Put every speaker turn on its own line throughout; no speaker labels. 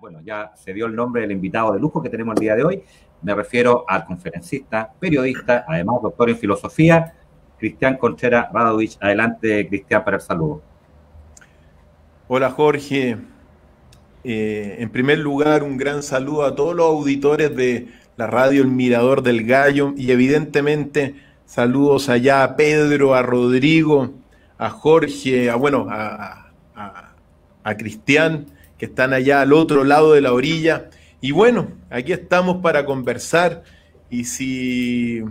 bueno, ya se dio el nombre del invitado de lujo que tenemos el día de hoy. Me refiero al conferencista, periodista, además doctor en filosofía, Cristian Conchera Radovich. Adelante,
Cristian, para el saludo. Hola, Jorge. Eh, en primer lugar, un gran saludo a todos los auditores de la radio El Mirador del Gallo y evidentemente saludos allá a Pedro, a Rodrigo, a Jorge, a bueno, a, a Cristian que están allá al otro lado de la orilla. Y bueno, aquí estamos para conversar y si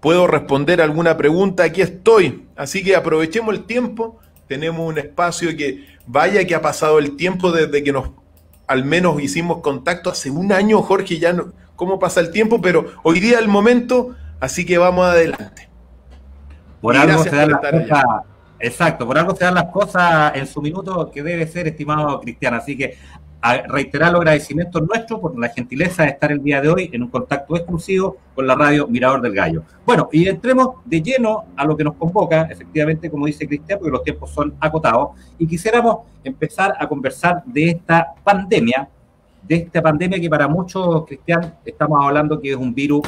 puedo responder alguna pregunta, aquí estoy. Así que aprovechemos el tiempo, tenemos un espacio que vaya que ha pasado el tiempo desde que nos al menos hicimos contacto hace un año, Jorge, ya no, cómo pasa el tiempo, pero hoy día el momento, así que vamos adelante. Por la
Exacto, por algo se dan las cosas en su minuto que debe ser, estimado Cristian, Así que reiterar los agradecimientos nuestros por la gentileza de estar el día de hoy en un contacto exclusivo con la radio Mirador del Gallo. Bueno, y entremos de lleno a lo que nos convoca, efectivamente, como dice Cristian, porque los tiempos son acotados, y quisiéramos empezar a conversar de esta pandemia, de esta pandemia que para muchos, Cristian, estamos hablando que es un virus,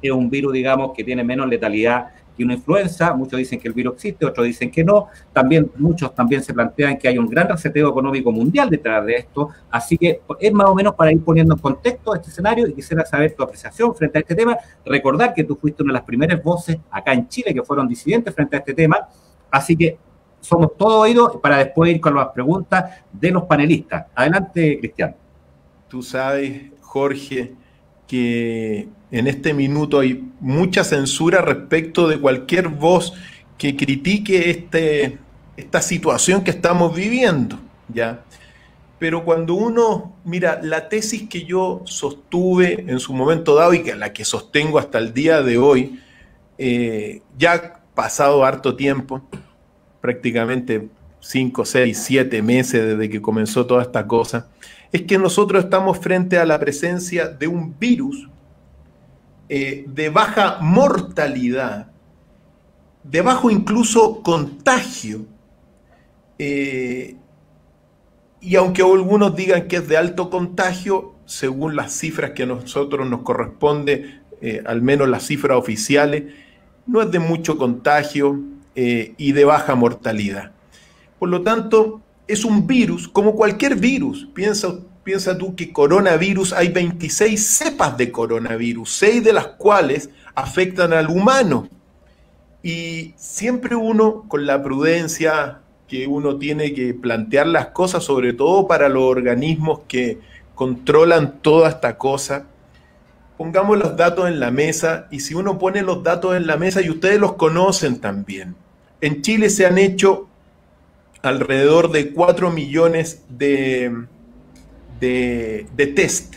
es un virus, digamos, que tiene menos letalidad y una influenza. Muchos dicen que el virus existe, otros dicen que no. También muchos también se plantean que hay un gran reseteo económico mundial detrás de esto. Así que es más o menos para ir poniendo en contexto este escenario y quisiera saber tu apreciación frente a este tema. Recordar que tú fuiste una de las primeras voces acá en Chile que fueron disidentes frente a este tema. Así que
somos todo oídos para después ir con las preguntas de los panelistas. Adelante, Cristian. Tú sabes, Jorge, que en este minuto hay mucha censura respecto de cualquier voz que critique este, esta situación que estamos viviendo, ¿ya? Pero cuando uno, mira, la tesis que yo sostuve en su momento dado y que la que sostengo hasta el día de hoy, eh, ya pasado harto tiempo, prácticamente 5, 6, 7 meses desde que comenzó toda esta cosa, es que nosotros estamos frente a la presencia de un virus eh, de baja mortalidad, de bajo incluso contagio, eh, y aunque algunos digan que es de alto contagio, según las cifras que a nosotros nos corresponde, eh, al menos las cifras oficiales, no es de mucho contagio y de baja mortalidad. Por lo tanto, es un virus como cualquier virus. Piensa, piensa tú que coronavirus, hay 26 cepas de coronavirus, 6 de las cuales afectan al humano. Y siempre uno, con la prudencia que uno tiene que plantear las cosas, sobre todo para los organismos que controlan toda esta cosa, pongamos los datos en la mesa y si uno pone los datos en la mesa y ustedes los conocen también. En Chile se han hecho alrededor de 4 millones de, de, test.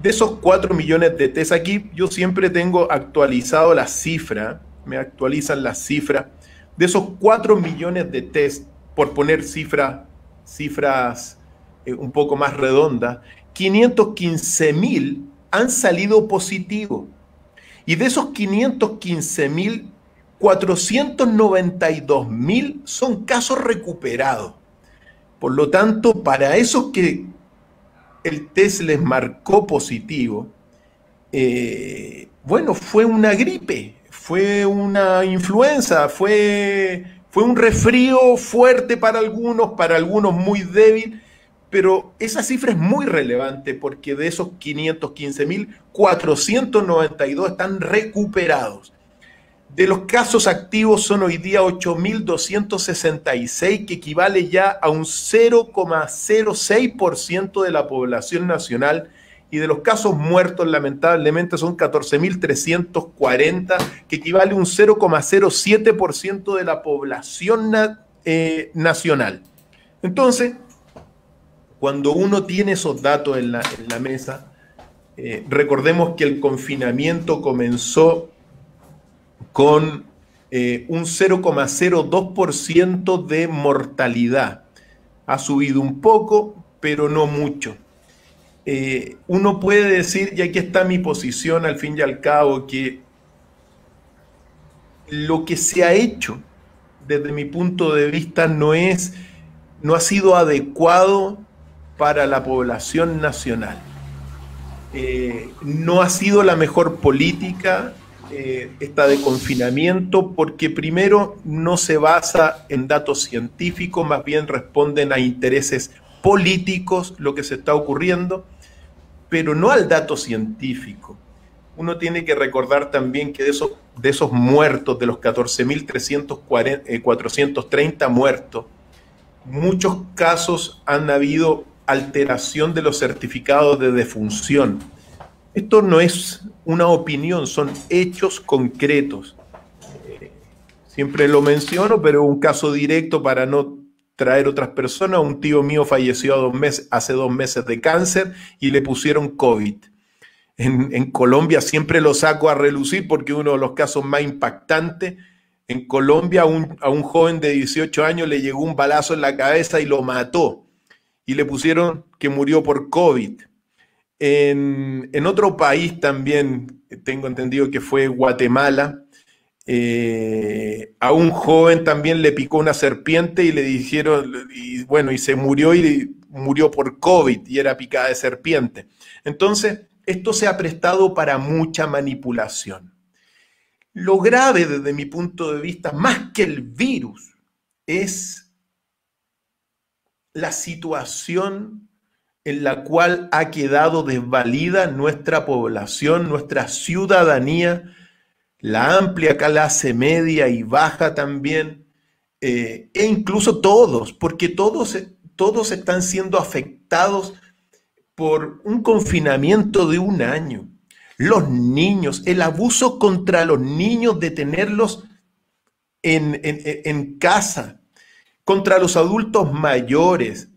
De esos 4 millones de test, aquí yo siempre tengo actualizado la cifra, me actualizan las cifras. De esos 4 millones de test, por poner cifra, cifras eh, un poco más redondas, 515 mil han salido positivos. Y de esos 515 mil 492 mil son casos recuperados. Por lo tanto, para esos que el test les marcó positivo, eh, bueno, fue una gripe, fue una influenza, fue, fue un resfrío fuerte para algunos, para algunos muy débil, pero esa cifra es muy relevante porque de esos 515 mil, 492 están recuperados. De los casos activos son hoy día 8.266, que equivale ya a un 0,06% de la población nacional. Y de los casos muertos, lamentablemente, son 14.340, que equivale a un 0,07% de la población eh, nacional. Entonces, cuando uno tiene esos datos en la, mesa, eh, recordemos que el confinamiento comenzó con eh, un 0,02% de mortalidad. Ha subido un poco, pero no mucho. Eh, uno puede decir, y aquí está mi posición al fin y al cabo, que lo que se ha hecho desde mi punto de vista no es, no ha sido adecuado para la población nacional. Eh, no ha sido la mejor política, eh, esta de confinamiento porque primero no se basa en datos científicos, más bien responden a intereses políticos lo que se está ocurriendo, pero no al dato científico. Uno tiene que recordar también que de esos, de esos muertos, de los 14.430 eh, muertos, muchos casos han habido alteración de los certificados de defunción esto no es una opinión, son hechos concretos. siempre lo menciono, pero un caso directo para no traer otras personas. Un tío mío falleció hace dos meses de cáncer y le pusieron COVID. En, Colombia siempre lo saco a relucir porque uno de los casos más impactantes. En Colombia a un joven de 18 años le llegó un balazo en la cabeza y lo mató. Y le pusieron que murió por COVID. En, otro país también, eh, tengo entendido que fue Guatemala, eh, a un joven también le picó una serpiente y le dijeron, y bueno, y se murió y murió por COVID y era picada de serpiente. Entonces, esto se ha prestado para mucha manipulación. Lo grave desde mi punto de vista, más que el virus, es la situación en la cual ha quedado desvalida nuestra población, nuestra ciudadanía, la amplia clase media y baja también, eh, e incluso todos, porque todos, todos están siendo afectados por un confinamiento de un año. Los niños, el abuso contra los niños de tenerlos en casa, contra los adultos mayores,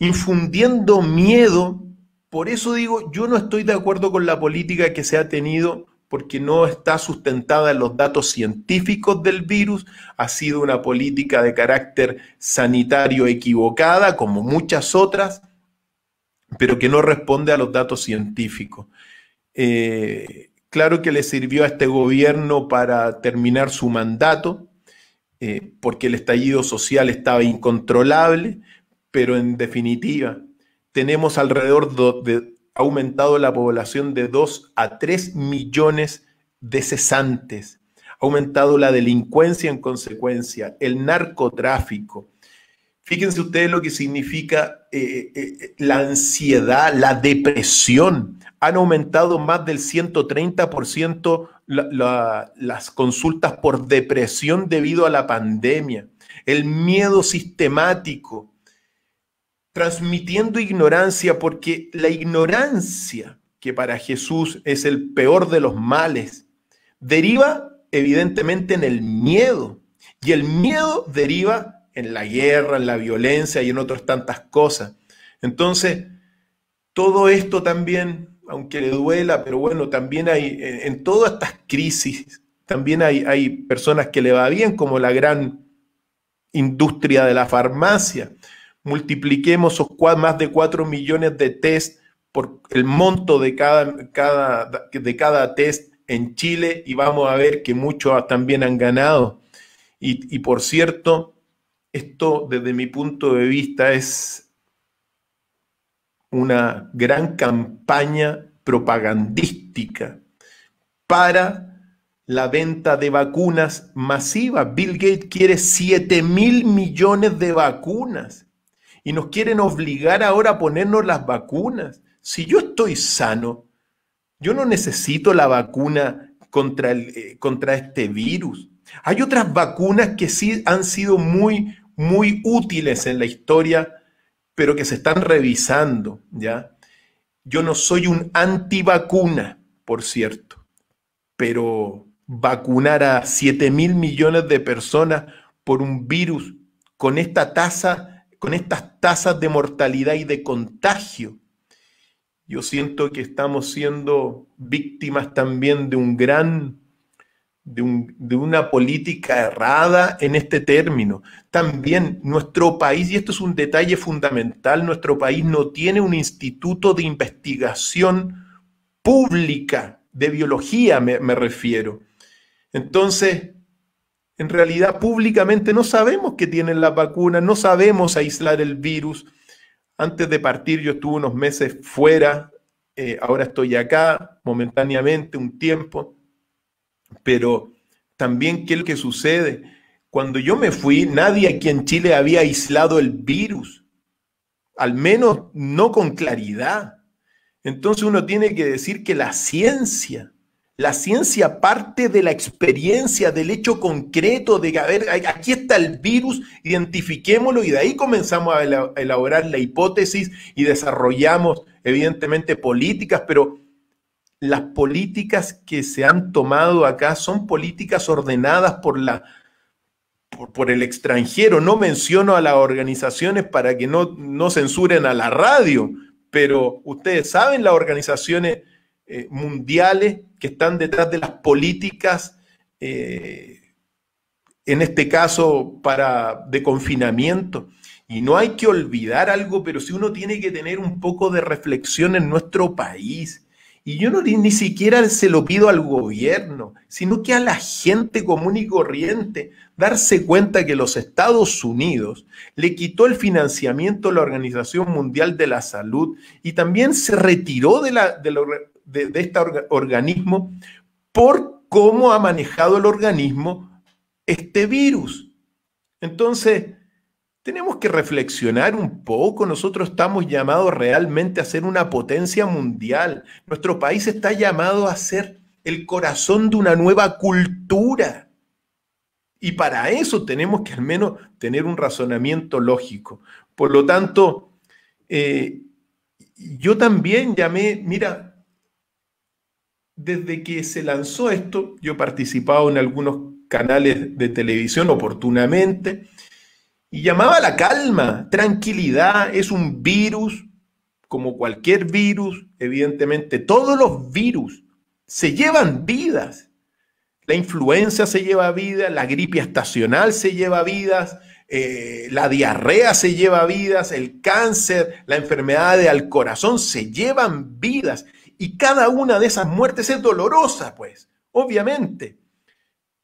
infundiendo miedo. Por eso digo, yo no estoy de acuerdo con la política que se ha tenido porque no está sustentada en los datos científicos del virus, ha sido una política de carácter sanitario equivocada, como muchas otras, pero que no responde a los datos científicos. Eh, claro que le sirvió a este gobierno para terminar su mandato, eh, porque el estallido social estaba incontrolable, pero en definitiva tenemos alrededor de, aumentado la población de 2 a 3 millones de cesantes, ha aumentado la delincuencia en consecuencia, el narcotráfico. Fíjense ustedes lo que significa eh, eh, eh, la ansiedad, la depresión. Han aumentado más del 130% las consultas por depresión debido a la pandemia. El miedo sistemático, transmitiendo ignorancia, porque la ignorancia, que para Jesús es el peor de los males, deriva evidentemente en el miedo. Y el miedo deriva en la guerra, en la violencia y en otras tantas cosas. Entonces, todo esto también, aunque le duela, pero bueno, también hay, en todas estas crisis, también hay, hay personas que le va bien, como la gran industria de la farmacia multipliquemos esos más de 4 millones de test por el monto de cada, de cada test en Chile y vamos a ver que muchos también han ganado. Y, por cierto, esto desde mi punto de vista es una gran campaña propagandística para la venta de vacunas masivas. Bill Gates quiere 7 mil millones de vacunas y nos quieren obligar ahora a ponernos las vacunas. Si yo estoy sano, yo no necesito la vacuna contra, eh, contra este virus. Hay otras vacunas que sí han sido muy, muy útiles en la historia, pero que se están revisando, ¿ya? Yo no soy un antivacuna, por cierto, pero vacunar a 7 mil millones de personas por un virus con esta tasa con estas tasas de mortalidad y de contagio. Yo siento que estamos siendo víctimas también de un gran, de, una política errada en este término. También nuestro país, y esto es un detalle fundamental, nuestro país no tiene un instituto de investigación pública de biología, me, me refiero. Entonces, en realidad públicamente no sabemos que tienen las vacunas, no sabemos aislar el virus. Antes de partir yo estuve unos meses fuera, eh, ahora estoy acá momentáneamente un tiempo, pero también qué es lo que sucede. Cuando yo me fui, nadie aquí en Chile había aislado el virus, al menos no con claridad. Entonces uno tiene que decir que la ciencia la ciencia parte de la experiencia, del hecho concreto, de que, a aquí está el virus, identifiquémoslo y de ahí comenzamos a elaborar la hipótesis y desarrollamos, evidentemente, políticas, pero las políticas que se han tomado acá son políticas ordenadas por la, por, el extranjero. No menciono a las organizaciones para que no, no censuren a la radio, pero ustedes saben las organizaciones eh, mundiales que están detrás de las políticas, eh, en este caso, para, de confinamiento. Y no hay que olvidar algo, pero si uno tiene que tener un poco de reflexión en nuestro país. Y yo no, ni siquiera se lo pido al gobierno, sino que a la gente común y corriente, darse cuenta que los Estados Unidos le quitó el financiamiento a la Organización Mundial de la Salud y también se retiró de la de, este organismo por cómo ha manejado el organismo este virus. Entonces, tenemos que reflexionar un poco. Nosotros estamos llamados realmente a ser una potencia mundial. Nuestro país está llamado a ser el corazón de una nueva cultura. Y para eso tenemos que al menos tener un razonamiento lógico. Por lo tanto, eh, yo también llamé, mira, desde que se lanzó esto, yo he participado en algunos canales de televisión oportunamente y llamaba la calma, tranquilidad, es un virus, como cualquier virus, evidentemente, todos los virus se llevan vidas. La influenza se lleva vida, la gripe estacional se lleva vidas, eh, la diarrea se lleva vidas, el cáncer, la enfermedad del corazón se llevan vidas. Y cada una de esas muertes es dolorosa, pues, obviamente.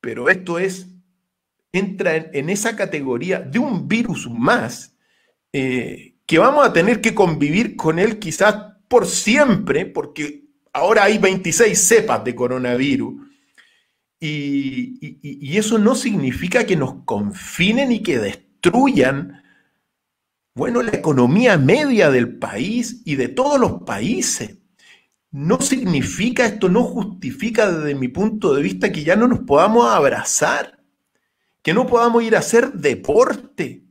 Pero esto es, entra en, esa categoría de un virus más eh, que vamos a tener que convivir con él quizás por siempre, porque ahora hay 26 cepas de coronavirus. Y, y, eso no significa que nos confinen y que destruyan, bueno, la economía media del país y de todos los países no significa, esto no justifica desde mi punto de vista que ya no nos podamos abrazar, que no podamos ir a hacer deporte,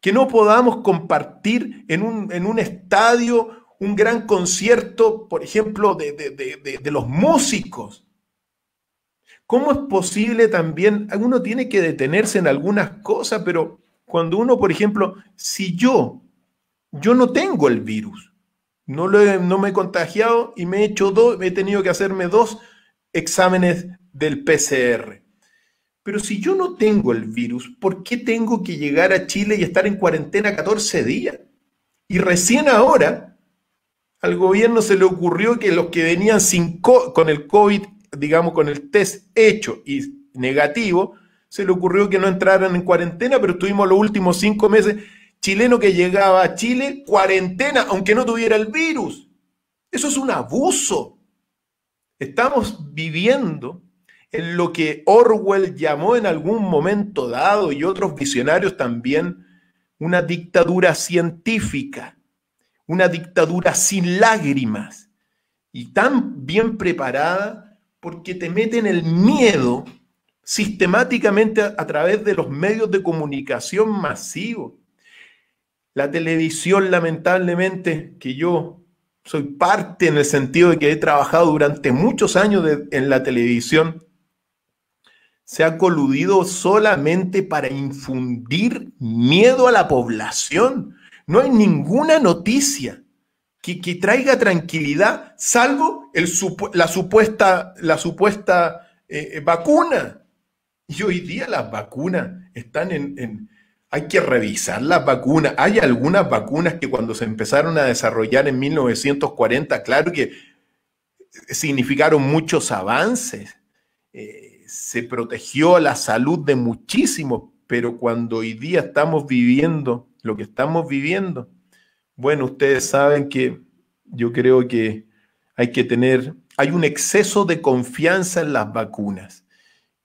que no podamos compartir en un, estadio un gran concierto, por ejemplo, de, de los músicos. ¿Cómo es posible también, uno tiene que detenerse en algunas cosas, pero cuando uno, por ejemplo, si yo, yo no tengo el virus, no, lo no me he contagiado y me he hecho dos, he tenido que hacerme dos exámenes del PCR. Pero si yo no tengo el virus, ¿por qué tengo que llegar a Chile y estar en cuarentena 14 días? Y recién ahora al gobierno se le ocurrió que los que venían sin con el COVID, digamos, con el test hecho y negativo, se le ocurrió que no entraran en cuarentena, pero estuvimos los últimos cinco meses chileno que llegaba a Chile, cuarentena, aunque no tuviera el virus. Eso es un abuso. Estamos viviendo en lo que Orwell llamó en algún momento dado y otros visionarios también una dictadura científica, una dictadura sin lágrimas y tan bien preparada porque te meten el miedo sistemáticamente a, través de los medios de comunicación masivos. La televisión, lamentablemente, que yo soy parte en el sentido de que he trabajado durante muchos años en la televisión, se ha coludido solamente para infundir miedo a la población. No hay ninguna noticia que, traiga tranquilidad, salvo la supuesta, la supuesta eh, eh, vacuna. Y hoy día las vacunas están en, hay que revisar las vacunas. Hay algunas vacunas que cuando se empezaron a desarrollar en 1940, claro que significaron muchos avances. Eh, se protegió la salud de muchísimos, pero cuando hoy día estamos viviendo lo que estamos viviendo, bueno, ustedes saben que yo creo que hay que tener, hay un exceso de confianza en las vacunas.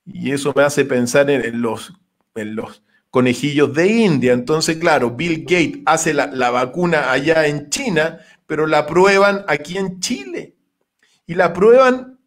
Y eso me hace pensar en los, en los conejillos de India. Entonces, claro, Bill Gates hace la, vacuna allá en China, pero la prueban aquí en Chile. Y la prueban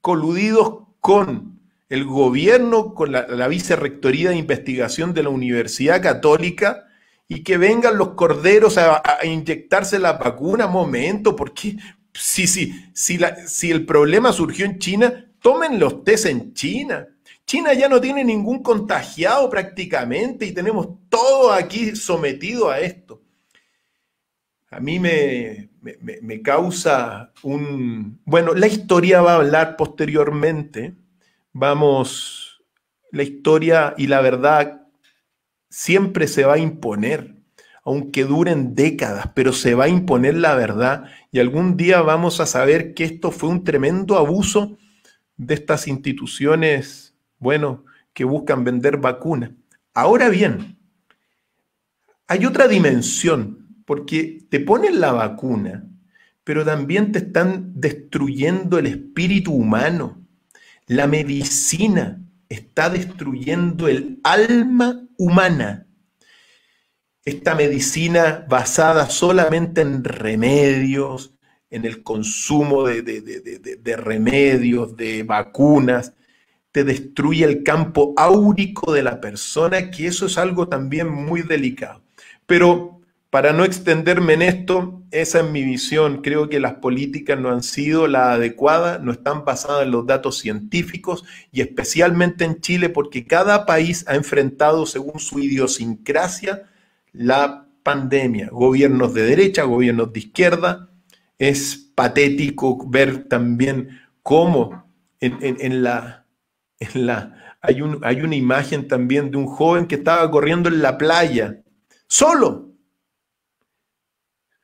coludidos con el gobierno, con la, vicerrectoría de investigación de la Universidad Católica, y que vengan los corderos a, inyectarse la vacuna, momento, porque sí, sí, si, si el problema surgió en China, tomen los test en China. China ya no tiene ningún contagiado prácticamente y tenemos todo aquí sometido a esto. A mí me, causa un... Bueno, la historia va a hablar posteriormente. Vamos, la historia y la verdad siempre se va a imponer, aunque duren décadas, pero se va a imponer la verdad y algún día vamos a saber que esto fue un tremendo abuso de estas instituciones bueno, que buscan vender vacunas. Ahora bien, hay otra dimensión, porque te ponen la vacuna, pero también te están destruyendo el espíritu humano. La medicina está destruyendo el alma humana. Esta medicina basada solamente en remedios, en el consumo de, de remedios, de vacunas, te destruye el campo áurico de la persona, que eso es algo también muy delicado. Pero para no extenderme en esto, esa es mi visión. Creo que las políticas no han sido la adecuada, no están basadas en los datos científicos y especialmente en Chile, porque cada país ha enfrentado, según su idiosincrasia, la pandemia. Gobiernos de derecha, gobiernos de izquierda. Es patético ver también cómo en, en la hay, una imagen también de un joven que estaba corriendo en la playa, solo,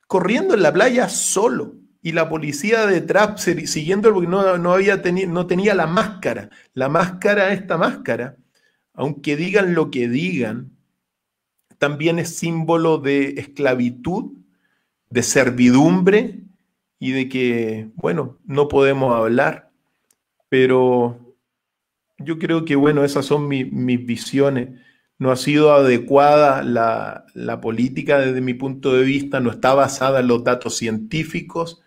corriendo en la playa solo, y la policía detrás siguiendo porque no, no, no tenía la máscara, la máscara, esta máscara, aunque digan lo que digan, también es símbolo de esclavitud, de servidumbre y de que, bueno, no podemos hablar, pero yo creo que, bueno, esas son mis visiones. No ha sido adecuada la, política desde mi punto de vista, no está basada en los datos científicos,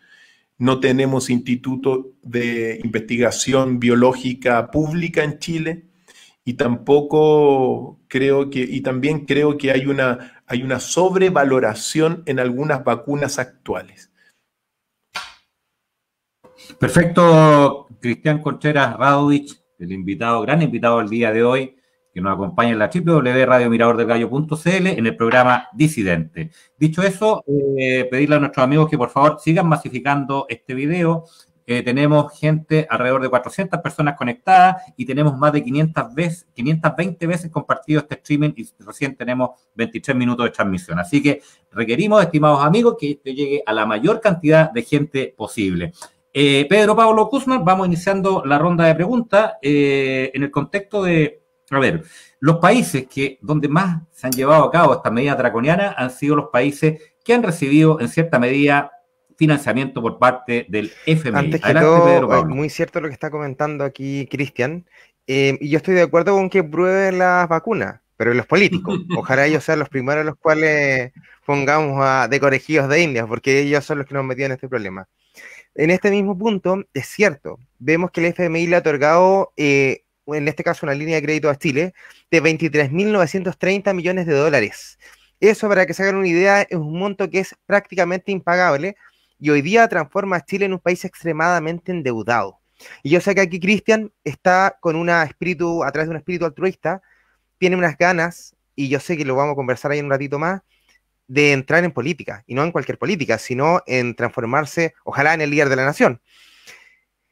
no tenemos instituto de investigación biológica pública en Chile y tampoco creo que, y también creo que hay una, hay una sobrevaloración en algunas vacunas actuales.
Perfecto, Cristian Contreras
Radovich
el invitado, gran invitado del día de hoy, que nos acompaña en la www.radiomiradordelgallo.cl en el programa Disidente. Dicho eso, eh, pedirle a nuestros amigos que por favor sigan masificando este video. Eh, tenemos gente, alrededor de 400 personas conectadas y tenemos más de 500 veces, 520 veces compartido este streaming y recién tenemos 23 minutos de transmisión. Así que requerimos, estimados amigos, que esto llegue a la mayor cantidad de gente posible. Eh, Pedro Pablo Kuzman, vamos iniciando la ronda de preguntas eh, en el contexto de, a ver, los países que donde más se han llevado a cabo estas medidas draconianas han sido los países que han recibido en cierta medida financiamiento por parte del FMI. Antes que Pedro eh, muy
cierto lo que está comentando aquí Cristian, y yo estoy de acuerdo con que prueben las vacunas, pero los políticos, ojalá ellos sean los primeros a los cuales pongamos a, de de India, porque ellos son los que nos metían en este problema. En este mismo punto, es cierto, vemos que el FMI le ha otorgado, eh, en este caso, una línea de crédito a Chile de 23.930 millones de dólares. Eso, para que se hagan una idea, es un monto que es prácticamente impagable y hoy día transforma a Chile en un país extremadamente endeudado. Y yo sé que aquí Cristian está con una espíritu, a través de un espíritu altruista, tiene unas ganas, y yo sé que lo vamos a conversar ahí en un ratito más, de entrar en política, y no en cualquier política, sino en transformarse, ojalá, en el líder de la nación.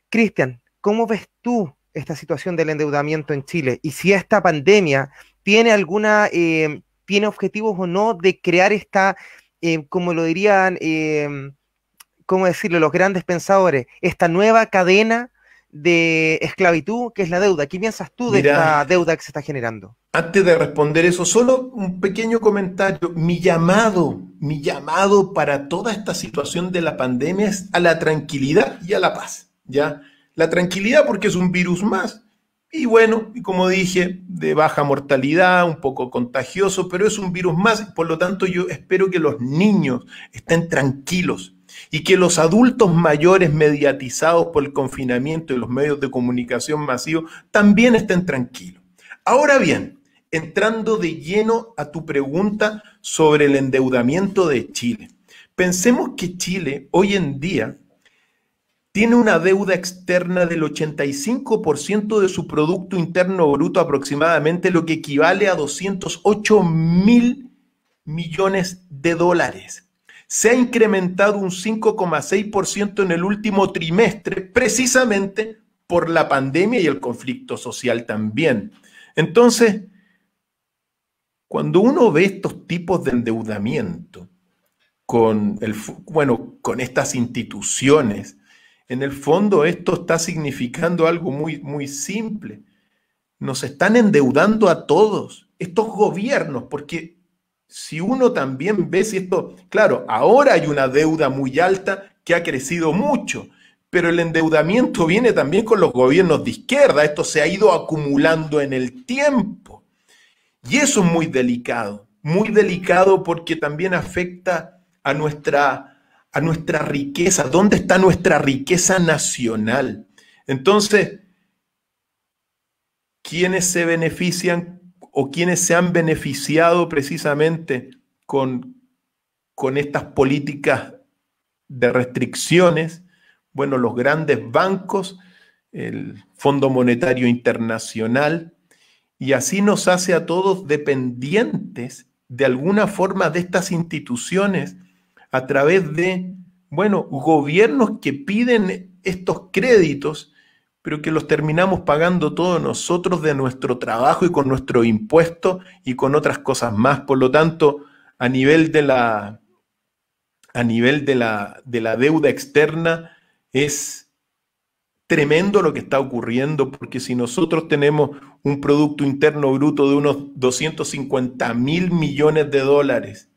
Cristian, ¿cómo ves tú esta situación del endeudamiento en Chile? Y si esta pandemia tiene alguna, em, tiene objetivos o no de crear esta, em, como lo dirían, em, ¿cómo decirlo?, los grandes pensadores, esta nueva cadena de esclavitud, que es la deuda. ¿Qué piensas tú de la deuda que se está generando?
Antes de responder eso, solo un pequeño comentario. Mi llamado, mi llamado para toda esta situación de la pandemia es a la tranquilidad y a la paz. ¿ya? La tranquilidad porque es un virus más. Y bueno, y como dije, de baja mortalidad, un poco contagioso, pero es un virus más. Por lo tanto, yo espero que los niños estén tranquilos, y que los adultos mayores mediatizados por el confinamiento y los medios de comunicación masivos también estén tranquilos. Ahora bien, entrando de lleno a tu pregunta sobre el endeudamiento de Chile. Pensemos que Chile hoy en día tiene una deuda externa del 85% de su Producto Interno Bruto aproximadamente, lo que equivale a 208 mil millones de dólares se ha incrementado un 5,6% en el último trimestre, precisamente por la pandemia y el conflicto social también. Entonces, cuando uno ve estos tipos de endeudamiento con, el, bueno, con estas instituciones, en el fondo esto está significando algo muy, muy simple. Nos están endeudando a todos, estos gobiernos, porque si uno también ve si esto, claro, ahora hay una deuda muy alta que ha crecido mucho, pero el endeudamiento viene también con los gobiernos de izquierda, esto se ha ido acumulando en el tiempo. Y eso es muy delicado, muy delicado porque también afecta a nuestra, a nuestra riqueza, dónde está nuestra riqueza nacional. Entonces, ¿quiénes se benefician o quienes se han beneficiado precisamente con, con estas políticas de restricciones, bueno, los grandes bancos, el Fondo Monetario Internacional, y así nos hace a todos dependientes de alguna forma de estas instituciones a través de, bueno, gobiernos que piden estos créditos pero que los terminamos pagando todos nosotros de nuestro trabajo y con nuestro impuesto y con otras cosas más. Por lo tanto, a nivel de la, de la, deuda externa, es tremendo lo que está ocurriendo, porque si nosotros tenemos un Producto Interno Bruto de unos 250 mil millones de dólares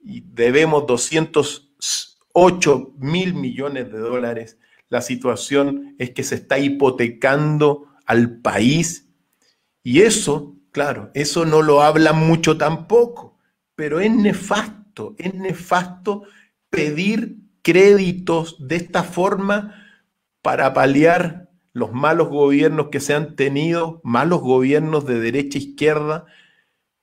y debemos 208 mil millones de dólares, la situación es que se está hipotecando al país. Y eso, claro, eso no lo habla mucho tampoco, pero es nefasto, es nefasto pedir créditos de esta forma para paliar los malos gobiernos que se han tenido, malos gobiernos de derecha e izquierda,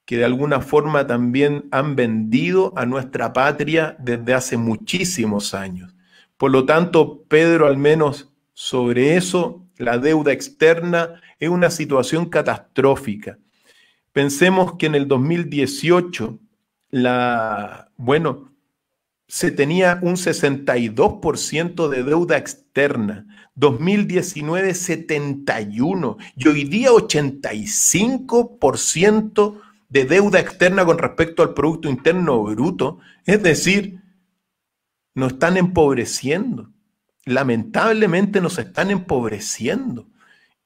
que de alguna forma también han vendido a nuestra patria desde hace muchísimos años. Por lo tanto, Pedro al menos sobre eso, la deuda externa es una situación catastrófica. Pensemos que en el 2018, la, bueno, se tenía un 62% de deuda externa, 2019 71 y hoy día 85% de deuda externa con respecto al Producto Interno Bruto. Es decir, nos están empobreciendo. Lamentablemente nos están empobreciendo.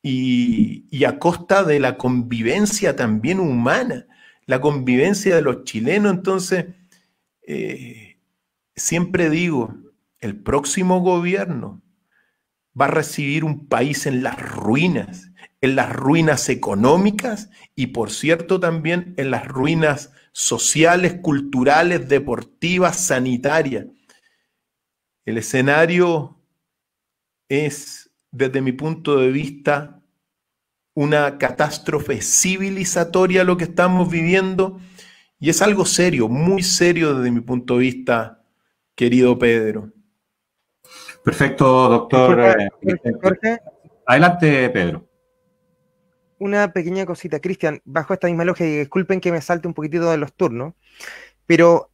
Y, a costa de la convivencia también humana, la convivencia de los chilenos. Entonces, eh, siempre digo, el próximo gobierno va a recibir un país en las ruinas, en las ruinas económicas y por cierto también en las ruinas sociales, culturales, deportivas, sanitarias. El escenario es, desde mi punto de vista, una catástrofe civilizatoria lo que estamos viviendo y es algo serio, muy serio desde mi punto de vista, querido Pedro.
Perfecto, doctor. Eh,
adelante, Pedro.
Una pequeña cosita, Cristian, bajo esta misma lógica, disculpen que me salte un poquitito de los turnos, pero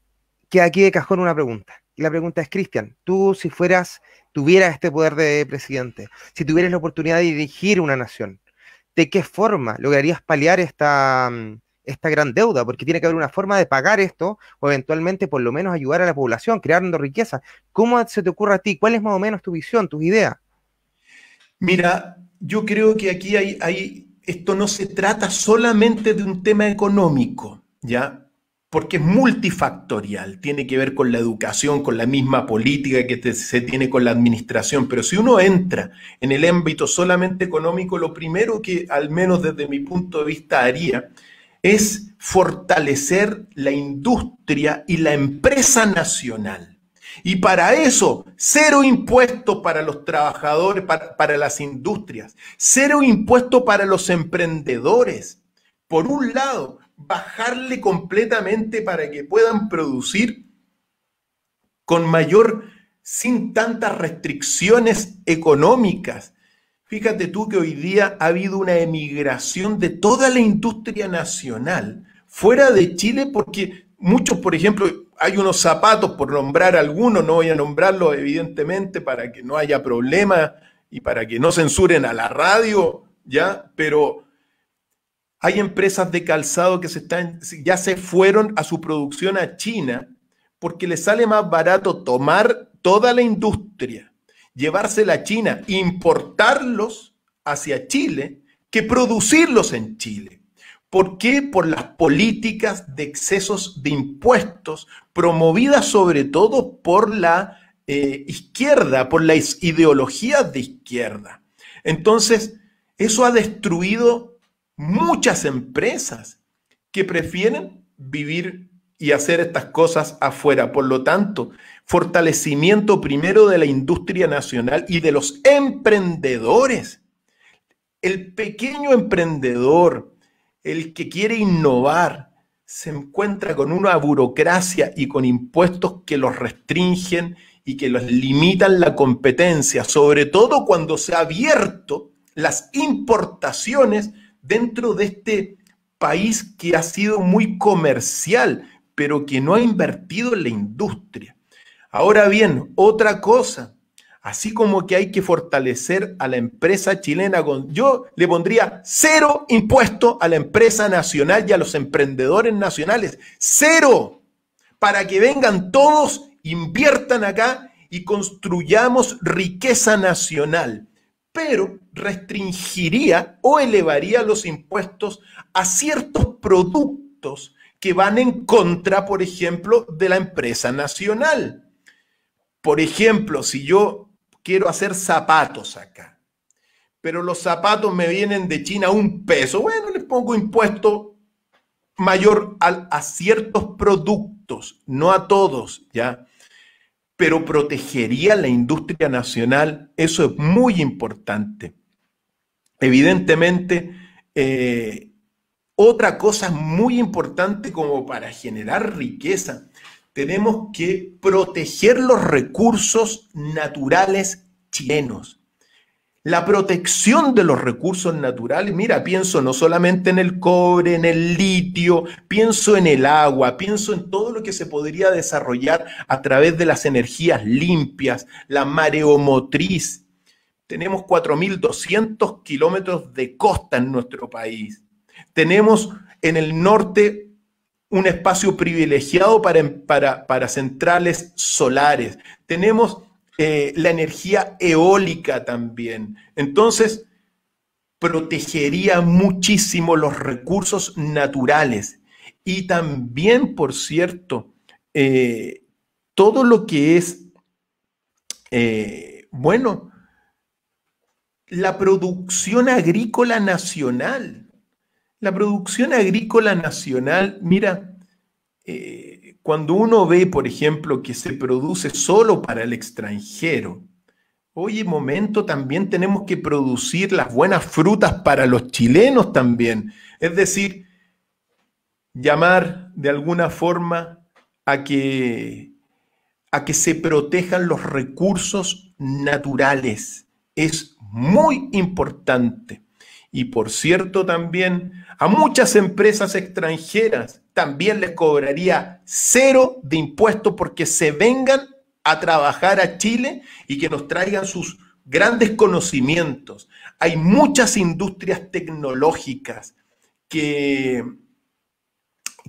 que aquí de cajón una pregunta la pregunta es, Cristian, tú si fueras, tuvieras este poder de presidente, si tuvieras la oportunidad de dirigir una nación, ¿de qué forma lograrías paliar esta, mm, esta gran deuda? Porque tiene que haber una forma de pagar esto o eventualmente por lo menos ayudar a la población, creando riqueza. ¿Cómo se te ocurre
a ti? ¿Cuál es más o menos tu visión, tus ideas? Mira, yo creo que aquí hay, hay, esto no se trata solamente de un tema económico, ¿ya? porque es multifactorial, tiene que ver con la educación, con la misma política que se tiene con la administración, pero si uno entra en el ámbito solamente económico, lo primero que al menos desde mi punto de vista haría es fortalecer la industria y la empresa nacional. Y para eso, cero impuestos para los trabajadores, para, para las industrias, cero impuestos para los emprendedores. Por un lado, bajarle completamente para que puedan producir con mayor, sin tantas restricciones económicas. Fíjate tú que hoy día ha habido una emigración de toda la industria nacional fuera de Chile porque muchos, por ejemplo, hay unos zapatos, por nombrar algunos, no voy a nombrarlos evidentemente para que no haya problema y para que no censuren a la radio, ¿ya? Pero hay empresas de calzado que se están, ya se fueron a su producción a China porque les sale más barato tomar toda la industria, llevársela a China, importarlos hacia Chile, que producirlos en Chile. ¿Por qué? Por las políticas de excesos de impuestos promovidas sobre todo por la eh, izquierda, por las ideologías de izquierda. Entonces, eso ha destruido muchas empresas que prefieren vivir y hacer estas cosas afuera. Por lo tanto, fortalecimiento primero de la industria nacional y de los emprendedores. El pequeño emprendedor, el que quiere innovar, se encuentra con una burocracia y con impuestos que los restringen y que los limitan la competencia, sobre todo cuando se ha abierto las importaciones dentro de este país que ha sido muy comercial, pero que no ha invertido en la industria. Ahora bien, otra cosa, así como que hay que fortalecer a la empresa chilena, con, yo le pondría cero impuesto a la empresa nacional y a los emprendedores nacionales, cero, para que vengan todos, inviertan acá y construyamos riqueza nacional. Pero restringiría o elevaría los impuestos a ciertos productos que van en contra, por ejemplo, de la empresa nacional. Por ejemplo, si yo quiero hacer zapatos acá, pero los zapatos me vienen de China un peso, bueno, les pongo impuesto mayor a, a ciertos productos, no a todos, ¿ya? Pero protegería la industria nacional, eso es muy importante. Evidentemente, eh, otra cosa muy importante como para generar riqueza, tenemos que proteger los recursos naturales chilenos. La protección de los recursos naturales, mira, pienso no solamente en el cobre, en el litio, pienso en el agua, pienso en todo lo que se podría desarrollar a través de las energías limpias, la mareomotriz, tenemos 4.200 kilómetros de costa en nuestro país. Tenemos en el norte un espacio privilegiado para, para, centrales solares. Tenemos eh, la energía eólica también. Entonces, protegería muchísimo los recursos naturales y también, por cierto, eh, todo lo que es, eh, bueno, la producción agrícola nacional. La producción agrícola nacional, mira, eh, cuando uno ve, por ejemplo, que se produce solo para el extranjero, hoy en momento, también tenemos que producir las buenas frutas para los chilenos también. Es decir, llamar de alguna forma a que, a que se protejan los recursos naturales. Es muy importante. Y por cierto, también a muchas empresas extranjeras también les cobraría cero de impuestos porque se vengan a trabajar a Chile y que nos traigan sus grandes conocimientos. Hay muchas industrias tecnológicas que,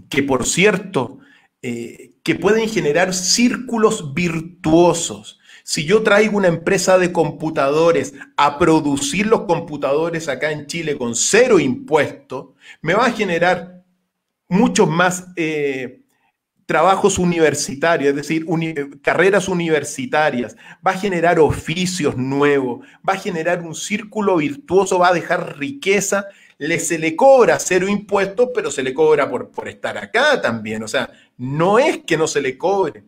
que por cierto, eh, que pueden generar círculos virtuosos si yo traigo una empresa de computadores a producir los computadores acá en Chile con cero impuesto, me va a generar muchos más eh, trabajos universitarios, es decir, carreras universitarias, va a generar oficios nuevos, va a generar un círculo virtuoso, va a dejar riqueza le, se le cobra cero impuestos, pero se le cobra por, por estar acá también. O sea, no es que no se le cobre.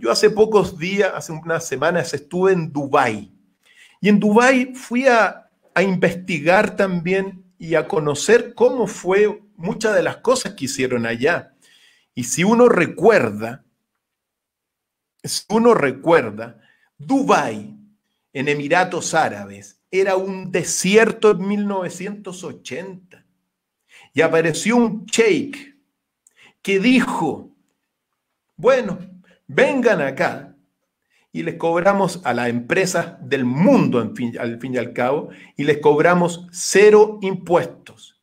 Yo hace pocos días, hace unas semanas, estuve en Dubái. Y en Dubái fui a, investigar también y a conocer cómo fue muchas de las cosas que hicieron allá. Y si uno recuerda, si uno recuerda, Dubái en Emiratos Árabes era un desierto en 1980. Y apareció un sheikh que dijo, bueno, vengan acá y les cobramos a las empresas del mundo, al fin y al cabo, y les cobramos cero impuestos.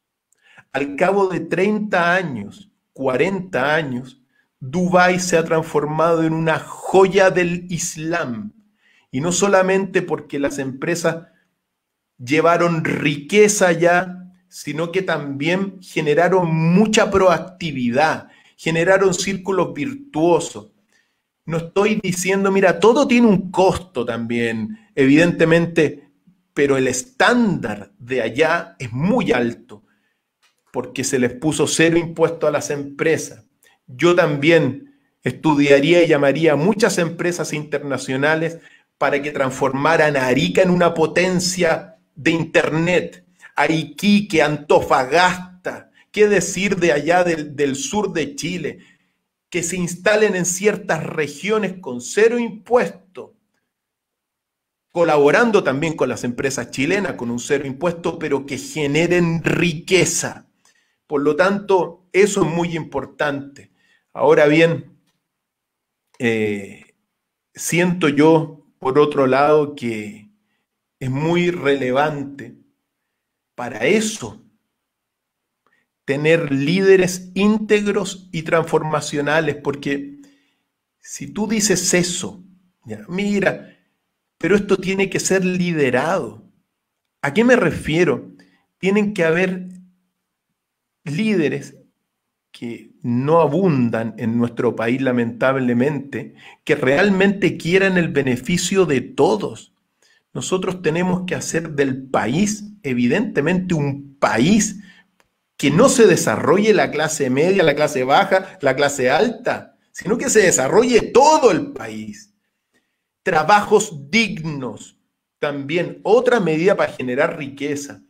Al cabo de 30 años, 40 años, Dubái se ha transformado en una joya del Islam. Y no solamente porque las empresas llevaron riqueza allá, sino que también generaron mucha proactividad, generaron círculos virtuosos, no estoy diciendo, mira, todo tiene un costo también, evidentemente, pero el estándar de allá es muy alto, porque se les puso cero impuesto a las empresas. Yo también estudiaría y llamaría a muchas empresas internacionales para que transformaran a Arica en una potencia de Internet, a que Antofagasta, qué decir de allá del, del sur de Chile que se instalen en ciertas regiones con cero impuesto, colaborando también con las empresas chilenas con un cero impuesto, pero que generen riqueza. Por lo tanto, eso es muy importante. Ahora bien, eh, siento yo, por otro lado, que es muy relevante para eso tener líderes íntegros y transformacionales, porque si tú dices eso, mira, pero esto tiene que ser liderado. ¿A qué me refiero? Tienen que haber líderes que no abundan en nuestro país lamentablemente, que realmente quieran el beneficio de todos. Nosotros tenemos que hacer del país, evidentemente, un país que no se desarrolle la clase media, la clase baja, la clase alta, sino que se desarrolle todo el país. Trabajos dignos, también otra medida para generar riqueza.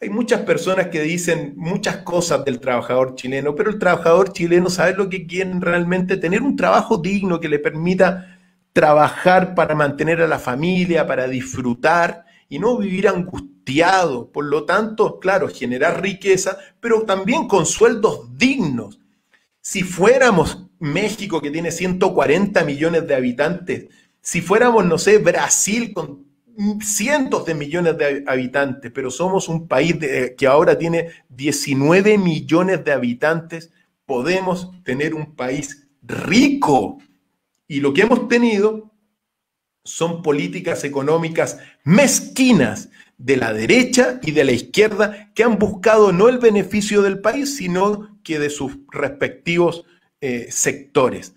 Hay muchas personas que dicen muchas cosas del trabajador chileno, pero el trabajador chileno sabe lo que quiere realmente, tener un trabajo digno que le permita trabajar para mantener a la familia, para disfrutar y no vivir angustiado. Por lo tanto, claro, generar riqueza, pero también con sueldos dignos. Si fuéramos México, que tiene 140 millones de habitantes, si fuéramos, no sé, Brasil con cientos de millones de habitantes, pero somos un país que ahora tiene 19 millones de habitantes, podemos tener un país rico. Y lo que hemos tenido son políticas económicas mezquinas de la derecha y de la izquierda que han buscado no el beneficio del país, sino que de sus respectivos eh, sectores.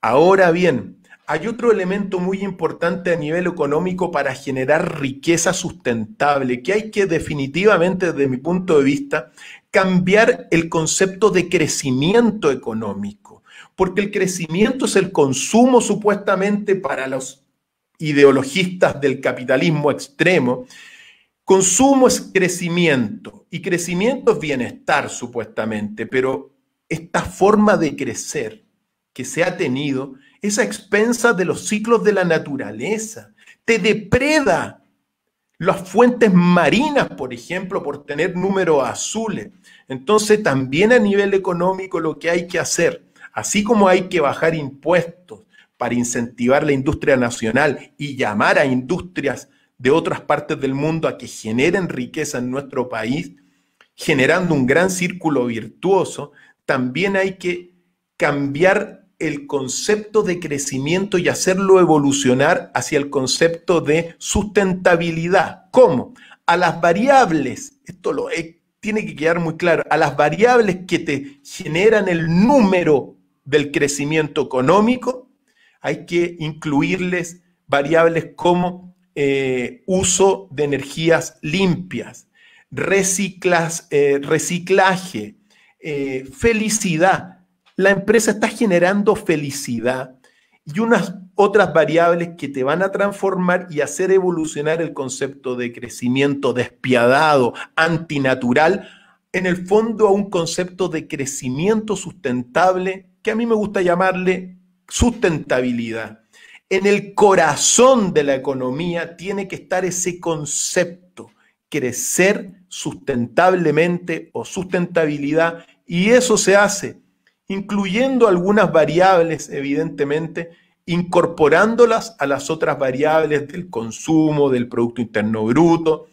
Ahora bien, hay otro elemento muy importante a nivel económico para generar riqueza sustentable, que hay que definitivamente, desde mi punto de vista, cambiar el concepto de crecimiento económico, porque el crecimiento es el consumo supuestamente para los ideologistas del capitalismo extremo, consumo es crecimiento y crecimiento es bienestar supuestamente, pero esta forma de crecer que se ha tenido es a de los ciclos de la naturaleza, te depreda las fuentes marinas, por ejemplo, por tener números azules. Entonces, también a nivel económico lo que hay que hacer, así como hay que bajar impuestos, para incentivar la industria nacional y llamar a industrias de otras partes del mundo a que generen riqueza en nuestro país, generando un gran círculo virtuoso, también hay que cambiar el concepto de crecimiento y hacerlo evolucionar hacia el concepto de sustentabilidad. ¿Cómo? A las variables, esto lo eh, tiene que quedar muy claro, a las variables que te generan el número del crecimiento económico, hay que incluirles variables como eh, uso de energías limpias, eh, reciclaje, eh, felicidad. La empresa está generando felicidad y unas otras variables que te van a transformar y hacer evolucionar el concepto de crecimiento despiadado, antinatural, en el fondo a un concepto de crecimiento sustentable que a mí me gusta llamarle sustentabilidad. En el corazón de la economía tiene que estar ese concepto, crecer sustentablemente o sustentabilidad, y eso se hace incluyendo algunas variables, evidentemente, incorporándolas a las otras variables del consumo, del Producto Interno Bruto,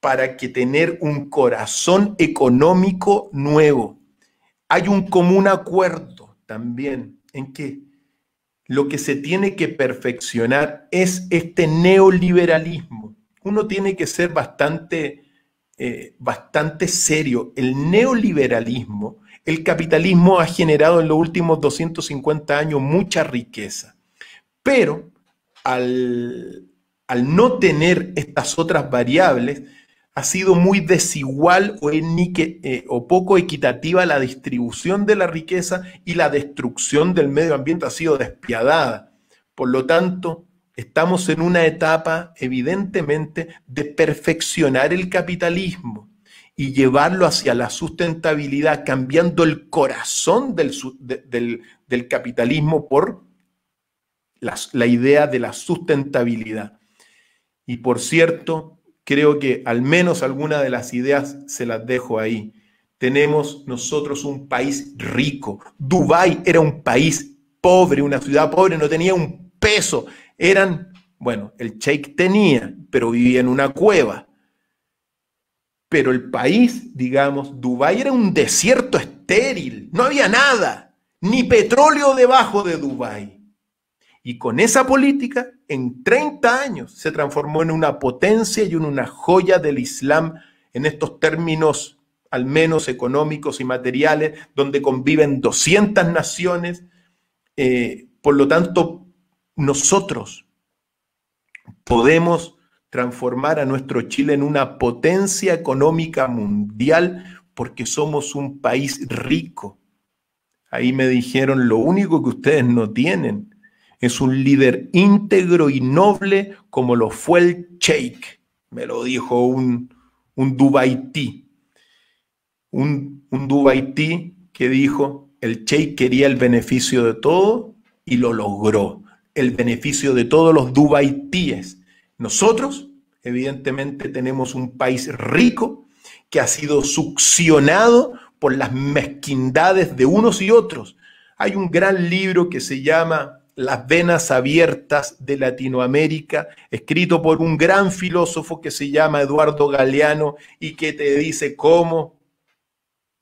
para que tener un corazón económico nuevo. Hay un común acuerdo también en que lo que se tiene que perfeccionar es este neoliberalismo. Uno tiene que ser bastante, eh, bastante serio. El neoliberalismo, el capitalismo ha generado en los últimos 250 años mucha riqueza, pero al no tener estas otras variables, ha sido muy desigual o, eh, o, poco equitativa la distribución de la riqueza y la destrucción del medio ambiente ha sido despiadada. Por lo tanto, estamos en una etapa evidentemente de perfeccionar el capitalismo y llevarlo hacia la sustentabilidad, cambiando el corazón del, capitalismo por la idea de la sustentabilidad. Y por cierto, Creo que al menos alguna de las ideas se las dejo ahí. Tenemos nosotros un país rico. Dubái era un país pobre, una ciudad pobre, no tenía un peso. Eran, bueno, el Sheikh tenía, pero vivía en una cueva. Pero el país, digamos, Dubái era un desierto estéril, no había nada, ni petróleo debajo de Dubái. Y con esa política, en 30 años, se transformó en una potencia y en una joya del Islam en estos términos, al menos económicos y materiales, donde conviven 200 naciones. Eh, por lo tanto, nosotros podemos transformar a nuestro Chile en una potencia económica mundial porque somos un país rico. Ahí me dijeron, lo único que ustedes no tienen es un líder íntegro y noble como lo fue el Sheikh, me lo dijo un, un Dubaití. Un, un Dubaití que dijo, el Sheikh quería el beneficio de todo y lo logró. El beneficio de todos los Dubaitíes. Nosotros, evidentemente, tenemos un país rico que ha sido succionado por las mezquindades de unos y otros. Hay un gran libro que se llama las venas abiertas de Latinoamérica, escrito por un gran filósofo que se llama Eduardo Galeano y que te dice cómo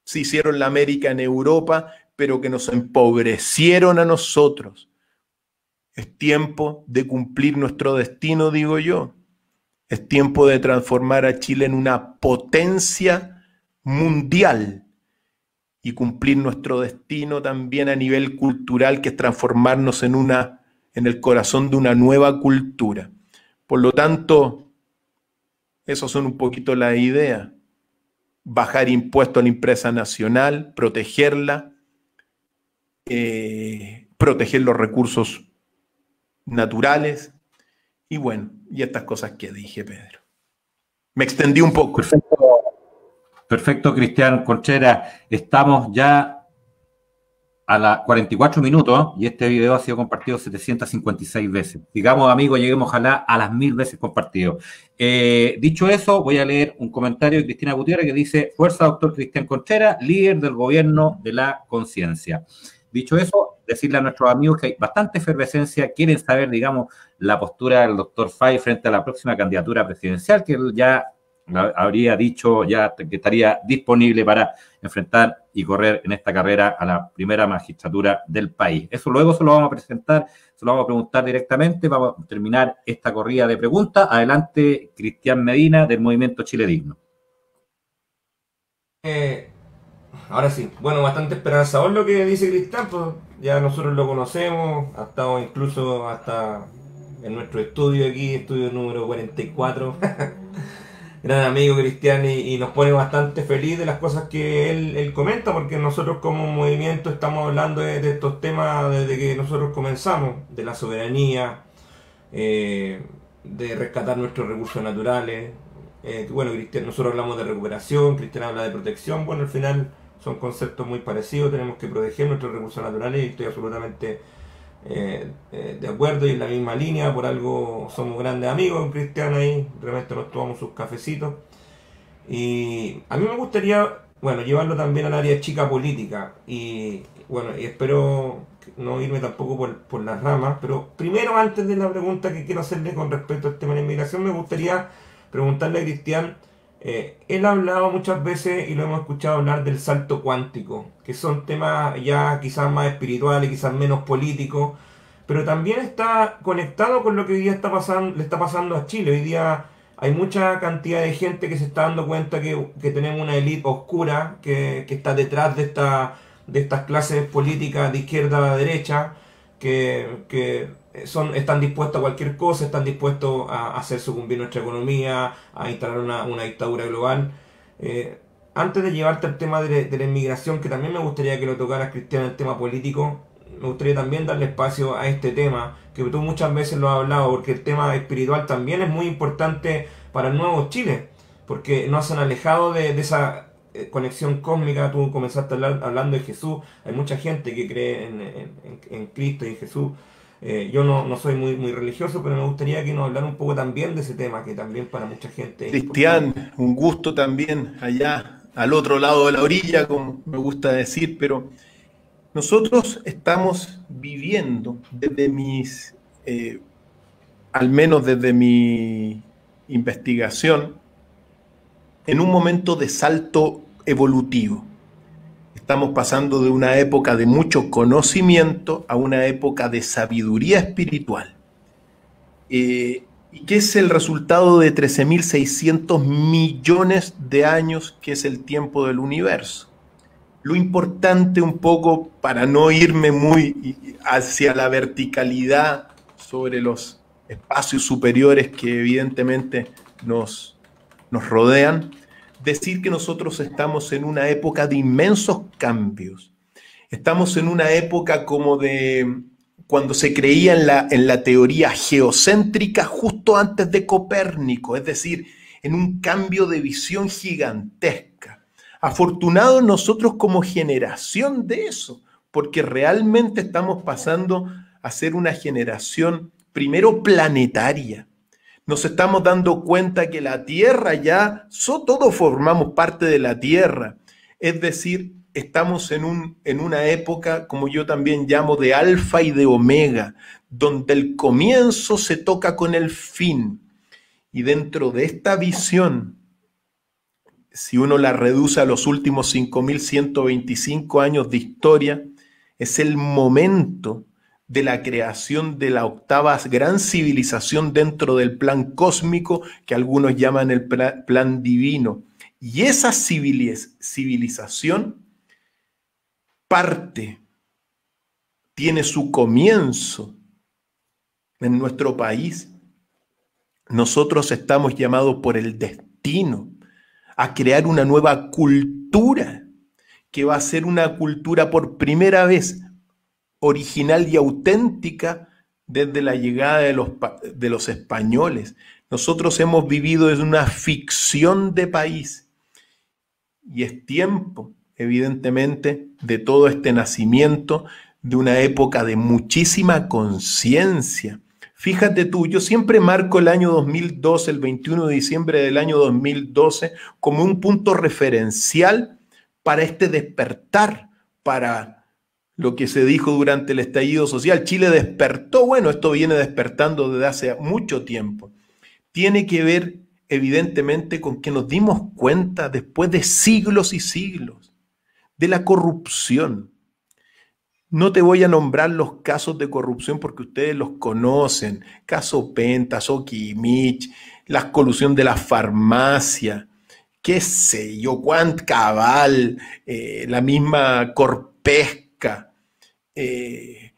se hicieron la América en Europa, pero que nos empobrecieron a nosotros. Es tiempo de cumplir nuestro destino, digo yo. Es tiempo de transformar a Chile en una potencia mundial y cumplir nuestro destino también a nivel cultural, que es transformarnos en, una, en el corazón de una nueva cultura. Por lo tanto, esas son un poquito la idea Bajar impuestos a la empresa nacional, protegerla, eh, proteger los recursos naturales y bueno, y estas cosas que dije, Pedro. Me extendí un poco.
Perfecto, Cristian Conchera, Estamos ya a las 44 minutos y este video ha sido compartido 756 veces. Digamos, amigos, lleguemos ojalá a las mil veces compartido. Eh, dicho eso, voy a leer un comentario de Cristina Gutiérrez que dice, fuerza, doctor Cristian Conchera, líder del gobierno de la conciencia. Dicho eso, decirle a nuestros amigos que hay bastante efervescencia, quieren saber, digamos, la postura del doctor Fay frente a la próxima candidatura presidencial, que ya habría dicho ya que estaría disponible para enfrentar y correr en esta carrera a la primera magistratura del país. Eso luego se lo vamos a presentar, se lo vamos a preguntar directamente. Vamos a terminar esta corrida de preguntas. Adelante, Cristian Medina, del Movimiento Chile Digno.
Eh, ahora sí, bueno, bastante esperanzador lo que dice Cristian, pues ya nosotros lo conocemos, ha estado incluso hasta en nuestro estudio aquí, estudio número 44. gran amigo Cristian y, nos pone bastante feliz de las cosas que él, él comenta, porque nosotros como movimiento estamos hablando de, de, estos temas desde que nosotros comenzamos, de la soberanía, eh, de rescatar nuestros recursos naturales. Eh, bueno, Cristian, nosotros hablamos de recuperación, Cristian habla de protección, bueno, al final son conceptos muy parecidos, tenemos que proteger nuestros recursos naturales y estoy absolutamente eh, eh, de acuerdo y en la misma línea, por algo somos grandes amigos, Cristian ahí, realmente nos tomamos sus cafecitos. Y a mí me gustaría, bueno, llevarlo también al área chica política y bueno, y espero no irme tampoco por, por las ramas, pero primero antes de la pregunta que quiero hacerle con respecto al este tema de inmigración, me gustaría preguntarle a Cristian, eh, él ha hablado muchas veces y lo hemos escuchado hablar del salto cuántico, que son temas ya quizás más espirituales, quizás menos políticos, pero también está conectado con lo que hoy día está pasando, le está pasando a Chile. Hoy día hay mucha cantidad de gente que se está dando cuenta que, tenemos una élite oscura que, está detrás de, esta, de estas clases políticas de izquierda a derecha, que, que eh, son, están dispuestos a cualquier cosa, están dispuestos a hacer sucumbir nuestra economía, a instalar una, una dictadura global. Eh, antes de llevarte al tema de, de, la inmigración, que también me gustaría que lo tocaras, Cristian, el tema político, me gustaría también darle espacio a este tema, que tú muchas veces lo has hablado, porque el tema espiritual también es muy importante para el nuevo Chile, porque se han alejado de, de esa eh, conexión cósmica, tú comenzaste hablando de Jesús, hay mucha gente que cree en, en, en Cristo y en Jesús, eh, yo no, soy muy, religioso, pero me gustaría que nos hablara un
poco también de ese tema, que también para mucha gente... Cristian, un gusto también allá al otro lado de la orilla, como me gusta decir, pero nosotros estamos viviendo desde mis, eh, al menos desde mi investigación, en un momento de salto evolutivo. Estamos pasando de una época de mucho conocimiento a una época de sabiduría espiritual. Eh, ¿Y qué es el resultado de 13.600 millones de años que es el tiempo del universo? Lo importante un poco, para no irme muy hacia la verticalidad sobre los espacios superiores que evidentemente nos, nos rodean, decir que nosotros estamos en una época de inmensos cambios. Estamos en una época como de cuando se creía en la, teoría geocéntrica justo antes de Copérnico, es decir, en un cambio de visión gigantesca. Afortunados nosotros como generación de eso, porque realmente estamos pasando a ser una generación primero planetaria, nos estamos dando cuenta que la tierra ya, so, todos formamos parte de la tierra. Es decir, estamos en, un, en una época, como yo también llamo, de alfa y de omega, donde el comienzo se toca con el fin. Y dentro de esta visión, si uno la reduce a los últimos 5.125 años de historia, es el momento de la creación de la octava gran civilización dentro del plan cósmico que algunos llaman el plan divino. Y esa civilización parte, tiene su comienzo en nuestro país. Nosotros estamos llamados por el destino a crear una nueva cultura que va a ser una cultura por primera vez original y auténtica desde la llegada de los, de los españoles. Nosotros hemos vivido en una ficción de país y es tiempo, evidentemente, de todo este nacimiento de una época de muchísima conciencia. Fíjate tú, yo siempre marco el año 2012, el 21 de diciembre del año 2012, como un punto referencial para este despertar, para lo que se dijo durante el estallido social. Chile despertó, bueno, esto viene despertando desde hace mucho tiempo. Tiene que ver evidentemente con que nos dimos cuenta después de siglos y siglos de la corrupción. No te voy a nombrar los casos de corrupción porque ustedes los conocen. Caso Penta, Mich, la colusión de la farmacia, qué sé yo, Juan Cabal, eh, la misma Corpesca eh,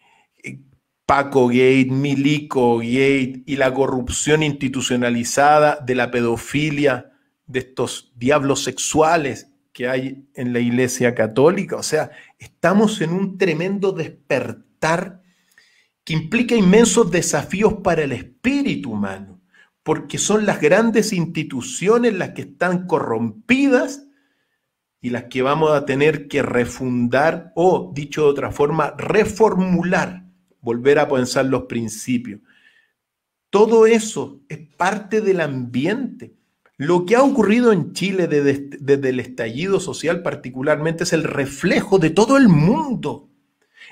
Paco Gate, Milico Gate y la corrupción institucionalizada de la pedofilia de estos diablos sexuales que hay en la Iglesia Católica. O sea, estamos en un tremendo despertar que implica inmensos desafíos para el espíritu humano, porque son las grandes instituciones las que están corrompidas y las que vamos a tener que refundar o, dicho de otra forma, reformular, volver a pensar los principios. Todo eso es parte del ambiente. Lo que ha ocurrido en Chile desde, desde, el estallido social particularmente es el reflejo de todo el mundo.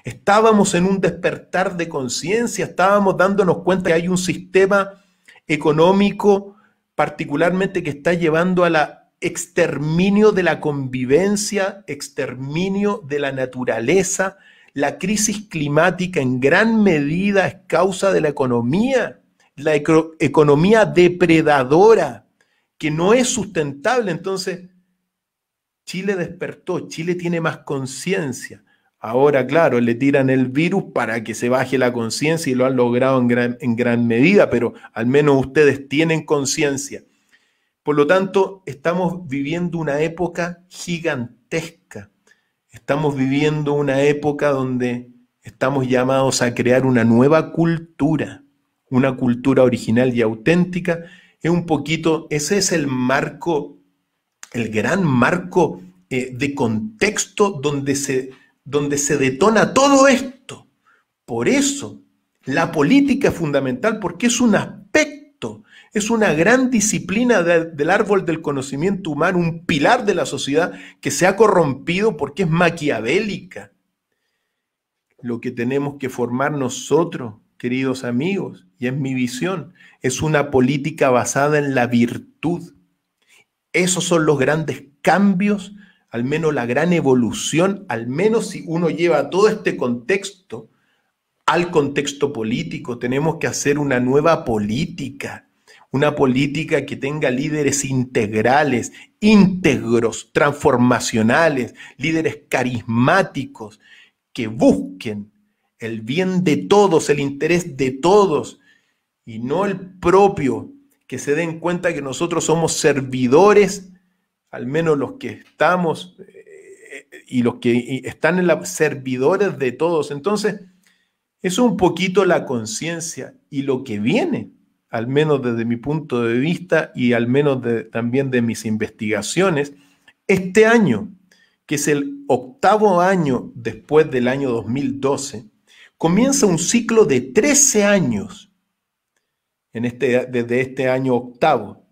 Estábamos en un despertar de conciencia, estábamos dándonos cuenta que hay un sistema económico particularmente que está llevando a la exterminio de la convivencia, exterminio de la naturaleza. La crisis climática en gran medida es causa de la economía, la economía depredadora, que no es sustentable. Entonces, Chile despertó, Chile tiene más conciencia. Ahora, claro, le tiran el virus para que se baje la conciencia y lo han logrado en gran, en gran medida, pero al menos ustedes tienen conciencia. Por lo tanto, estamos viviendo una época gigantesca. Estamos viviendo una época donde estamos llamados a crear una nueva cultura, una cultura original y auténtica. Es un poquito, ese es el marco, el gran marco eh, de contexto donde se, donde se detona todo esto. Por eso, la política es fundamental porque es una es una gran disciplina del árbol del conocimiento humano, un pilar de la sociedad que se ha corrompido porque es maquiavélica. Lo que tenemos que formar nosotros, queridos amigos, y es mi visión, es una política basada en la virtud. Esos son los grandes cambios, al menos la gran evolución, al menos si uno lleva todo este contexto al contexto político. Tenemos que hacer una nueva política una política que tenga líderes integrales, íntegros, transformacionales, líderes carismáticos, que busquen el bien de todos, el interés de todos y no el propio, que se den cuenta que nosotros somos servidores, al menos los que estamos eh, y los que están en la servidores de todos. Entonces, es un poquito la conciencia y lo que viene al menos desde mi punto de vista y al menos también de mis investigaciones, este año, que es el octavo año después del año 2012, comienza un ciclo de 13 años, en este, desde este año octavo,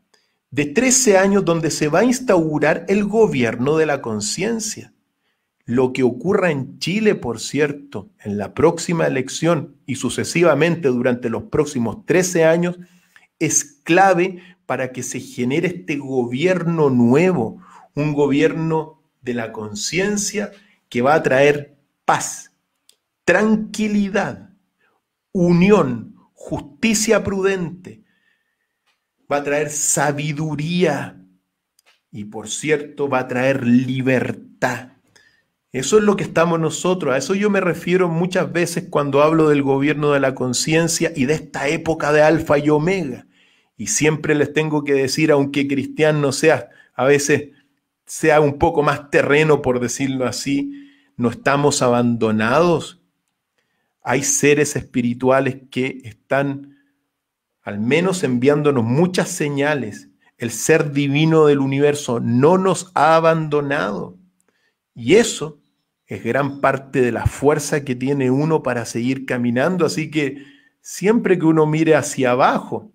de 13 años donde se va a instaurar el gobierno de la conciencia. Lo que ocurra en Chile, por cierto, en la próxima elección y sucesivamente durante los próximos 13 años, es clave para que se genere este gobierno nuevo, un gobierno de la conciencia que va a traer paz, tranquilidad, unión, justicia prudente, va a traer sabiduría y por cierto va a traer libertad. Eso es lo que estamos nosotros, a eso yo me refiero muchas veces cuando hablo del gobierno de la conciencia y de esta época de alfa y omega y siempre les tengo que decir, aunque cristiano sea, a veces sea un poco más terreno, por decirlo así, no estamos abandonados. Hay seres espirituales que están al menos enviándonos muchas señales. El ser divino del universo no nos ha abandonado. Y eso es gran parte de la fuerza que tiene uno para seguir caminando. Así que siempre que uno mire hacia abajo,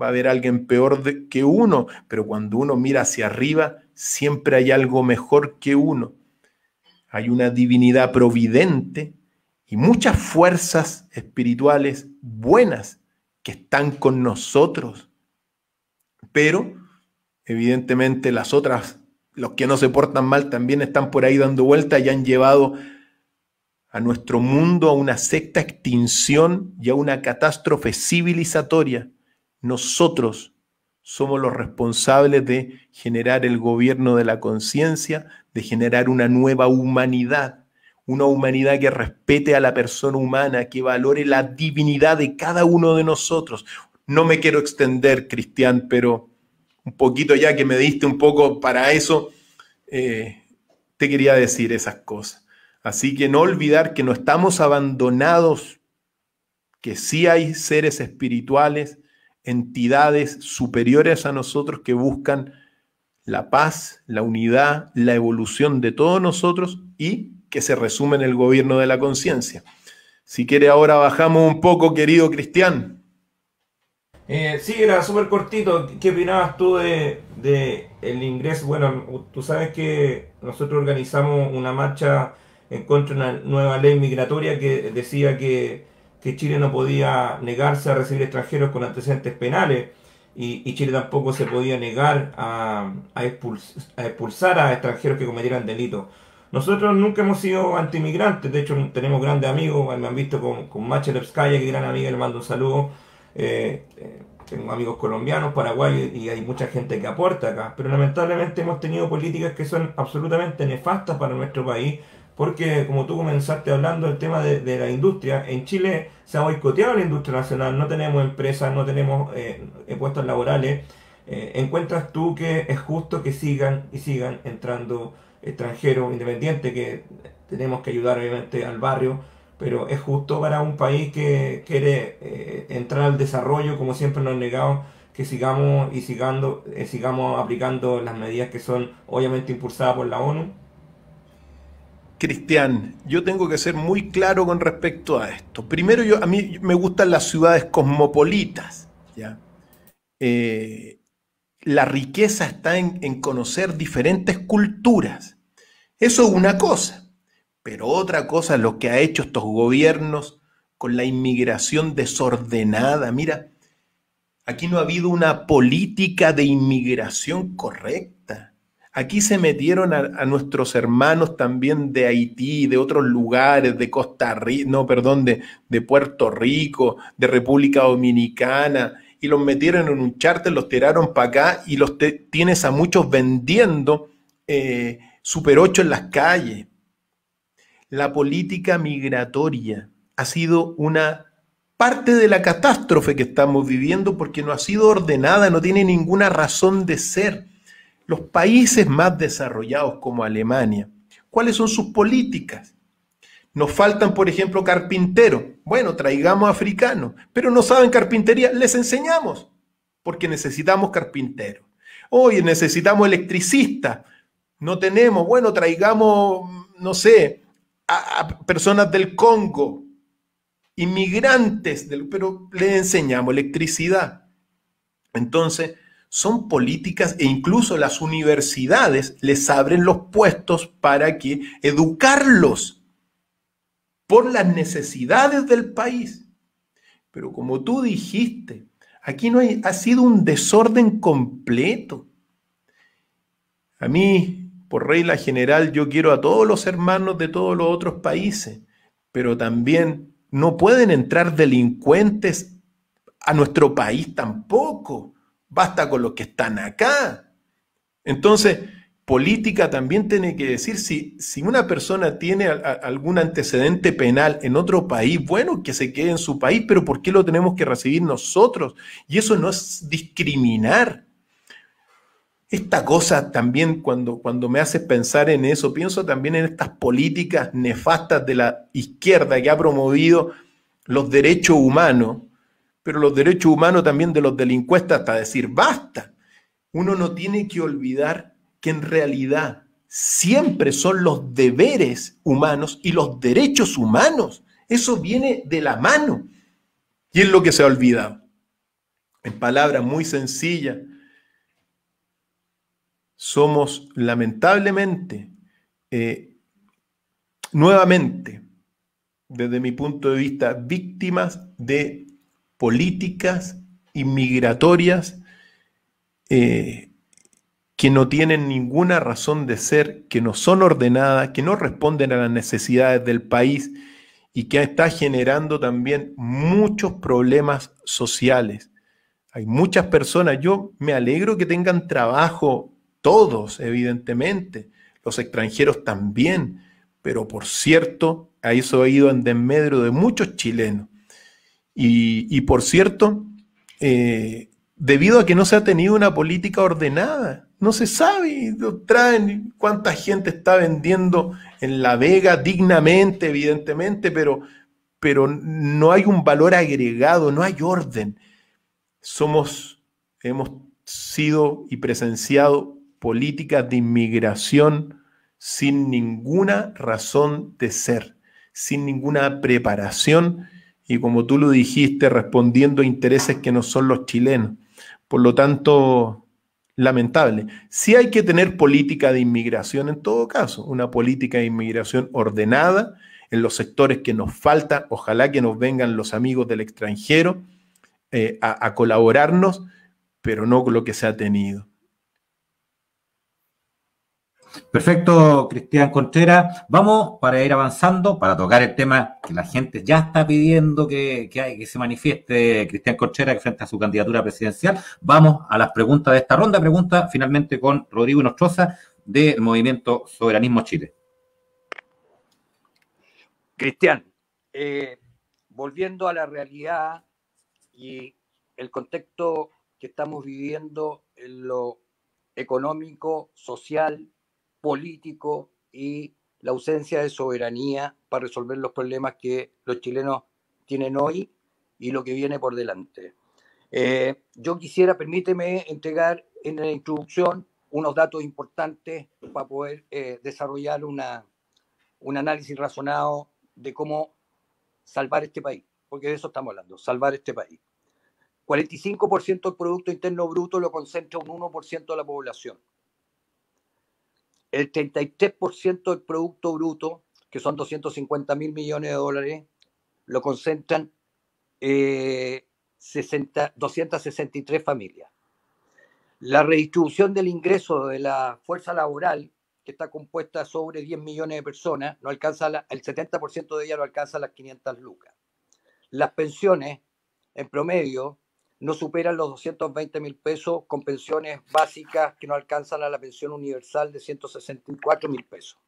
va a haber alguien peor que uno, pero cuando uno mira hacia arriba, siempre hay algo mejor que uno. Hay una divinidad providente y muchas fuerzas espirituales buenas que están con nosotros. Pero, evidentemente, las otras, los que no se portan mal, también están por ahí dando vuelta y han llevado a nuestro mundo a una secta extinción y a una catástrofe civilizatoria nosotros somos los responsables de generar el gobierno de la conciencia, de generar una nueva humanidad, una humanidad que respete a la persona humana, que valore la divinidad de cada uno de nosotros. No me quiero extender, Cristian, pero un poquito ya que me diste un poco para eso, eh, te quería decir esas cosas. Así que no olvidar que no estamos abandonados, que sí hay seres espirituales, entidades superiores a nosotros que buscan la paz, la unidad, la evolución de todos nosotros y que se resumen en el gobierno de la conciencia. Si quiere ahora bajamos un poco, querido Cristian.
Eh, sí, era súper cortito. ¿Qué opinabas tú de, el ingreso? Bueno, tú sabes que nosotros organizamos una marcha en contra de una nueva ley migratoria que decía que que Chile no podía negarse a recibir extranjeros con antecedentes penales y, Chile tampoco se podía negar a, a, expulsar a extranjeros que cometieran delitos. Nosotros nunca hemos sido antimigrantes, de hecho tenemos grandes amigos, me han visto con, con que que gran amiga, le mando un saludo. Eh, eh, tengo amigos colombianos, paraguayos y hay mucha gente que aporta acá, pero lamentablemente hemos tenido políticas que son absolutamente nefastas para nuestro país porque como tú comenzaste hablando del tema de, la industria, en Chile se ha boicoteado la industria nacional, no tenemos empresas, no tenemos eh, puestos laborales. Eh, ¿Encuentras tú que es justo que sigan y sigan entrando extranjeros independientes, que tenemos que ayudar obviamente al barrio, pero es justo para un país que quiere eh, entrar al desarrollo, como siempre nos han negado, que sigamos y sigando, sigamos aplicando las medidas que son obviamente impulsadas
por la ONU? Cristian, yo tengo que ser muy claro con respecto a esto. Primero, a mí me gustan las ciudades cosmopolitas. Eh, la riqueza está en, conocer diferentes culturas. Eso es una cosa. Pero otra cosa es lo que han hecho estos gobiernos con la inmigración desordenada. Mira, aquí no ha habido una política de inmigración correcta. Aquí se metieron a, nuestros hermanos también de Haití, de otros lugares, de Costa Rica, no, perdón, de, Puerto Rico, de República Dominicana, y los metieron en un charter, los tiraron para acá y los tienes a muchos vendiendo eh, Super 8 en las calles. La política migratoria ha sido una parte de la catástrofe que estamos viviendo porque no ha sido ordenada, no tiene ninguna razón de ser los países más desarrollados como Alemania, ¿cuáles son sus políticas? Nos faltan, por ejemplo, carpinteros. Bueno, traigamos africanos, pero no saben carpintería. Les enseñamos, porque necesitamos carpinteros. Hoy necesitamos electricistas. No tenemos, bueno, traigamos, no sé, a, personas del Congo, inmigrantes, del, pero les enseñamos electricidad. Entonces, son políticas e incluso las universidades les abren los puestos para que educarlos por las necesidades del país. Pero como tú dijiste, aquí no hay, ha sido un desorden completo. A mí, por regla general, yo quiero a todos los hermanos de todos los otros países, pero también no pueden entrar delincuentes a nuestro país tampoco basta con los que están acá. Entonces, política también tiene que decir si, si una persona tiene algún antecedente penal en otro país, bueno, que se quede en su país, pero ¿por qué lo tenemos que recibir nosotros? Y eso no es discriminar. Esta cosa también, cuando, cuando me haces pensar en eso, pienso también en estas políticas nefastas de la izquierda que ha promovido los derechos humanos, pero los derechos humanos también de los delincuentes hasta decir basta. Uno no tiene que olvidar que en realidad siempre son los deberes humanos y los derechos humanos. Eso viene de la mano. Y es lo que se ha olvidado. En palabras muy sencillas, somos lamentablemente, eh, nuevamente, desde mi punto de vista, víctimas de políticas inmigratorias eh, que no tienen ninguna razón de ser, que no son ordenadas, que no responden a las necesidades del país y que está generando también muchos problemas sociales. Hay muchas personas, yo me alegro que tengan trabajo todos, evidentemente, los extranjeros también, pero por cierto, ahí eso ha ido en desmedro de muchos chilenos y, por cierto, eh, debido a que no se ha tenido una política ordenada, no se sabe, cuánta gente está vendiendo en La Vega dignamente, evidentemente, pero, pero no hay un valor agregado, no hay orden. Somos, hemos sido y presenciado políticas de inmigración sin ninguna razón de ser, sin ninguna preparación y como tú lo dijiste, respondiendo a intereses que no son los chilenos. Por lo tanto, lamentable. Sí hay que tener política de inmigración en todo caso, una política de inmigración ordenada en los sectores que nos faltan. Ojalá que nos vengan los amigos del extranjero eh, a colaborarnos, pero no con lo que se ha tenido.
Perfecto, Cristian Contreras. Vamos para ir avanzando, para tocar el tema que la gente ya está pidiendo que, que, se manifieste Cristian Contreras frente a su candidatura presidencial. Vamos a las preguntas de esta ronda. Pregunta finalmente con Rodrigo Nostroza del Movimiento Soberanismo Chile. Cristian,
eh, volviendo a la realidad y el contexto que estamos viviendo en lo económico, social político y la ausencia de soberanía para resolver los problemas que los chilenos tienen hoy y lo que viene por delante. Eh, yo quisiera, permíteme, entregar en la introducción unos datos importantes para poder eh, desarrollar una, un análisis razonado de cómo salvar este país, porque de eso estamos hablando, salvar este país. 45% del Producto Interno Bruto lo concentra un 1% de la población el 33% del Producto Bruto, que son 250 mil millones de dólares, lo concentran 60, eh, 263 familias. La redistribución del ingreso de la fuerza laboral, que está compuesta sobre 10 millones de personas, no alcanza el 70% de ella no alcanza las 500 lucas. Las pensiones, en promedio, no superan los 220 mil pesos con pensiones básicas que no alcanzan a la pensión universal de 164 mil pesos.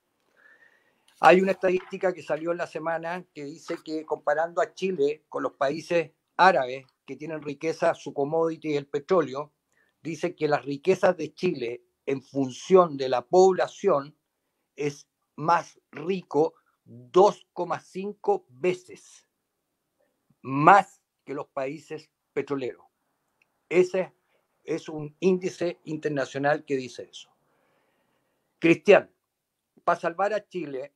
Hay una estadística que salió en la semana que dice que comparando a Chile con los países árabes que tienen riqueza, su commodity y el petróleo, dice que las riquezas de Chile en función de la población es más rico 2,5 veces más que los países petrolero. Ese es un índice internacional que dice eso. Cristian, para salvar a Chile,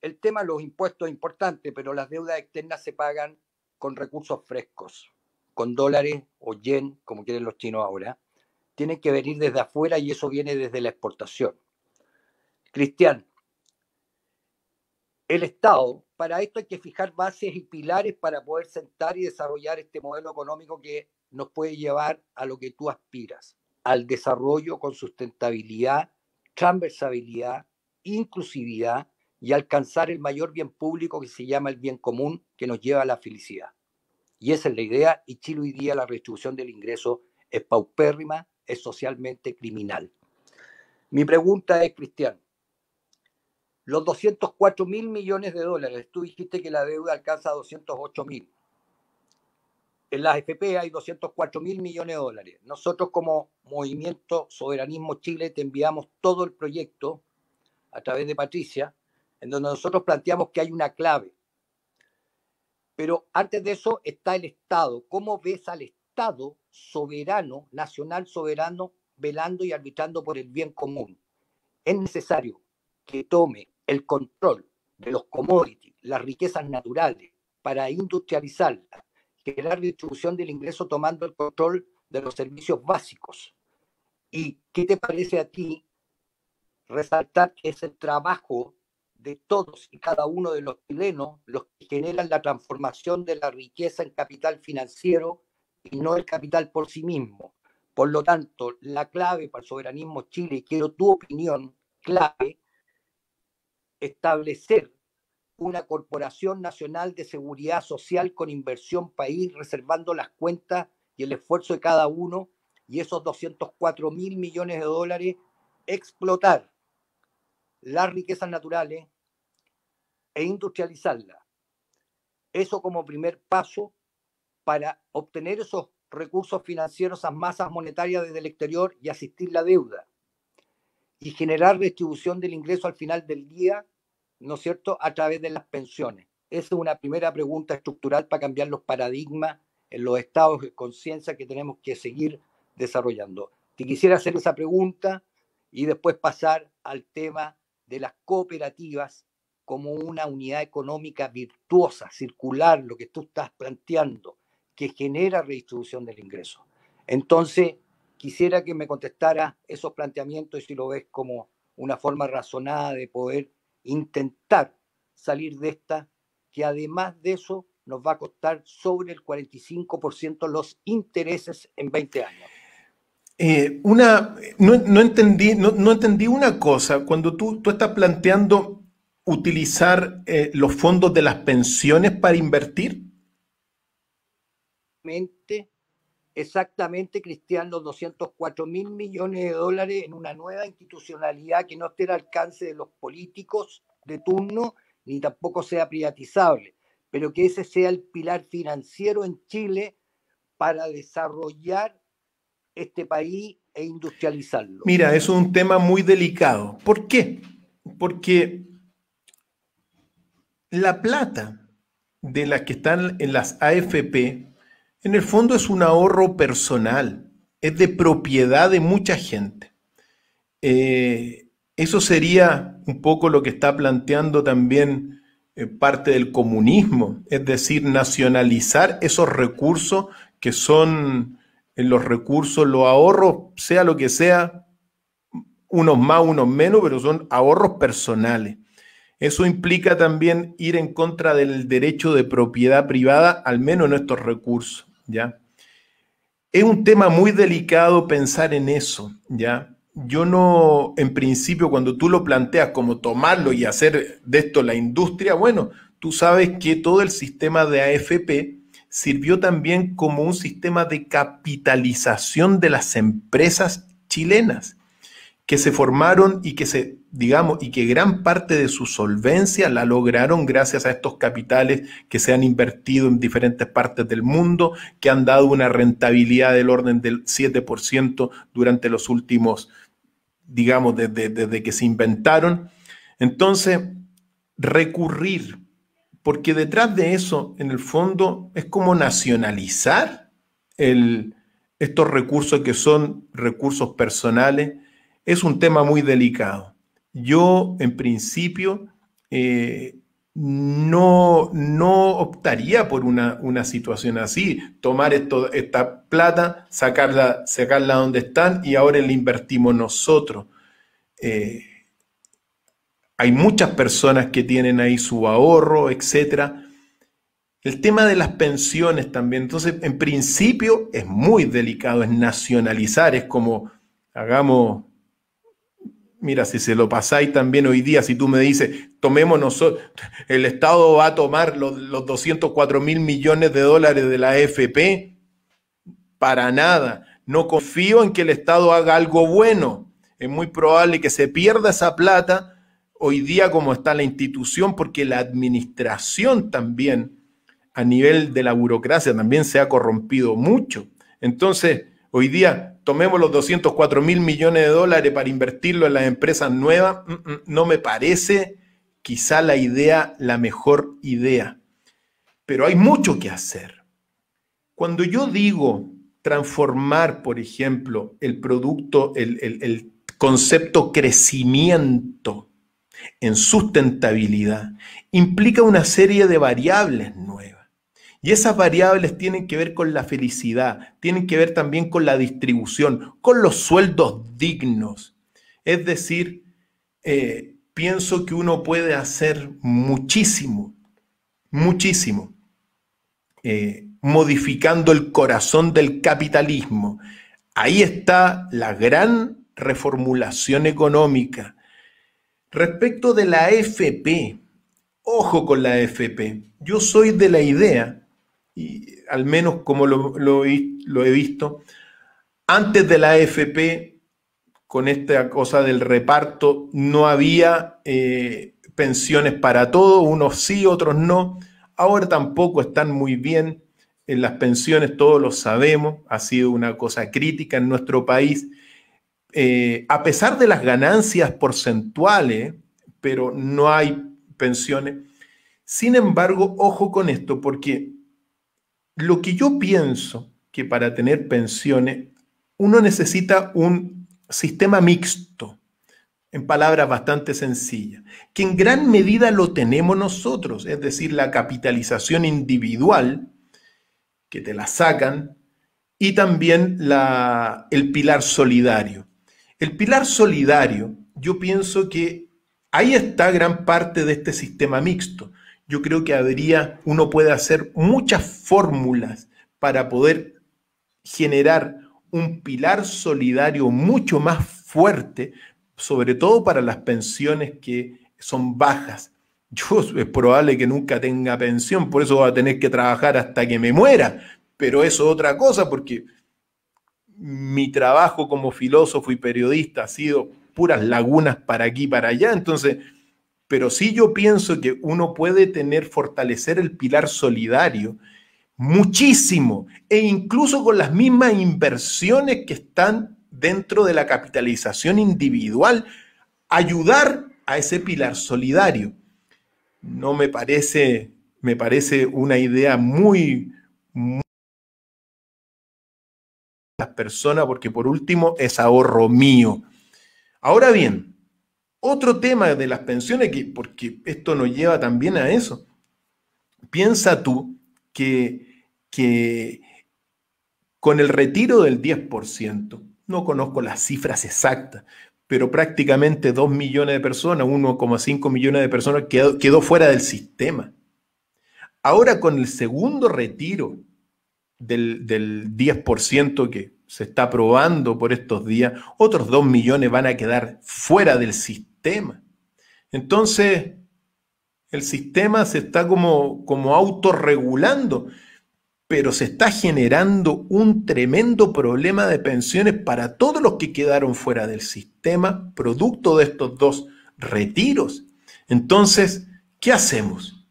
el tema de los impuestos es importante, pero las deudas externas se pagan con recursos frescos, con dólares o yen, como quieren los chinos ahora. Tienen que venir desde afuera y eso viene desde la exportación. Cristian, el Estado. Para esto hay que fijar bases y pilares para poder sentar y desarrollar este modelo económico que nos puede llevar a lo que tú aspiras, al desarrollo con sustentabilidad, transversabilidad, inclusividad y alcanzar el mayor bien público que se llama el bien común que nos lleva a la felicidad. Y esa es la idea y Chile hoy día la redistribución del ingreso es paupérrima, es socialmente criminal. Mi pregunta es, Cristiano, los 204 mil millones de dólares. Tú dijiste que la deuda alcanza 208 mil. En las FP hay 204 mil millones de dólares. Nosotros como Movimiento Soberanismo Chile te enviamos todo el proyecto a través de Patricia, en donde nosotros planteamos que hay una clave. Pero antes de eso está el Estado. ¿Cómo ves al Estado soberano, nacional soberano, velando y arbitrando por el bien común? Es necesario que tome el control de los commodities, las riquezas naturales, para industrializarlas, generar distribución del ingreso tomando el control de los servicios básicos. ¿Y qué te parece a ti resaltar que es el trabajo de todos y cada uno de los chilenos los que generan la transformación de la riqueza en capital financiero y no el capital por sí mismo? Por lo tanto, la clave para el soberanismo Chile, y quiero tu opinión clave, establecer una Corporación Nacional de Seguridad Social con inversión país, reservando las cuentas y el esfuerzo de cada uno, y esos 204 mil millones de dólares, explotar las riquezas naturales e industrializarlas. Eso como primer paso para obtener esos recursos financieros, esas masas monetarias desde el exterior y asistir la deuda y generar redistribución del ingreso al final del día, ¿no es cierto?, a través de las pensiones. Esa es una primera pregunta estructural para cambiar los paradigmas en los estados de conciencia que tenemos que seguir desarrollando. Te quisiera hacer esa pregunta y después pasar al tema de las cooperativas como una unidad económica virtuosa, circular, lo que tú estás planteando, que genera redistribución del ingreso. Entonces, Quisiera que me contestara esos planteamientos y si lo ves como una forma razonada de poder intentar salir de esta, que además de eso nos va a costar sobre el 45% los intereses en 20 años.
Eh, una, no, entendí, no, entendí una cosa. Cuando tú, tú estás planteando utilizar eh, los fondos de las pensiones para invertir
exactamente, Cristian, los 204 mil millones de dólares en una nueva institucionalidad que no esté al alcance de los políticos de turno ni tampoco sea privatizable, pero que ese sea el pilar financiero en Chile para desarrollar este país e industrializarlo.
Mira, es un tema muy delicado. ¿Por qué? Porque la plata de las que están en las AFP en el fondo es un ahorro personal, es de propiedad de mucha gente. Eh, eso sería un poco lo que está planteando también eh, parte del comunismo, es decir, nacionalizar esos recursos que son eh, los recursos, los ahorros, sea lo que sea, unos más, unos menos, pero son ahorros personales. Eso implica también ir en contra del derecho de propiedad privada, al menos nuestros recursos. ¿ya? Es un tema muy delicado pensar en eso, ¿ya? Yo no, en principio, cuando tú lo planteas como tomarlo y hacer de esto la industria, bueno, tú sabes que todo el sistema de AFP sirvió también como un sistema de capitalización de las empresas chilenas que se formaron y que se digamos, y que gran parte de su solvencia la lograron gracias a estos capitales que se han invertido en diferentes partes del mundo, que han dado una rentabilidad del orden del 7% durante los últimos, digamos, desde, desde que se inventaron. Entonces, recurrir, porque detrás de eso, en el fondo, es como nacionalizar el, estos recursos que son recursos personales, es un tema muy delicado. Yo, en principio, eh, no, no optaría por una, situación así, tomar esto, esta plata, sacarla, sacarla donde están y ahora la invertimos nosotros. Eh, hay muchas personas que tienen ahí su ahorro, etcétera. El tema de las pensiones también. Entonces, en principio es muy delicado, es nacionalizar, es como hagamos Mira, si se lo pasáis también hoy día, si tú me dices, tomemos nosotros, el Estado va a tomar los, 204 mil millones de dólares de la FP, para nada. No confío en que el Estado haga algo bueno. Es muy probable que se pierda esa plata hoy día como está la institución, porque la administración también, a nivel de la burocracia, también se ha corrompido mucho. Entonces, Hoy día, tomemos los 204 mil millones de dólares para invertirlo en las empresas nuevas. Mm, mm, no me parece quizá la idea, la mejor idea. Pero hay mucho que hacer. Cuando yo digo transformar, por ejemplo, el producto, el, el concepto crecimiento en sustentabilidad, implica una serie de variables nuevas y esas variables tienen que ver con la felicidad, tienen que ver también con la distribución, con los sueldos dignos. Es decir, eh, pienso que uno puede hacer muchísimo, muchísimo, eh, modificando el corazón del capitalismo. Ahí está la gran reformulación económica. Respecto de la FP, ojo con la FP, yo soy de la idea y al menos como lo, he visto, antes de la AFP, con esta cosa del reparto, no había eh, pensiones para todos, unos sí, otros no. Ahora tampoco están muy bien en las pensiones, todos lo sabemos, ha sido una cosa crítica en nuestro país. Eh, a pesar de las ganancias porcentuales, pero no hay pensiones. Sin embargo, ojo con esto, porque lo que yo pienso que para tener pensiones uno necesita un sistema mixto, en palabras bastante sencillas, que en gran medida lo tenemos nosotros, es decir, la capitalización individual, que te la sacan, y también el pilar solidario. El pilar solidario, yo pienso que ahí está gran parte de este sistema mixto yo creo que habría, uno puede hacer muchas fórmulas para poder generar un pilar solidario mucho más fuerte, sobre todo para las pensiones que son bajas. Yo es probable que nunca tenga pensión, por eso voy a tener que trabajar hasta que me muera, pero eso es otra cosa porque mi trabajo como filósofo y periodista ha sido puras lagunas para aquí y para allá, entonces pero sí yo pienso que uno puede tener, fortalecer el pilar solidario muchísimo e incluso con las mismas inversiones que están dentro de la capitalización individual, ayudar a ese pilar solidario. No me parece, me parece una idea muy, las personas porque por último es ahorro mío. Ahora bien, otro tema de las pensiones, que, porque esto nos lleva también a eso. Piensa tú que, con el retiro del 10%, no conozco las cifras exactas, pero prácticamente 2 millones de personas, 1,5 millones de personas quedó, fuera del sistema. Ahora con el segundo retiro del, del 10% que se está probando por estos días, otros 2 millones van a quedar fuera del sistema. Entonces, el sistema se está como, como autorregulando, pero se está generando un tremendo problema de pensiones para todos los que quedaron fuera del sistema, producto de estos dos retiros. Entonces, ¿qué hacemos?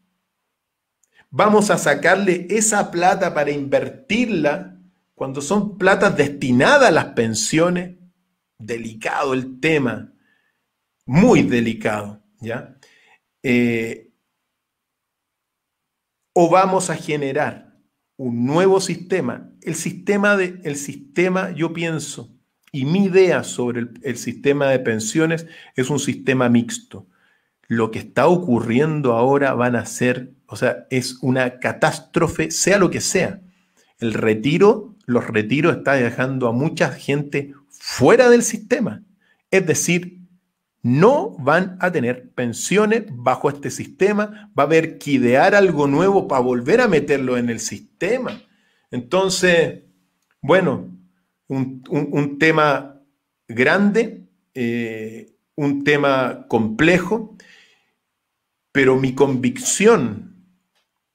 Vamos a sacarle esa plata para invertirla cuando son platas destinadas a las pensiones, delicado el tema, muy delicado, ¿ya? Eh, o vamos a generar un nuevo sistema. El sistema, de, el sistema yo pienso, y mi idea sobre el, el, sistema de pensiones es un sistema mixto. Lo que está ocurriendo ahora van a ser, o sea, es una catástrofe, sea lo que sea. El retiro los retiros está dejando a mucha gente fuera del sistema. Es decir, no van a tener pensiones bajo este sistema, va a haber que idear algo nuevo para volver a meterlo en el sistema. Entonces, bueno, un, tema grande, eh, un tema complejo, pero mi convicción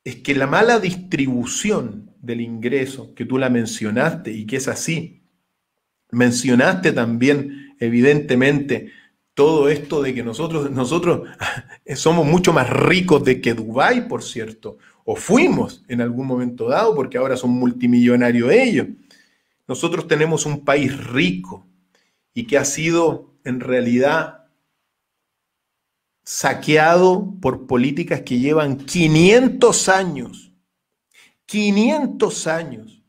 es que la mala distribución del ingreso, que tú la mencionaste y que es así. Mencionaste también, evidentemente, todo esto de que nosotros, nosotros somos mucho más ricos de que Dubái, por cierto, o fuimos en algún momento dado, porque ahora son multimillonarios ellos. Nosotros tenemos un país rico y que ha sido en realidad saqueado por políticas que llevan 500 años 500 años.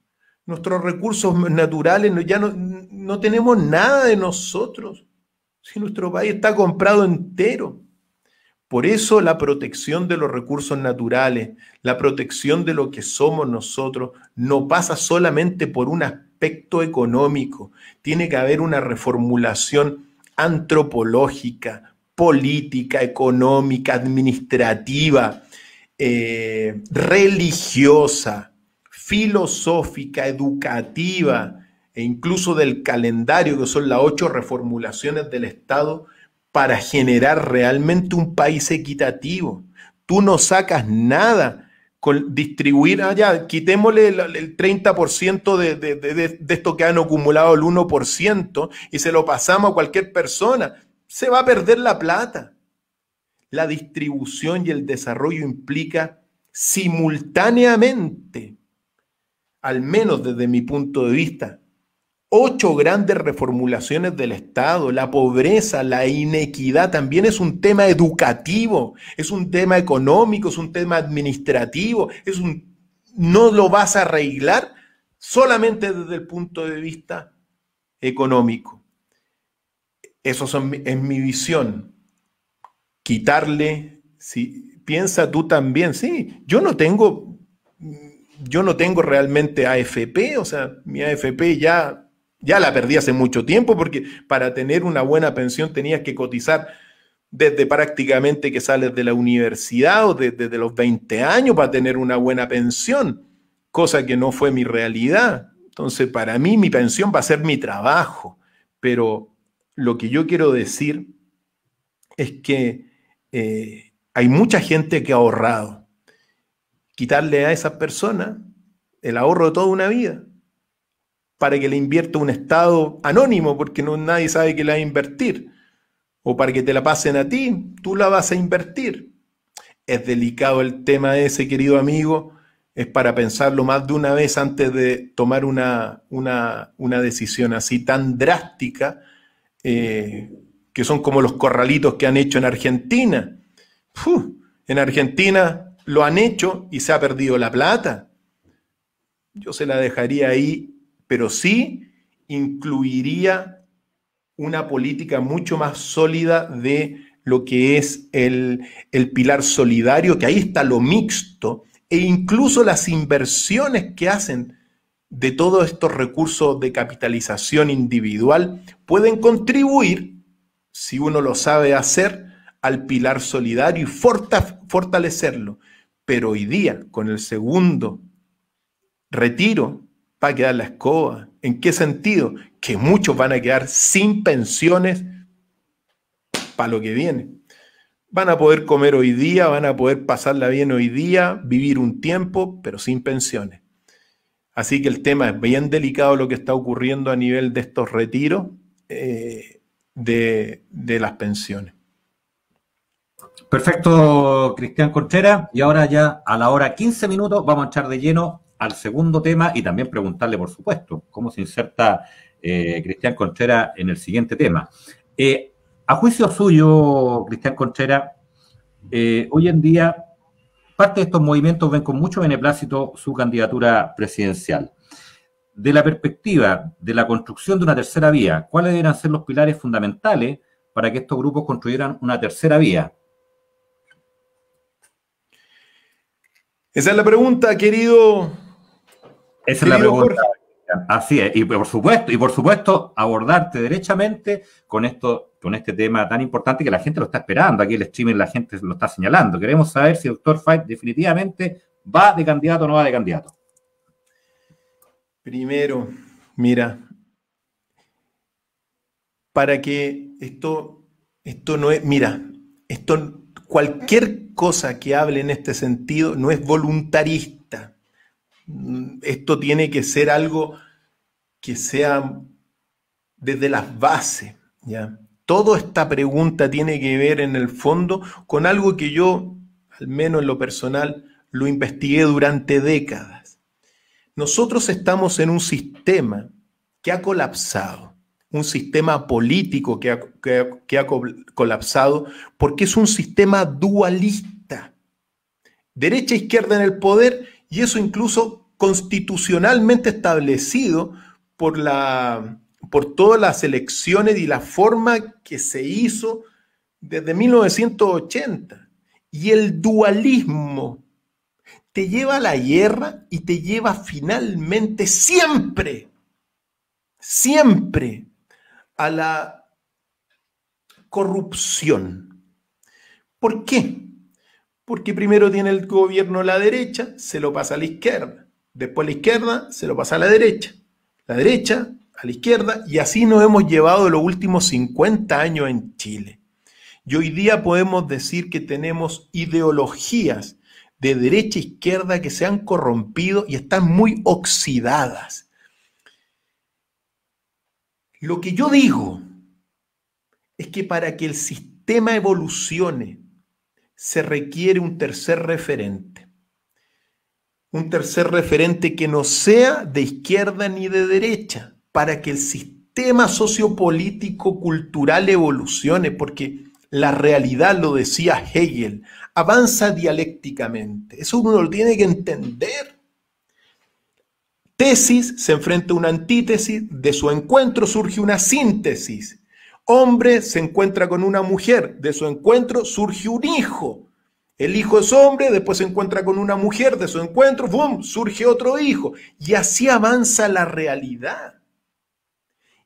Nuestros recursos naturales, ya no, tenemos nada de nosotros. Si nuestro país está comprado entero. Por eso la protección de los recursos naturales, la protección de lo que somos nosotros, no pasa solamente por un aspecto económico. Tiene que haber una reformulación antropológica, política, económica, administrativa, eh, religiosa, filosófica, educativa e incluso del calendario, que son las ocho reformulaciones del Estado, para generar realmente un país equitativo. Tú no sacas nada con distribuir allá, ah, quitémosle el, 30% de, de, de, esto que han acumulado el 1% y se lo pasamos a cualquier persona, se va a perder la plata la distribución y el desarrollo implica simultáneamente, al menos desde mi punto de vista, ocho grandes reformulaciones del Estado, la pobreza, la inequidad, también es un tema educativo, es un tema económico, es un tema administrativo, es un no lo vas a arreglar solamente desde el punto de vista económico. Eso es mi visión quitarle, si piensa tú también, sí, yo no tengo, yo no tengo realmente AFP, o sea, mi AFP ya, ya la perdí hace mucho tiempo porque para tener una buena pensión tenías que cotizar desde prácticamente que sales de la universidad o desde, desde los 20 años para tener una buena pensión, cosa que no fue mi realidad. Entonces, para mí mi pensión va a ser mi trabajo, pero lo que yo quiero decir es que eh, hay mucha gente que ha ahorrado. Quitarle a esa persona el ahorro de toda una vida para que le invierta un Estado anónimo, porque no, nadie sabe que la va a invertir, o para que te la pasen a ti, tú la vas a invertir. Es delicado el tema ese, querido amigo, es para pensarlo más de una vez antes de tomar una, una, una decisión así tan drástica eh, que son como los corralitos que han hecho en Argentina. en Argentina lo han hecho y se ha perdido la plata. Yo se la dejaría ahí, pero sí incluiría una política mucho más sólida de lo que es el, el pilar solidario, que ahí está lo mixto, e incluso las inversiones que hacen de todos estos recursos de capitalización individual pueden contribuir si uno lo sabe hacer, al pilar solidario y fortalecerlo. Pero hoy día, con el segundo retiro, va a quedar la escoba. ¿En qué sentido? Que muchos van a quedar sin pensiones para lo que viene. Van a poder comer hoy día, van a poder pasarla bien hoy día, vivir un tiempo, pero sin pensiones. Así que el tema es bien delicado lo que está ocurriendo a nivel de estos retiros. Eh, de, las pensiones.
Perfecto, Cristian Contreras. Y ahora ya a la hora 15 minutos vamos a echar de lleno al segundo tema y también preguntarle, por supuesto, cómo se inserta eh, Cristian Contreras en el siguiente tema. Eh, a juicio suyo, Cristian Contreras, eh, hoy en día parte de estos movimientos ven con mucho beneplácito su candidatura presidencial de la perspectiva de la construcción de una tercera vía, ¿cuáles deberían ser los pilares fundamentales para que estos grupos construyeran una tercera vía? Esa es la pregunta, querido. Esa es la pregunta. Así es, y por supuesto, y por supuesto, abordarte derechamente con esto, con este tema tan importante que la gente lo está esperando. Aquí el streaming la gente lo está señalando. Queremos saber si el doctor Fight definitivamente va de candidato o no va
de candidato. Primero, mira, para que esto, esto no es, mira, esto, cualquier cosa que hable en este sentido no es voluntarista. Esto tiene que ser algo que sea desde las bases, ¿ya? Toda esta pregunta tiene que ver en el fondo con algo que yo, al menos en lo personal, lo investigué durante décadas. Nosotros estamos en un sistema que ha colapsado, un sistema político que ha, colapsado, porque es un sistema dualista. Derecha e izquierda en el poder, y eso incluso constitucionalmente establecido por, la, por todas las elecciones y la forma que se hizo desde 1980. Y el dualismo te lleva a la guerra y te lleva finalmente siempre, siempre a la corrupción. ¿Por qué? Porque primero tiene el gobierno la derecha, se lo pasa a la izquierda. Después la izquierda se lo pasa a la derecha. La derecha a la izquierda y así nos hemos llevado los últimos 50 años en Chile. Y hoy día podemos decir que tenemos ideologías de derecha e izquierda que se han corrompido y están muy oxidadas. Lo que yo digo es que para que el sistema evolucione se requiere un tercer referente. Un tercer referente que no sea de izquierda ni de derecha, para que el sistema sociopolítico cultural evolucione, porque la realidad, lo decía Hegel, avanza dialécticamente. Eso uno lo tiene que entender. Tesis se enfrenta a una antítesis, de su encuentro surge una síntesis. Hombre se encuentra con una mujer, de su encuentro surge un hijo. El hijo es hombre, después se encuentra con una mujer, de su encuentro, ¡boom!, surge otro hijo. Y así avanza la realidad.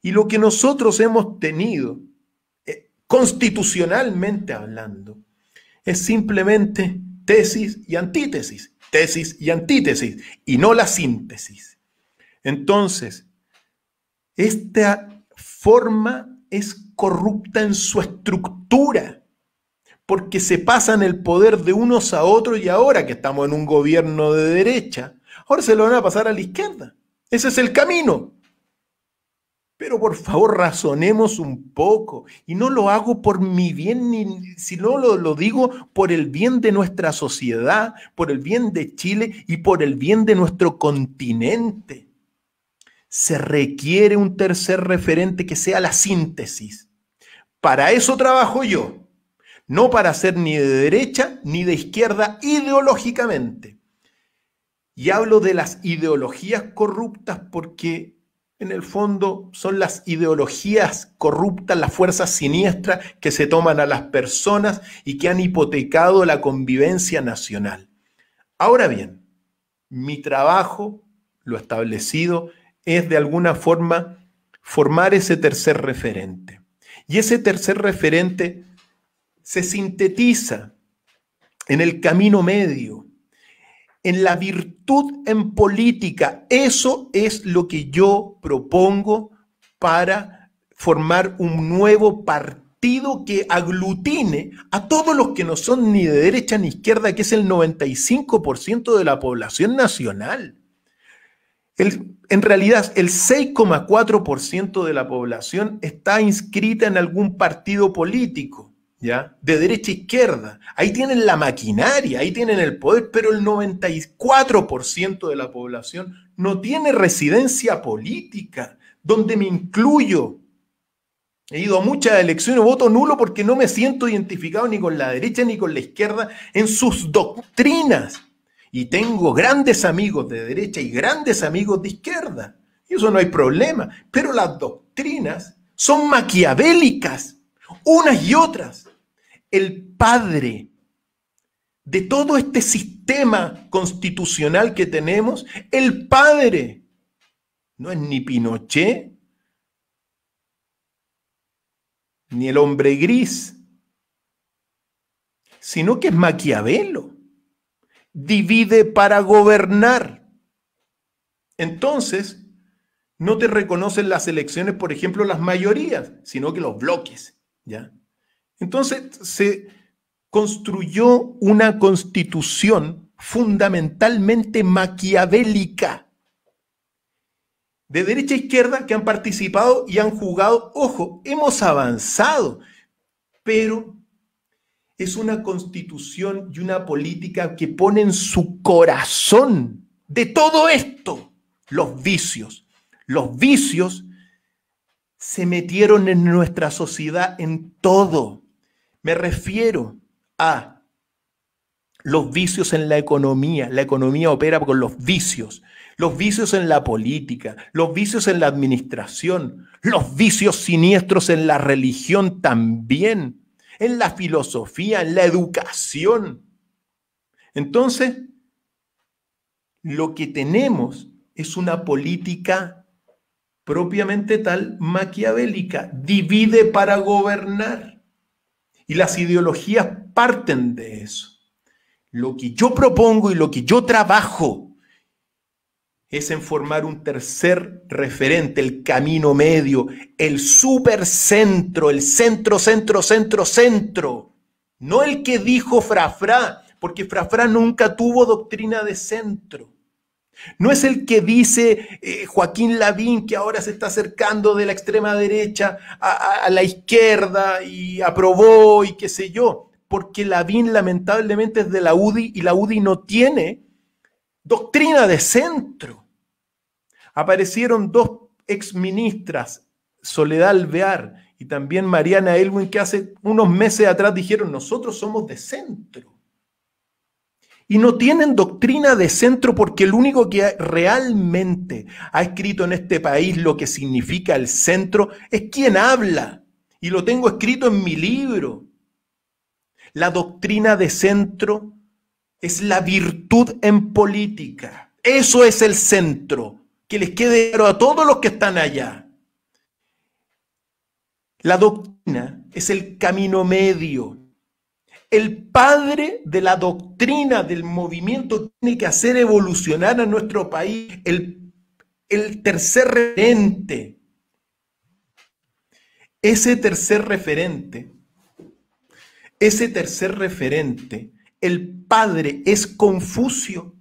Y lo que nosotros hemos tenido, eh, constitucionalmente hablando, es simplemente tesis y antítesis, tesis y antítesis, y no la síntesis. Entonces, esta forma es corrupta en su estructura, porque se pasan el poder de unos a otros y ahora que estamos en un gobierno de derecha, ahora se lo van a pasar a la izquierda. Ese es el camino. Pero por favor, razonemos un poco. Y no lo hago por mi bien, sino lo, lo digo por el bien de nuestra sociedad, por el bien de Chile y por el bien de nuestro continente. Se requiere un tercer referente que sea la síntesis. Para eso trabajo yo, no para ser ni de derecha ni de izquierda ideológicamente. Y hablo de las ideologías corruptas porque en el fondo son las ideologías corruptas, las fuerzas siniestras que se toman a las personas y que han hipotecado la convivencia nacional. Ahora bien, mi trabajo, lo establecido, es de alguna forma formar ese tercer referente. Y ese tercer referente se sintetiza en el camino medio, en la virtud en política. Eso es lo que yo propongo para formar un nuevo partido que aglutine a todos los que no son ni de derecha ni izquierda, que es el 95% de la población nacional. en realidad, el 6,4% de la población está inscrita en algún partido político. De derecha a izquierda. Ahí tienen la maquinaria, ahí tienen el poder, pero el 94% de la población no tiene residencia política, donde me incluyo. He ido a muchas elecciones, voto nulo porque no me siento identificado ni con la derecha ni con la izquierda en sus doctrinas. Y tengo grandes amigos de derecha y grandes amigos de izquierda. Y eso no hay problema. Pero las doctrinas son maquiavélicas, unas y otras el padre de todo este sistema constitucional que tenemos, el padre no es ni Pinochet, ni el hombre gris, sino que es Maquiavelo. Divide para gobernar. Entonces, no te reconocen las elecciones, por ejemplo, las mayorías, sino que los bloques, ¿ya? Entonces se construyó una constitución fundamentalmente maquiavélica de derecha a izquierda que han participado y han jugado, ojo, hemos avanzado, pero es una constitución y una política que ponen su corazón de todo esto los vicios. Los vicios se metieron en nuestra sociedad en todo. Me refiero a los vicios en la economía. La economía opera con los vicios. Los vicios en la política, los vicios en la administración, los vicios siniestros en la religión también, en la filosofía, en la educación. Entonces, lo que tenemos es una política propiamente tal maquiavélica. Divide para gobernar. Y las ideologías parten de eso. Lo que yo propongo y lo que yo trabajo es en formar un tercer referente, el camino medio, el supercentro, el centro, centro, centro, centro. No el que dijo Frafra, porque Frafra nunca tuvo doctrina de centro. No es el que dice eh, Joaquín Lavín que ahora se está acercando de la extrema derecha a, la izquierda y aprobó y qué sé yo, porque Lavín lamentablemente es de la UDI y la UDI no tiene doctrina de centro. Aparecieron dos exministras, Soledad Alvear y también Mariana Elwin, que hace unos meses atrás dijeron, nosotros somos de centro y no tienen doctrina de centro porque el único que realmente ha escrito en este país lo que significa el centro es quien habla. Y lo tengo escrito en mi libro. La doctrina de centro es la virtud en política. Eso es el centro. Que les quede claro a todos los que están allá. La doctrina es el camino medio el padre de la doctrina del movimiento tiene que hacer evolucionar a nuestro país el, tercer referente. Ese tercer referente, ese tercer referente, el padre es Confucio.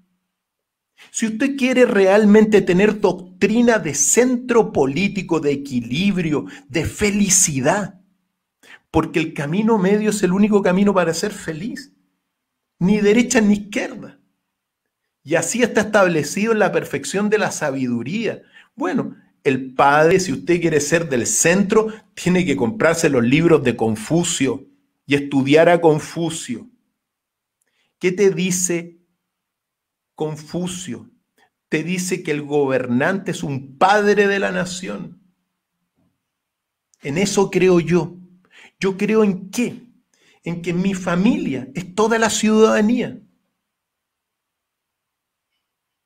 Si usted quiere realmente tener doctrina de centro político, de equilibrio, de felicidad, porque el camino medio es el único camino para ser feliz, ni derecha ni izquierda. Y así está establecido en la perfección de la sabiduría. Bueno, el padre, si usted quiere ser del centro, tiene que comprarse los libros de Confucio y estudiar a Confucio. ¿Qué te dice Confucio? Te dice que el gobernante es un padre de la nación. En eso creo yo. Yo creo en qué? En que mi familia es toda la ciudadanía.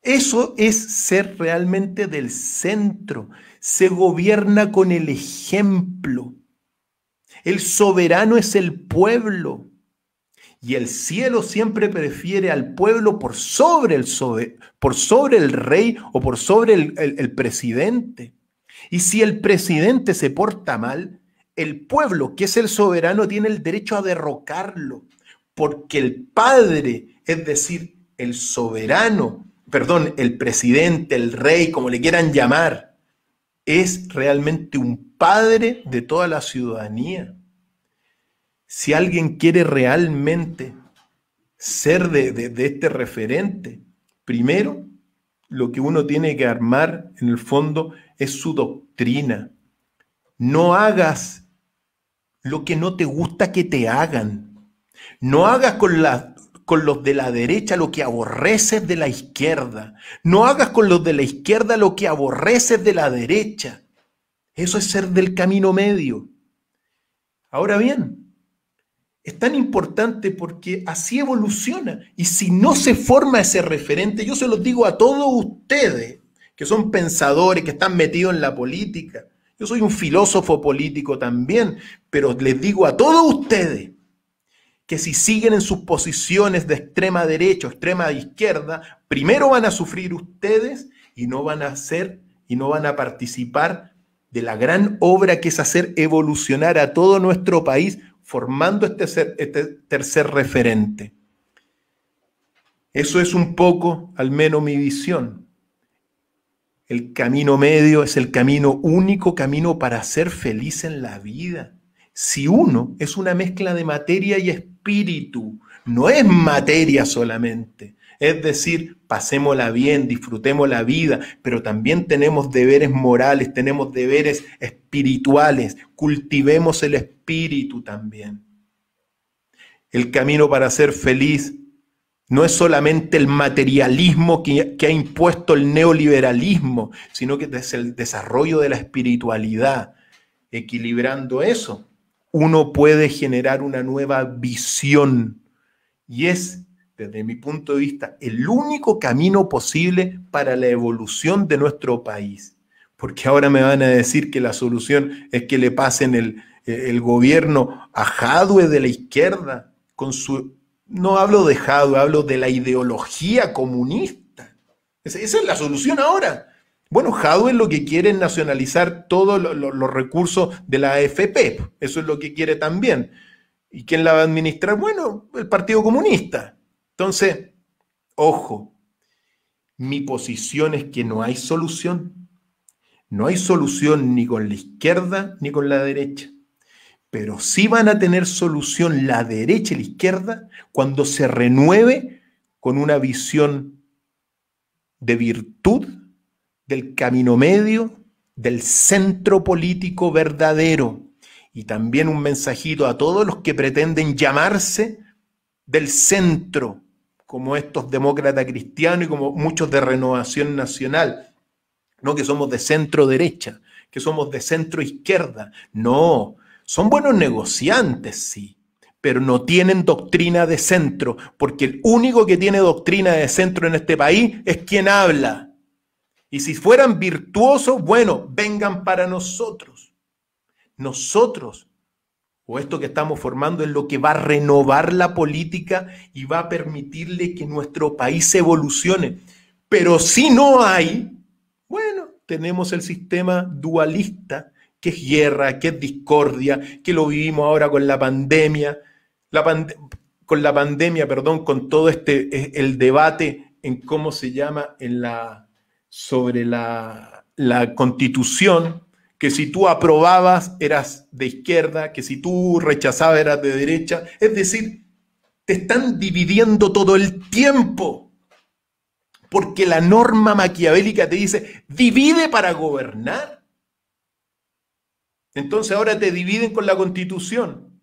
Eso es ser realmente del centro. Se gobierna con el ejemplo. El soberano es el pueblo. Y el cielo siempre prefiere al pueblo por sobre el, por sobre el rey o por sobre el presidente. Y si el presidente se porta mal, el pueblo, que es el soberano, tiene el derecho a derrocarlo, porque el Padre, es decir, el soberano, perdón, el presidente, el rey, como le quieran llamar, es realmente un padre de toda la ciudadanía. Si alguien quiere realmente ser de, este referente, primero lo que uno tiene que armar en el fondo es su doctrina. No hagas lo que no te gusta que te hagan. No hagas con, los de la derecha lo que aborreces de la izquierda. No hagas con los de la izquierda lo que aborreces de la derecha. Eso es ser del camino medio. Ahora bien, es tan importante porque así evoluciona. Y si no se forma ese referente, yo se los digo a todos ustedes que son pensadores, que están metidos en la política, yo soy un filósofo político también, pero les digo a todos ustedes que si siguen en sus posiciones de extrema derecha o extrema izquierda, primero van a sufrir ustedes y no van a ser y no van a participar de la gran obra que es hacer evolucionar a todo nuestro país formando este, este tercer referente. Eso es un poco, al menos, mi visión. El camino medio es el camino único camino para ser feliz en la vida. Si uno es una mezcla de materia y espíritu, no es materia solamente. Es decir, pasémosla bien, disfrutemos la vida, pero también tenemos deberes morales, tenemos deberes espirituales, cultivemos el espíritu también. El camino para ser feliz no es solamente el materialismo que, ha impuesto el neoliberalismo, sino que es el desarrollo de la espiritualidad. Equilibrando eso, uno puede generar una nueva visión. Y es, desde mi punto de vista, el único camino posible para la evolución de nuestro país. Porque ahora me van a decir que la solución es que le pasen el, el gobierno a Jadwe de la izquierda con su no hablo de Jadwe, hablo de la ideología comunista. Esa es la solución ahora. Bueno, Jadwe es lo que quiere nacionalizar todos los recursos de la AFP. Eso es lo que quiere también. ¿Y quién la va a administrar? Bueno, el Partido Comunista. Entonces, ojo, mi posición es que no hay solución. No hay solución ni con la izquierda ni con la derecha pero sí van a tener solución la derecha y la izquierda cuando se renueve con una visión de virtud del camino medio, del centro político verdadero y también un mensajito a todos los que pretenden llamarse del centro, como estos demócratas cristianos y como muchos de Renovación Nacional, no que somos de centro derecha, que somos de centro izquierda, no, son buenos negociantes, sí, pero no tienen doctrina de centro, porque el único que tiene doctrina de centro en este país es quien habla. Y si fueran virtuosos, bueno, vengan para nosotros. Nosotros, o esto que estamos formando, es lo que va a renovar la política y va a permitirle que nuestro país evolucione. Pero si no hay, bueno, tenemos el sistema dualista ¿Qué es guerra, que es discordia, que lo vivimos ahora con la pandemia, con la pandemia, perdón, con todo este, e, el debate en cómo se llama en la, sobre la, la constitución, que si tú aprobabas eras de izquierda, que si tú rechazabas eras de derecha, es decir, te están dividiendo todo el tiempo. Porque la norma maquiavélica te dice, divide para gobernar. Entonces ahora te dividen con la constitución.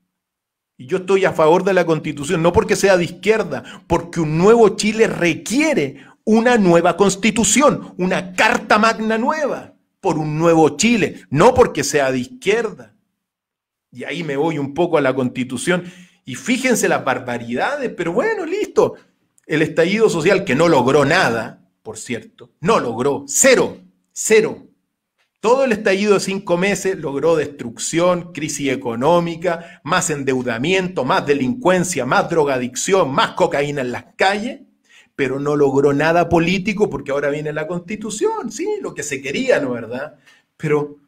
Y yo estoy a favor de la constitución, no porque sea de izquierda, porque un nuevo Chile requiere una nueva constitución, una carta magna nueva por un nuevo Chile, no porque sea de izquierda. Y ahí me voy un poco a la constitución. Y fíjense las barbaridades, pero bueno, listo. El estallido social que no logró nada, por cierto, no logró, cero, cero, todo el estallido de cinco meses logró destrucción, crisis económica, más endeudamiento, más delincuencia, más drogadicción, más cocaína en las calles, pero no logró nada político porque ahora viene la constitución, sí, lo que se quería, ¿no verdad? Pero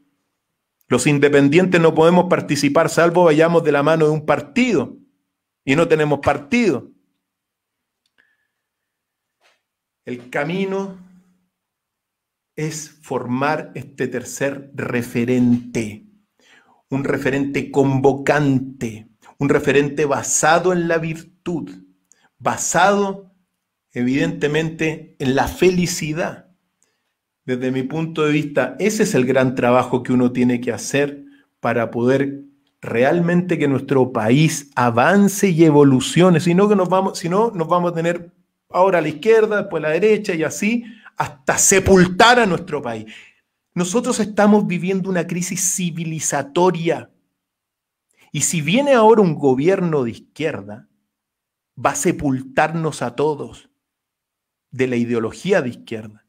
los independientes no podemos participar salvo vayamos de la mano de un partido y no tenemos partido. El camino es formar este tercer referente, un referente convocante, un referente basado en la virtud, basado evidentemente en la felicidad. Desde mi punto de vista, ese es el gran trabajo que uno tiene que hacer para poder realmente que nuestro país avance y evolucione, sino que nos vamos, sino nos vamos a tener ahora a la izquierda, después a la derecha y así, hasta sepultar a nuestro país. Nosotros estamos viviendo una crisis civilizatoria. Y si viene ahora un gobierno de izquierda, va a sepultarnos a todos de la ideología de izquierda.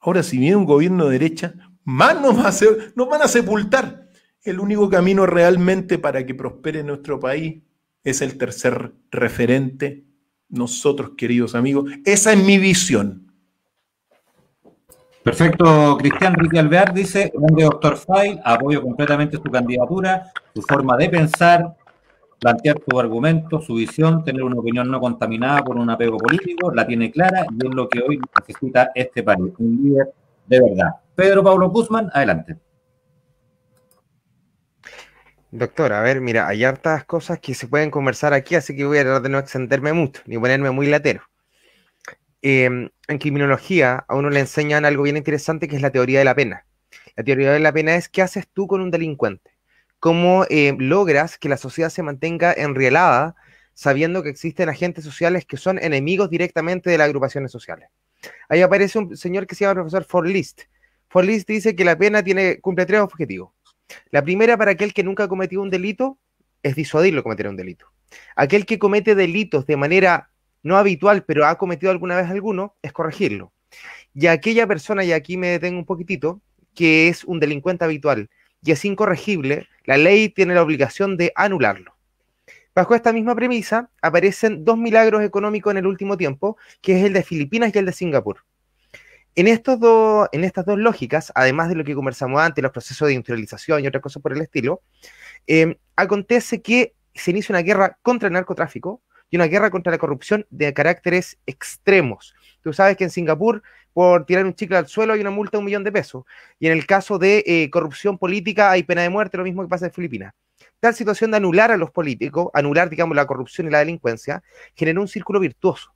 Ahora, si viene un gobierno de derecha, más nos, va a nos van a sepultar. El único camino realmente para que prospere nuestro país es el tercer referente. Nosotros, queridos amigos, esa es mi visión. Perfecto, Cristian Riquelme Alvear dice, grande doctor Fay, apoyo completamente
su candidatura, su forma de pensar, plantear su argumento, su visión, tener una opinión no contaminada por un apego político, la tiene clara y es lo que hoy necesita este país, un líder de verdad. Pedro Pablo Guzmán, adelante.
Doctor, a ver, mira, hay hartas cosas que se pueden conversar aquí, así que voy a tratar de no extenderme mucho, ni ponerme muy latero. Em, en criminología a uno le enseñan algo bien interesante que es la teoría de la pena. La teoría de la pena es qué haces tú con un delincuente, cómo em, logras que la sociedad se mantenga enrielada sabiendo que existen agentes sociales que son enemigos directamente de las agrupaciones sociales. Ahí aparece un señor que se llama profesor Forlist. Forlist dice que la pena tiene, cumple tres objetivos. La primera para aquel que nunca ha cometido un delito es disuadirlo de cometer un delito. Aquel que comete delitos de manera no habitual, pero ha cometido alguna vez alguno, es corregirlo. Y aquella persona, y aquí me detengo un poquitito, que es un delincuente habitual y es incorregible, la ley tiene la obligación de anularlo. Bajo esta misma premisa aparecen dos milagros económicos en el último tiempo, que es el de Filipinas y el de Singapur. En, estos dos, en estas dos lógicas, además de lo que conversamos antes, los procesos de industrialización y otras cosas por el estilo, eh, acontece que se inicia una guerra contra el narcotráfico, y una guerra contra la corrupción de caracteres extremos. Tú sabes que en Singapur por tirar un chicle al suelo hay una multa de un millón de pesos. Y en el caso de eh, corrupción política hay pena de muerte, lo mismo que pasa en Filipinas. Tal situación de anular a los políticos, anular, digamos, la corrupción y la delincuencia, generó un círculo virtuoso.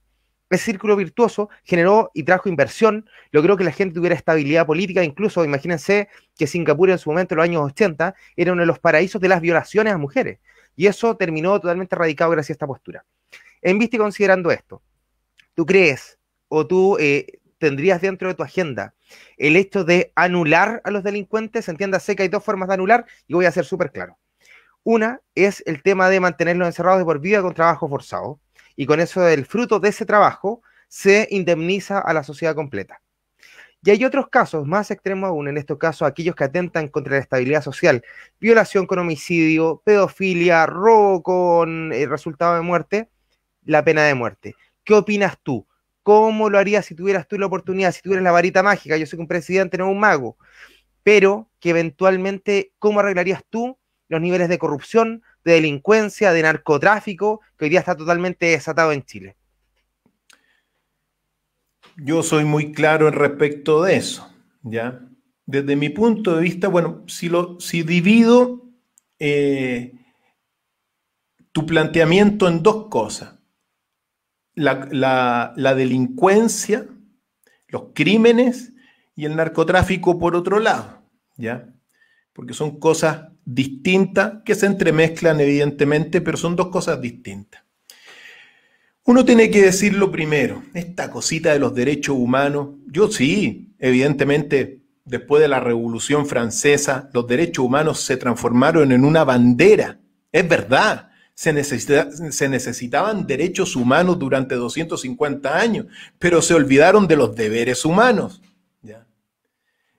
Ese círculo virtuoso generó y trajo inversión, creo que la gente tuviera estabilidad política, incluso imagínense que Singapur en su momento, en los años 80, era uno de los paraísos de las violaciones a mujeres. Y eso terminó totalmente radicado gracias a esta postura. En vista y considerando esto, ¿tú crees o tú eh, tendrías dentro de tu agenda el hecho de anular a los delincuentes? Entiéndase que hay dos formas de anular y voy a ser súper claro. Una es el tema de mantenerlos encerrados de por vida con trabajo forzado y con eso el fruto de ese trabajo se indemniza a la sociedad completa. Y hay otros casos más extremos aún, en estos casos aquellos que atentan contra la estabilidad social, violación con homicidio, pedofilia, robo con el eh, resultado de muerte, la pena de muerte. ¿Qué opinas tú? ¿Cómo lo harías si tuvieras tú la oportunidad, si tuvieras la varita mágica? Yo soy un presidente, no un mago, pero que eventualmente, ¿cómo arreglarías tú los niveles de corrupción, de delincuencia, de narcotráfico que hoy día está totalmente desatado en Chile?
yo soy muy claro en respecto de eso, ¿ya? Desde mi punto de vista, bueno, si, lo, divido eh, tu planteamiento en dos cosas, la, la delincuencia, los crímenes y el narcotráfico por otro lado, ¿ya? Porque son cosas distintas que se entremezclan evidentemente, pero son dos cosas distintas. Uno tiene que decirlo primero, esta cosita de los derechos humanos, yo sí, evidentemente, después de la Revolución Francesa, los derechos humanos se transformaron en una bandera, es verdad, se, necesitaban derechos humanos durante 250 años, pero se olvidaron de los deberes humanos.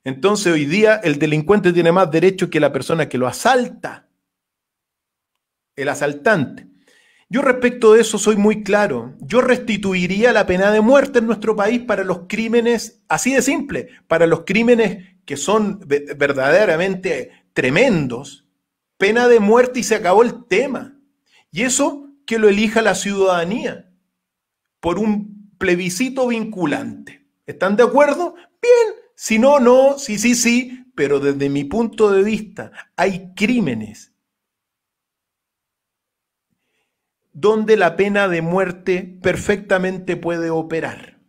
Entonces hoy día el delincuente tiene más derechos que la persona que lo asalta, el asaltante. Yo respecto de eso soy muy claro. Yo restituiría la pena de muerte en nuestro país para los crímenes, así de simple, para los crímenes que son verdaderamente tremendos, pena de muerte y se acabó el tema. Y eso que lo elija la ciudadanía por un plebiscito vinculante. ¿Están de acuerdo? Bien, si no, no, sí, sí, sí, pero desde mi punto de vista hay crímenes donde la pena de muerte perfectamente puede operar.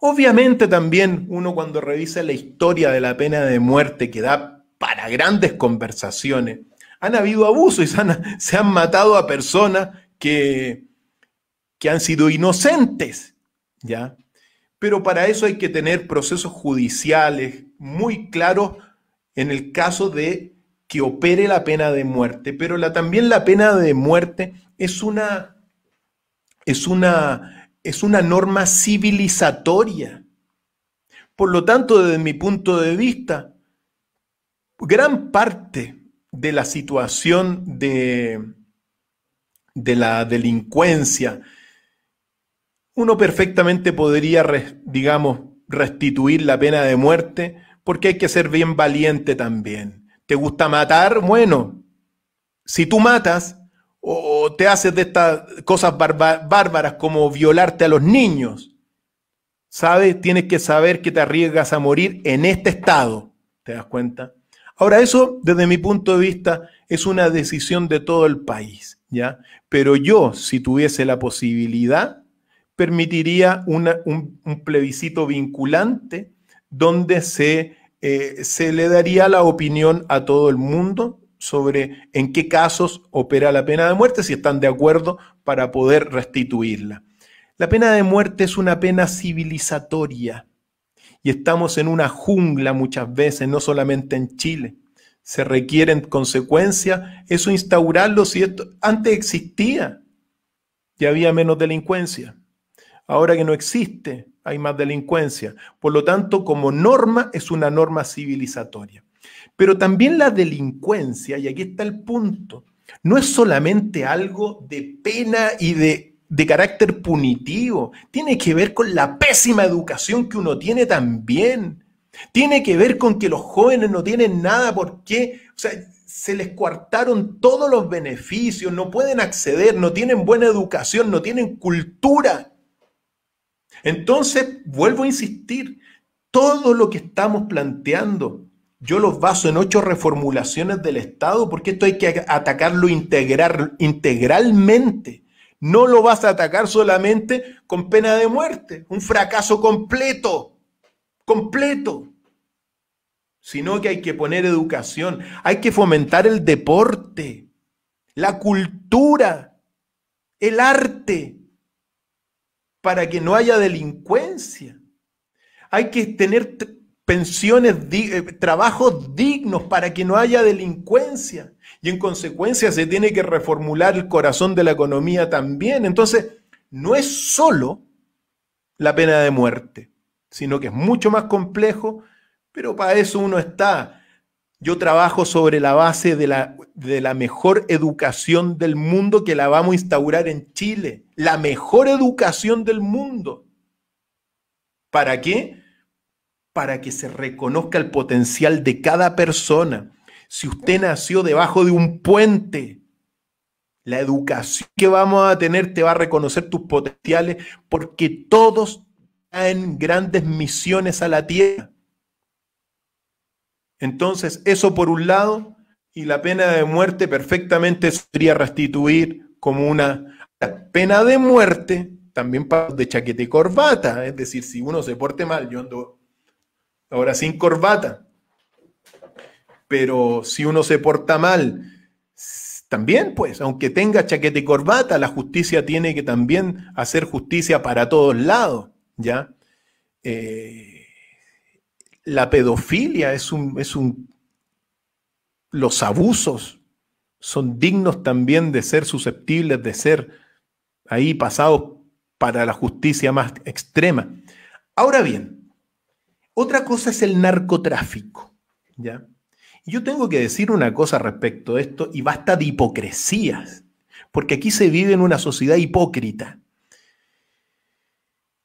Obviamente también uno cuando revisa la historia de la pena de muerte que da para grandes conversaciones, han habido abusos y se han, se han matado a personas que, que han sido inocentes, ¿ya? Pero para eso hay que tener procesos judiciales muy claros en el caso de que opere la pena de muerte, pero la, también la pena de muerte es una, es una, es una norma civilizatoria. Por lo tanto, desde mi punto de vista, gran parte de la situación de, de la delincuencia, uno perfectamente podría, digamos, restituir la pena de muerte porque hay que ser bien valiente también. ¿Te gusta matar? Bueno, si tú matas o te haces de estas cosas bárbaras como violarte a los niños, ¿sabes? Tienes que saber que te arriesgas a morir en este estado. ¿Te das cuenta? Ahora, eso desde mi punto de vista es una decisión de todo el país, ¿ya? Pero yo, si tuviese la posibilidad, permitiría un plebiscito vinculante donde se eh, se le daría la opinión a todo el mundo sobre en qué casos opera la pena de muerte, si están de acuerdo para poder restituirla. La pena de muerte es una pena civilizatoria y estamos en una jungla muchas veces, no solamente en Chile. Se requieren consecuencias, eso instaurarlo si esto antes existía, ya había menos delincuencia. Ahora que no existe, hay más delincuencia. Por lo tanto, como norma, es una norma civilizatoria. Pero también la delincuencia, y aquí está el punto, no es solamente algo de pena y de, carácter punitivo, tiene que ver con la pésima educación que uno tiene también. Tiene que ver con que los jóvenes no tienen nada porque, o sea, se les coartaron todos los beneficios, no pueden acceder, no tienen buena educación, no tienen cultura. Entonces, vuelvo a insistir, todo lo que estamos planteando, yo los baso en ocho reformulaciones del Estado, porque esto hay que atacarlo integralmente. No lo vas a atacar solamente con pena de muerte, un fracaso completo, completo, sino que hay que poner educación, hay que fomentar el deporte, la cultura, el arte, para que no haya delincuencia. Hay que tener pensiones, eh, trabajos dignos para que no haya delincuencia. Y en consecuencia se tiene que reformular el corazón de la economía también. Entonces, no es solo la pena de muerte, sino que es mucho más complejo, pero para eso uno está yo trabajo sobre la base de la, de la mejor educación del mundo que la vamos a instaurar en Chile. La mejor educación del mundo. ¿Para qué? Para que se reconozca el potencial de cada persona. Si usted nació debajo de un puente, la educación que vamos a tener te va a reconocer tus potenciales porque todos traen grandes misiones a la tierra. Entonces, eso por un lado, y la pena de muerte perfectamente sería restituir como una pena de muerte, también para de chaqueta y corbata, es decir, si uno se porte mal, yo ando ahora sin corbata, pero si uno se porta mal, también pues, aunque tenga chaqueta y corbata, la justicia tiene que también hacer justicia para todos lados, ¿ya? Eh, la pedofilia es un, es un... Los abusos son dignos también de ser susceptibles de ser ahí pasados para la justicia más extrema. Ahora bien, otra cosa es el narcotráfico, ¿ya? Yo tengo que decir una cosa respecto de esto y basta de hipocresías, porque aquí se vive en una sociedad hipócrita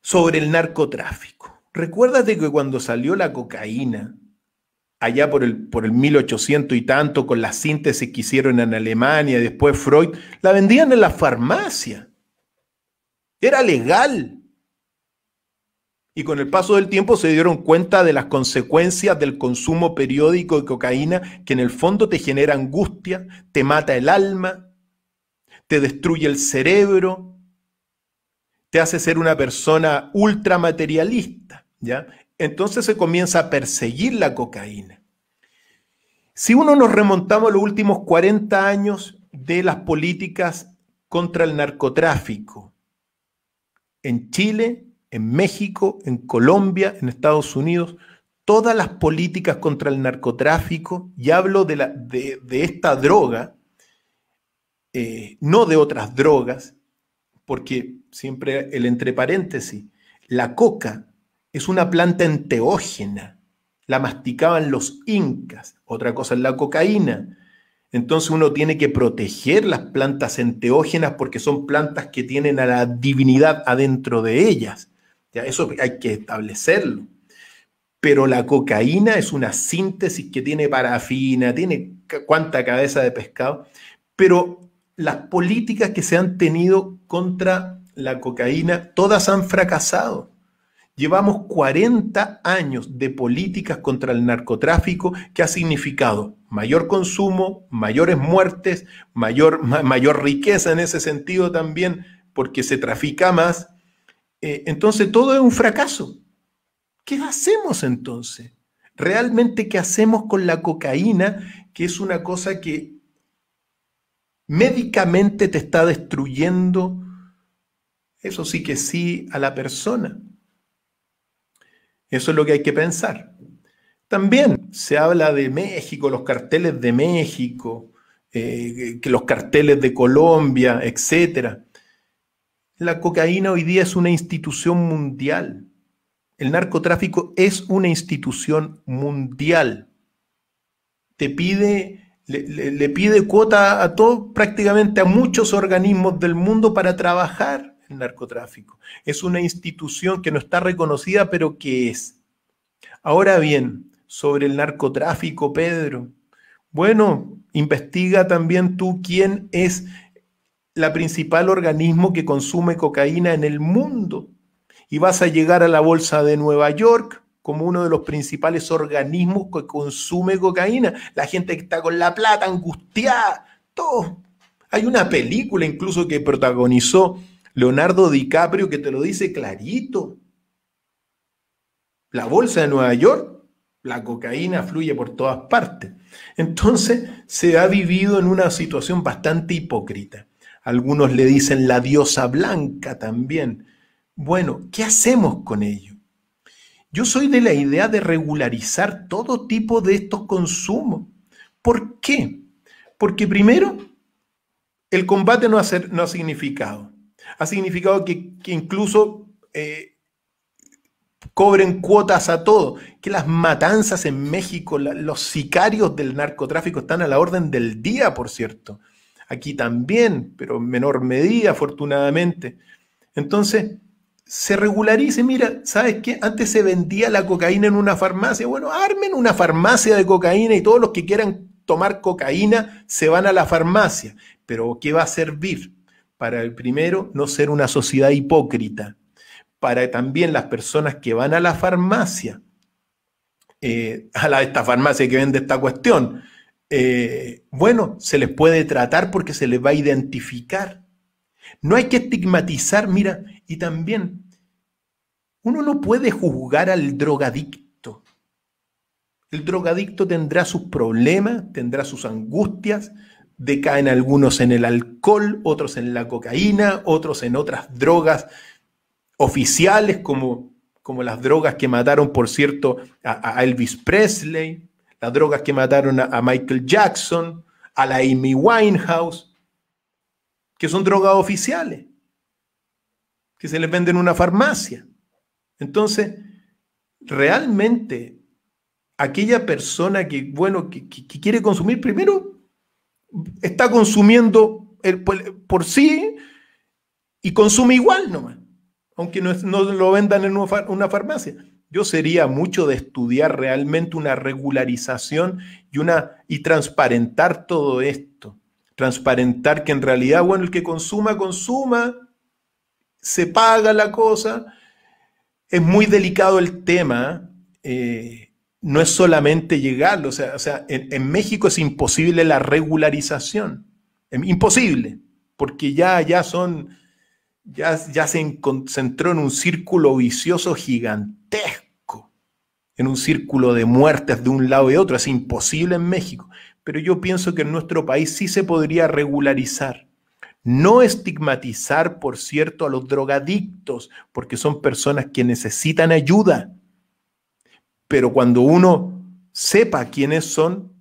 sobre el narcotráfico. Recuérdate que cuando salió la cocaína, allá por el, por el 1800 y tanto, con la síntesis que hicieron en Alemania, y después Freud, la vendían en la farmacia. Era legal. Y con el paso del tiempo se dieron cuenta de las consecuencias del consumo periódico de cocaína, que en el fondo te genera angustia, te mata el alma, te destruye el cerebro, te hace ser una persona ultramaterialista, ¿ya? Entonces se comienza a perseguir la cocaína. Si uno nos remontamos a los últimos 40 años de las políticas contra el narcotráfico, en Chile, en México, en Colombia, en Estados Unidos, todas las políticas contra el narcotráfico, y hablo de, esta droga, eh, no de otras drogas, porque siempre el entre paréntesis, la coca es una planta enteógena, la masticaban los incas, otra cosa es la cocaína. Entonces uno tiene que proteger las plantas enteógenas porque son plantas que tienen a la divinidad adentro de ellas. ¿Ya? Eso hay que establecerlo. Pero la cocaína es una síntesis que tiene parafina, tiene cuánta cabeza de pescado, pero las políticas que se han tenido contra la cocaína, todas han fracasado. Llevamos 40 años de políticas contra el narcotráfico que ha significado mayor consumo, mayores muertes, mayor, mayor riqueza en ese sentido también, porque se trafica más. Eh, entonces todo es un fracaso. ¿Qué hacemos entonces? ¿Realmente qué hacemos con la cocaína, que es una cosa que médicamente te está destruyendo, eso sí que sí, a la persona. Eso es lo que hay que pensar. También se habla de México, los carteles de México, eh, los carteles de Colombia, etc. La cocaína hoy día es una institución mundial. El narcotráfico es una institución mundial. Te pide le, pide cuota a todos, prácticamente a muchos organismos del mundo para trabajar el narcotráfico. Es una institución que no está reconocida, pero que es. Ahora bien, sobre el narcotráfico, Pedro, bueno, investiga también tú quién es la principal organismo que consume cocaína en el mundo. Y vas a llegar a la bolsa de Nueva York, como uno de los principales organismos que consume cocaína. La gente que está con la plata, angustiada, todo. Hay una película incluso que protagonizó Leonardo DiCaprio que te lo dice clarito. La bolsa de Nueva York, la cocaína fluye por todas partes. Entonces se ha vivido en una situación bastante hipócrita. Algunos le dicen la diosa blanca también. Bueno, ¿qué hacemos con ello? Yo soy de la idea de regularizar todo tipo de estos consumos. ¿Por qué? Porque primero, el combate no ha, significado. Ha significado que, incluso eh, cobren cuotas a todo, que las matanzas en México, los sicarios del narcotráfico están a la orden del día, por cierto. Aquí también, pero en menor medida, afortunadamente. Entonces, se regularice, mira, ¿sabes qué? Antes se vendía la cocaína en una farmacia. Bueno, armen una farmacia de cocaína y todos los que quieran tomar cocaína se van a la farmacia. Pero ¿qué va a servir? Para el primero, no ser una sociedad hipócrita. Para también las personas que van a la farmacia, eh, a la, esta farmacia que vende esta cuestión, eh, bueno, se les puede tratar porque se les va a identificar. No hay que estigmatizar, mira, y también uno no puede juzgar al drogadicto. El drogadicto tendrá sus problemas, tendrá sus angustias, decaen algunos en el alcohol, otros en la cocaína, otros en otras drogas oficiales como, como las drogas que mataron, por cierto, a, Elvis Presley, las drogas que mataron a, a Michael Jackson, a la Amy Winehouse, que son drogas oficiales, que se les venden en una farmacia. Entonces, realmente aquella persona que, bueno, que, quiere consumir primero, está consumiendo pues, por, sí y consume igual nomás, aunque no, lo vendan en una, farmacia. Yo sería mucho de estudiar realmente una regularización y, una, y transparentar todo esto. Transparentar que en realidad, bueno, el que consuma, consuma, se paga la cosa, es muy delicado el tema. Eh, no es solamente llegar, o sea, sea en, México es imposible la regularización. Em, imposible, porque ya, ya son, ya, se concentró en un círculo vicioso gigantesco, en un círculo de muertes de un lado y otro. Es imposible en México. Pero yo pienso que en nuestro país sí se podría regularizar no estigmatizar, por cierto, a los drogadictos, porque son personas que necesitan ayuda. Pero cuando uno sepa quiénes son,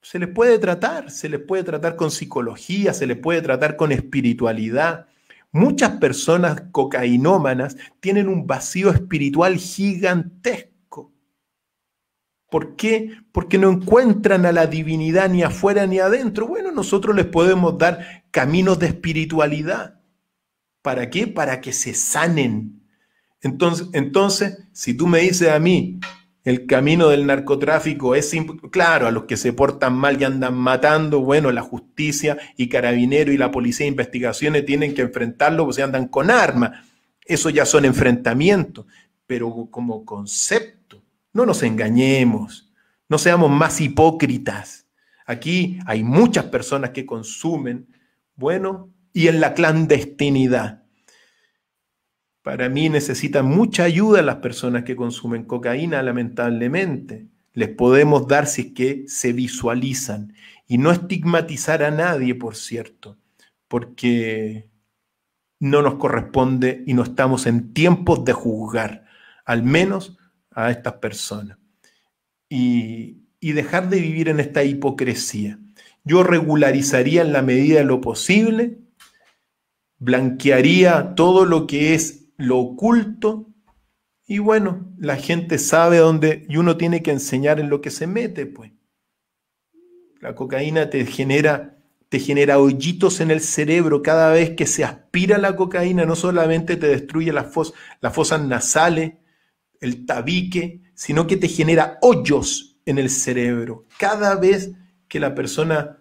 se les puede tratar, se les puede tratar con psicología, se les puede tratar con espiritualidad. Muchas personas cocainómanas tienen un vacío espiritual gigantesco. ¿Por qué? Porque no encuentran a la divinidad ni afuera ni adentro. Bueno, nosotros les podemos dar caminos de espiritualidad. ¿Para qué? Para que se sanen. Entonces, entonces, si tú me dices a mí, el camino del narcotráfico es, claro, a los que se portan mal y andan matando, bueno, la justicia y carabinero y la policía de investigaciones tienen que enfrentarlo porque se andan con armas. Eso ya son enfrentamientos, pero como concepto, no nos engañemos, no seamos más hipócritas. Aquí hay muchas personas que consumen bueno, y en la clandestinidad. Para mí necesitan mucha ayuda las personas que consumen cocaína, lamentablemente. Les podemos dar si es que se visualizan. Y no estigmatizar a nadie, por cierto, porque no nos corresponde y no estamos en tiempos de juzgar, al menos a estas personas. Y, y dejar de vivir en esta hipocresía yo regularizaría en la medida de lo posible, blanquearía todo lo que es lo oculto y bueno, la gente sabe dónde y uno tiene que enseñar en lo que se mete, pues. La cocaína te genera te genera hoyitos en el cerebro cada vez que se aspira la cocaína, no solamente te destruye las, las fosas nasales, el tabique, sino que te genera hoyos en el cerebro. Cada vez que la persona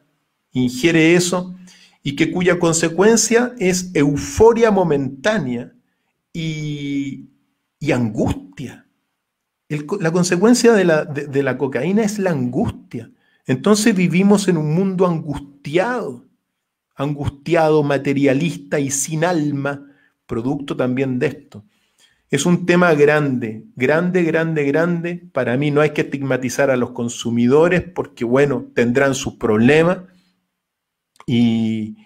ingiere eso y que cuya consecuencia es euforia momentánea y, angustia. la consecuencia de la, de la cocaína es la angustia. Entonces vivimos en un mundo angustiado, angustiado, materialista y sin alma, producto también de esto. Es un tema grande, grande, grande, grande. Para mí no hay que estigmatizar a los consumidores porque, bueno, tendrán sus problemas y,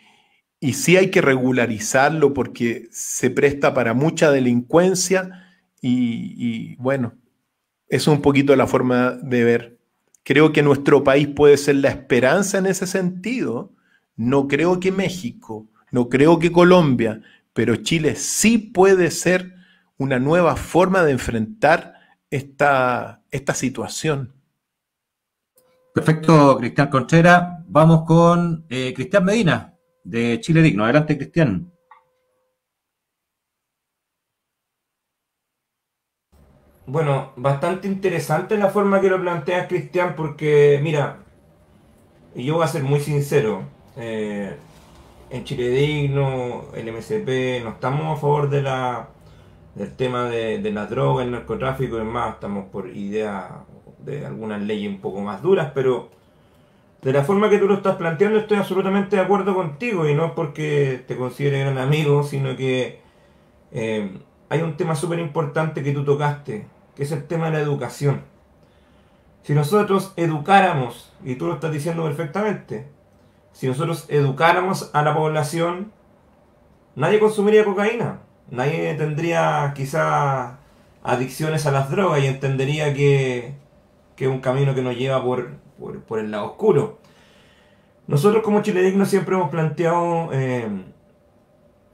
y sí hay que regularizarlo porque se presta para mucha delincuencia y, y bueno, es un poquito la forma de ver. Creo que nuestro país puede ser la esperanza en ese sentido. No creo que México, no creo que Colombia, pero Chile sí puede ser una nueva forma de enfrentar esta, esta situación.
Perfecto, Cristian Contreras. Vamos con eh, Cristian Medina, de Chile Digno. Adelante, Cristian.
Bueno, bastante interesante la forma que lo planteas, Cristian, porque mira, y yo voy a ser muy sincero. Eh, en Chile Digno, el MCP, no estamos a favor de la del tema de, las drogas, el narcotráfico y demás, estamos por idea de algunas leyes un poco más duras, pero de la forma que tú lo estás planteando estoy absolutamente de acuerdo contigo y no porque te considere gran amigo, sino que eh, hay un tema súper importante que tú tocaste, que es el tema de la educación. Si nosotros educáramos, y tú lo estás diciendo perfectamente, si nosotros educáramos a la población, nadie consumiría cocaína nadie tendría quizás adicciones a las drogas y entendería que, es un camino que nos lleva por, por, el lado oscuro. Nosotros como Chile siempre hemos planteado eh,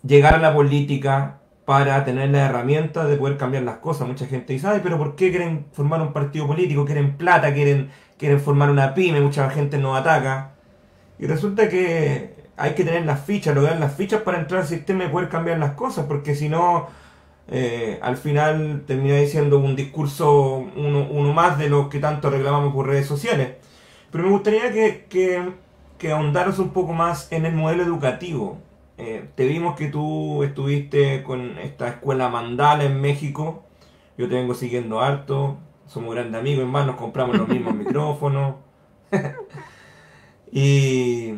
llegar a la política para tener las herramientas de poder cambiar las cosas. Mucha gente dice, ay, pero ¿por qué quieren formar un partido político? ¿Quieren plata? ¿Quieren, quieren formar una pyme? Mucha gente nos ataca. Y resulta que hay que tener las fichas, lograr las fichas para entrar al sistema y poder cambiar las cosas, porque si no, eh, al final termina diciendo un discurso, uno, más de lo que tanto reclamamos por redes sociales. Pero me gustaría que, que, ahondaros un poco más en el modelo educativo. Eh, te vimos que tú estuviste con esta escuela Mandala en México. Yo te vengo siguiendo harto. Somos grandes amigos, en más nos compramos los mismos micrófonos. y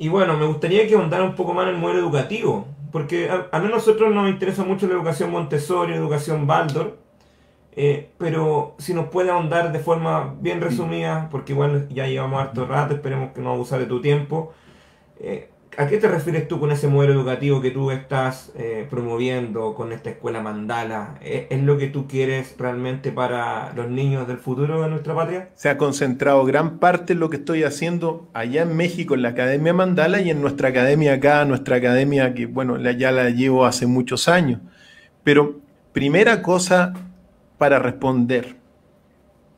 y bueno, me gustaría que ahondara un poco más en el modelo educativo, porque a, nosotros nos interesa mucho la educación Montessori, la educación Baldor, eh, pero si nos puede ahondar de forma bien resumida, porque igual ya llevamos harto rato, esperemos que no abusar de tu tiempo, eh, ¿A qué te refieres tú con ese modelo educativo que tú estás eh, promoviendo con esta escuela mandala? ¿E-, ¿Es, lo que tú quieres realmente para los niños del futuro de nuestra patria?
Se ha concentrado gran parte en lo que estoy haciendo allá en México, en la Academia Mandala y en nuestra academia acá, nuestra academia que, bueno, ya la llevo hace muchos años. Pero primera cosa para responder,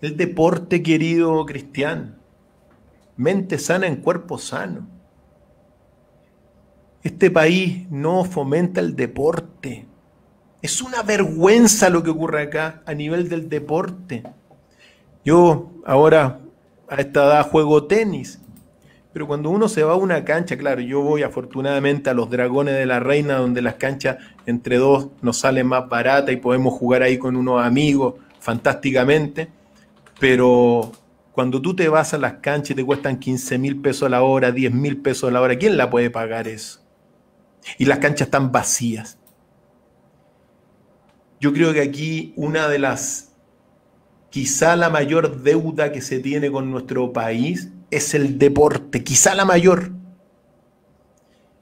el deporte querido cristiano, mente sana en cuerpo sano este país no fomenta el deporte. Es una vergüenza lo que ocurre acá a nivel del deporte. Yo ahora a esta edad juego tenis, pero cuando uno se va a una cancha, claro, yo voy afortunadamente a los Dragones de la Reina, donde las canchas entre dos nos salen más baratas y podemos jugar ahí con unos amigos fantásticamente, pero cuando tú te vas a las canchas y te cuestan 15 mil pesos a la hora, 10 mil pesos a la hora, ¿quién la puede pagar eso? y las canchas están vacías. Yo creo que aquí una de las, quizá la mayor deuda que se tiene con nuestro país es el deporte, quizá la mayor.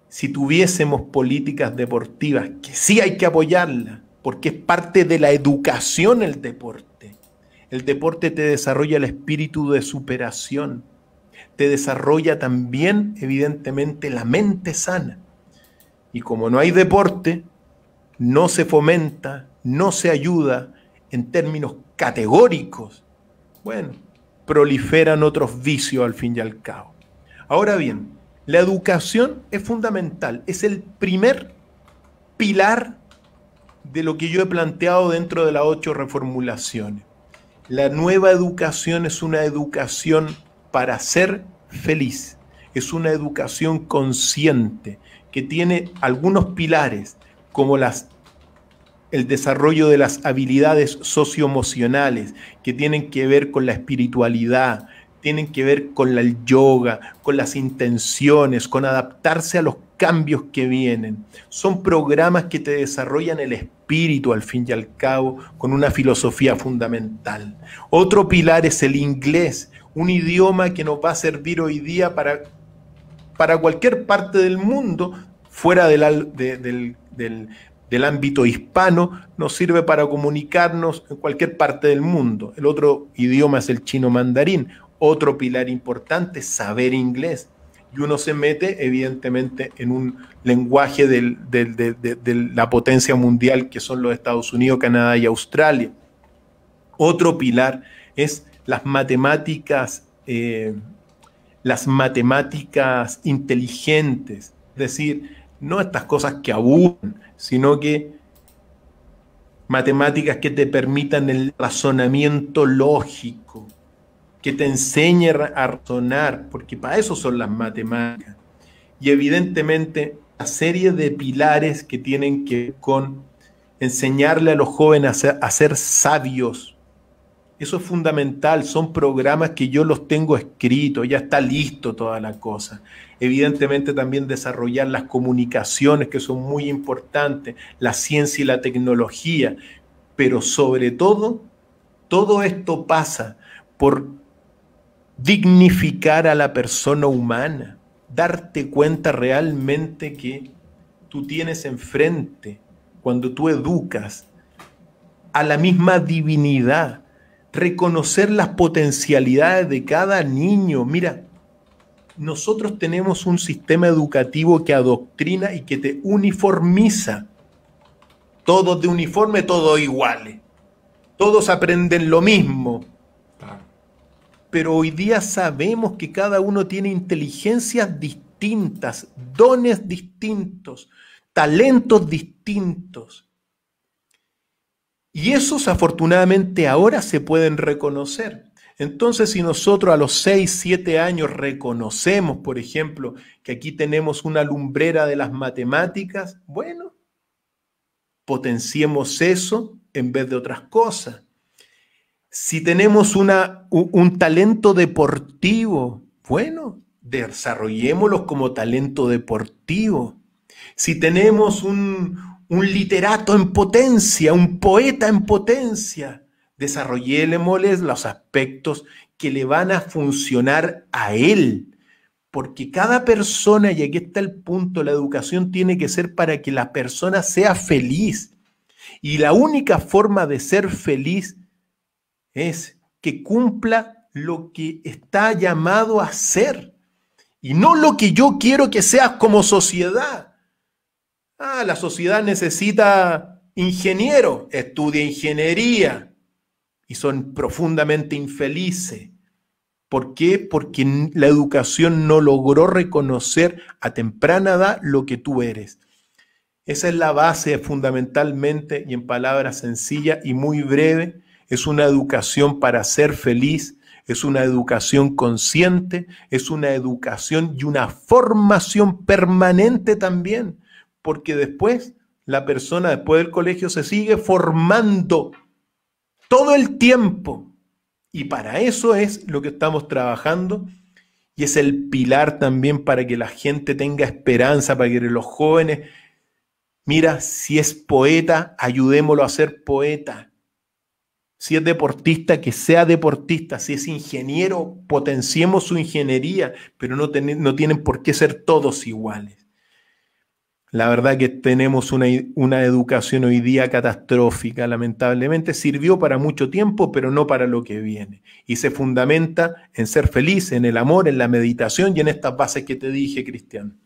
Si tuviésemos políticas deportivas, que sí hay que apoyarlas, porque es parte de la educación el deporte. El deporte te desarrolla el espíritu de superación, te desarrolla también, evidentemente, la mente sana. Y como no hay deporte, no se fomenta, no se ayuda en términos categóricos, bueno, proliferan otros vicios al fin y al cabo. Ahora bien, la educación es fundamental, es el primer pilar de lo que yo he planteado dentro de las ocho reformulaciones. La nueva educación es una educación para ser feliz, es una educación consciente, que tiene algunos pilares como las el desarrollo de las habilidades socioemocionales que tienen que ver con la espiritualidad, tienen que ver con el yoga, con las intenciones, con adaptarse a los cambios que vienen. Son programas que te desarrollan el espíritu al fin y al cabo con una filosofía fundamental. Otro pilar es el inglés, un idioma que nos va a servir hoy día para para cualquier parte del mundo, fuera del, del, ámbito hispano, nos sirve para comunicarnos en cualquier parte del mundo. El otro idioma es el chino mandarín. Otro pilar importante, saber inglés y uno se mete evidentemente en un lenguaje de, la potencia mundial que son los Estados Unidos, Canadá y Australia. Otro pilar es las matemáticas eh, las matemáticas inteligentes, es decir, no estas cosas que aburren, sino que matemáticas que te permitan el razonamiento lógico, que te enseñe a razonar, porque para eso son las matemáticas. Y evidentemente, la serie de pilares que tienen que ver con enseñarle a los jóvenes a ser sabios, eso es fundamental, son programas que yo los tengo escritos, ya está listo toda la cosa. Evidentemente también desarrollar las comunicaciones que son muy importantes, la ciencia y la tecnología, pero sobre todo, todo esto pasa por dignificar a la persona humana, darte cuenta realmente que tú tienes enfrente, cuando tú educas a la misma divinidad, reconocer las potencialidades de cada niño. Mira, nosotros tenemos un sistema educativo que adoctrina y que te uniformiza. Todos de uniforme, todos iguales. Todos aprenden lo mismo. Pero hoy día sabemos que cada uno tiene inteligencias distintas, dones distintos, talentos distintos. Y esos afortunadamente ahora se pueden reconocer. Entonces, si nosotros a los 6, 7 años reconocemos, por ejemplo, que aquí tenemos una lumbrera de las matemáticas, bueno, potenciemos eso en vez de otras cosas. Si tenemos una, un, un talento deportivo, bueno, desarrollémoslo como talento deportivo. Si tenemos un, un literato en potencia, un poeta en potencia. moles los aspectos que le van a funcionar a él. Porque cada persona, y aquí está el punto, la educación tiene que ser para que la persona sea feliz. Y la única forma de ser feliz es que cumpla lo que está llamado a ser y no lo que yo quiero que seas como sociedad. Ah, la sociedad necesita ingeniero, estudia ingeniería y son profundamente infelices. ¿Por qué? Porque la educación no logró reconocer a temprana edad lo que tú eres. Esa es la base fundamentalmente y en palabras sencillas y muy breve, es una educación para ser feliz, es una educación consciente, es una educación y una formación permanente también porque después la persona, después del colegio, se sigue formando todo el tiempo. Y para eso es lo que estamos trabajando y es el pilar también para que la gente tenga esperanza, para que los jóvenes, mira, si es poeta, ayudémoslo a ser poeta. Si es deportista, que sea deportista. Si es ingeniero, potenciemos su ingeniería, pero no, no tienen por qué ser todos iguales. La verdad que tenemos una, educación hoy día catastrófica, lamentablemente. Sirvió para mucho tiempo, pero no para lo que viene. Y se fundamenta en ser feliz, en el amor, en la meditación y en estas bases que te dije, Cristian.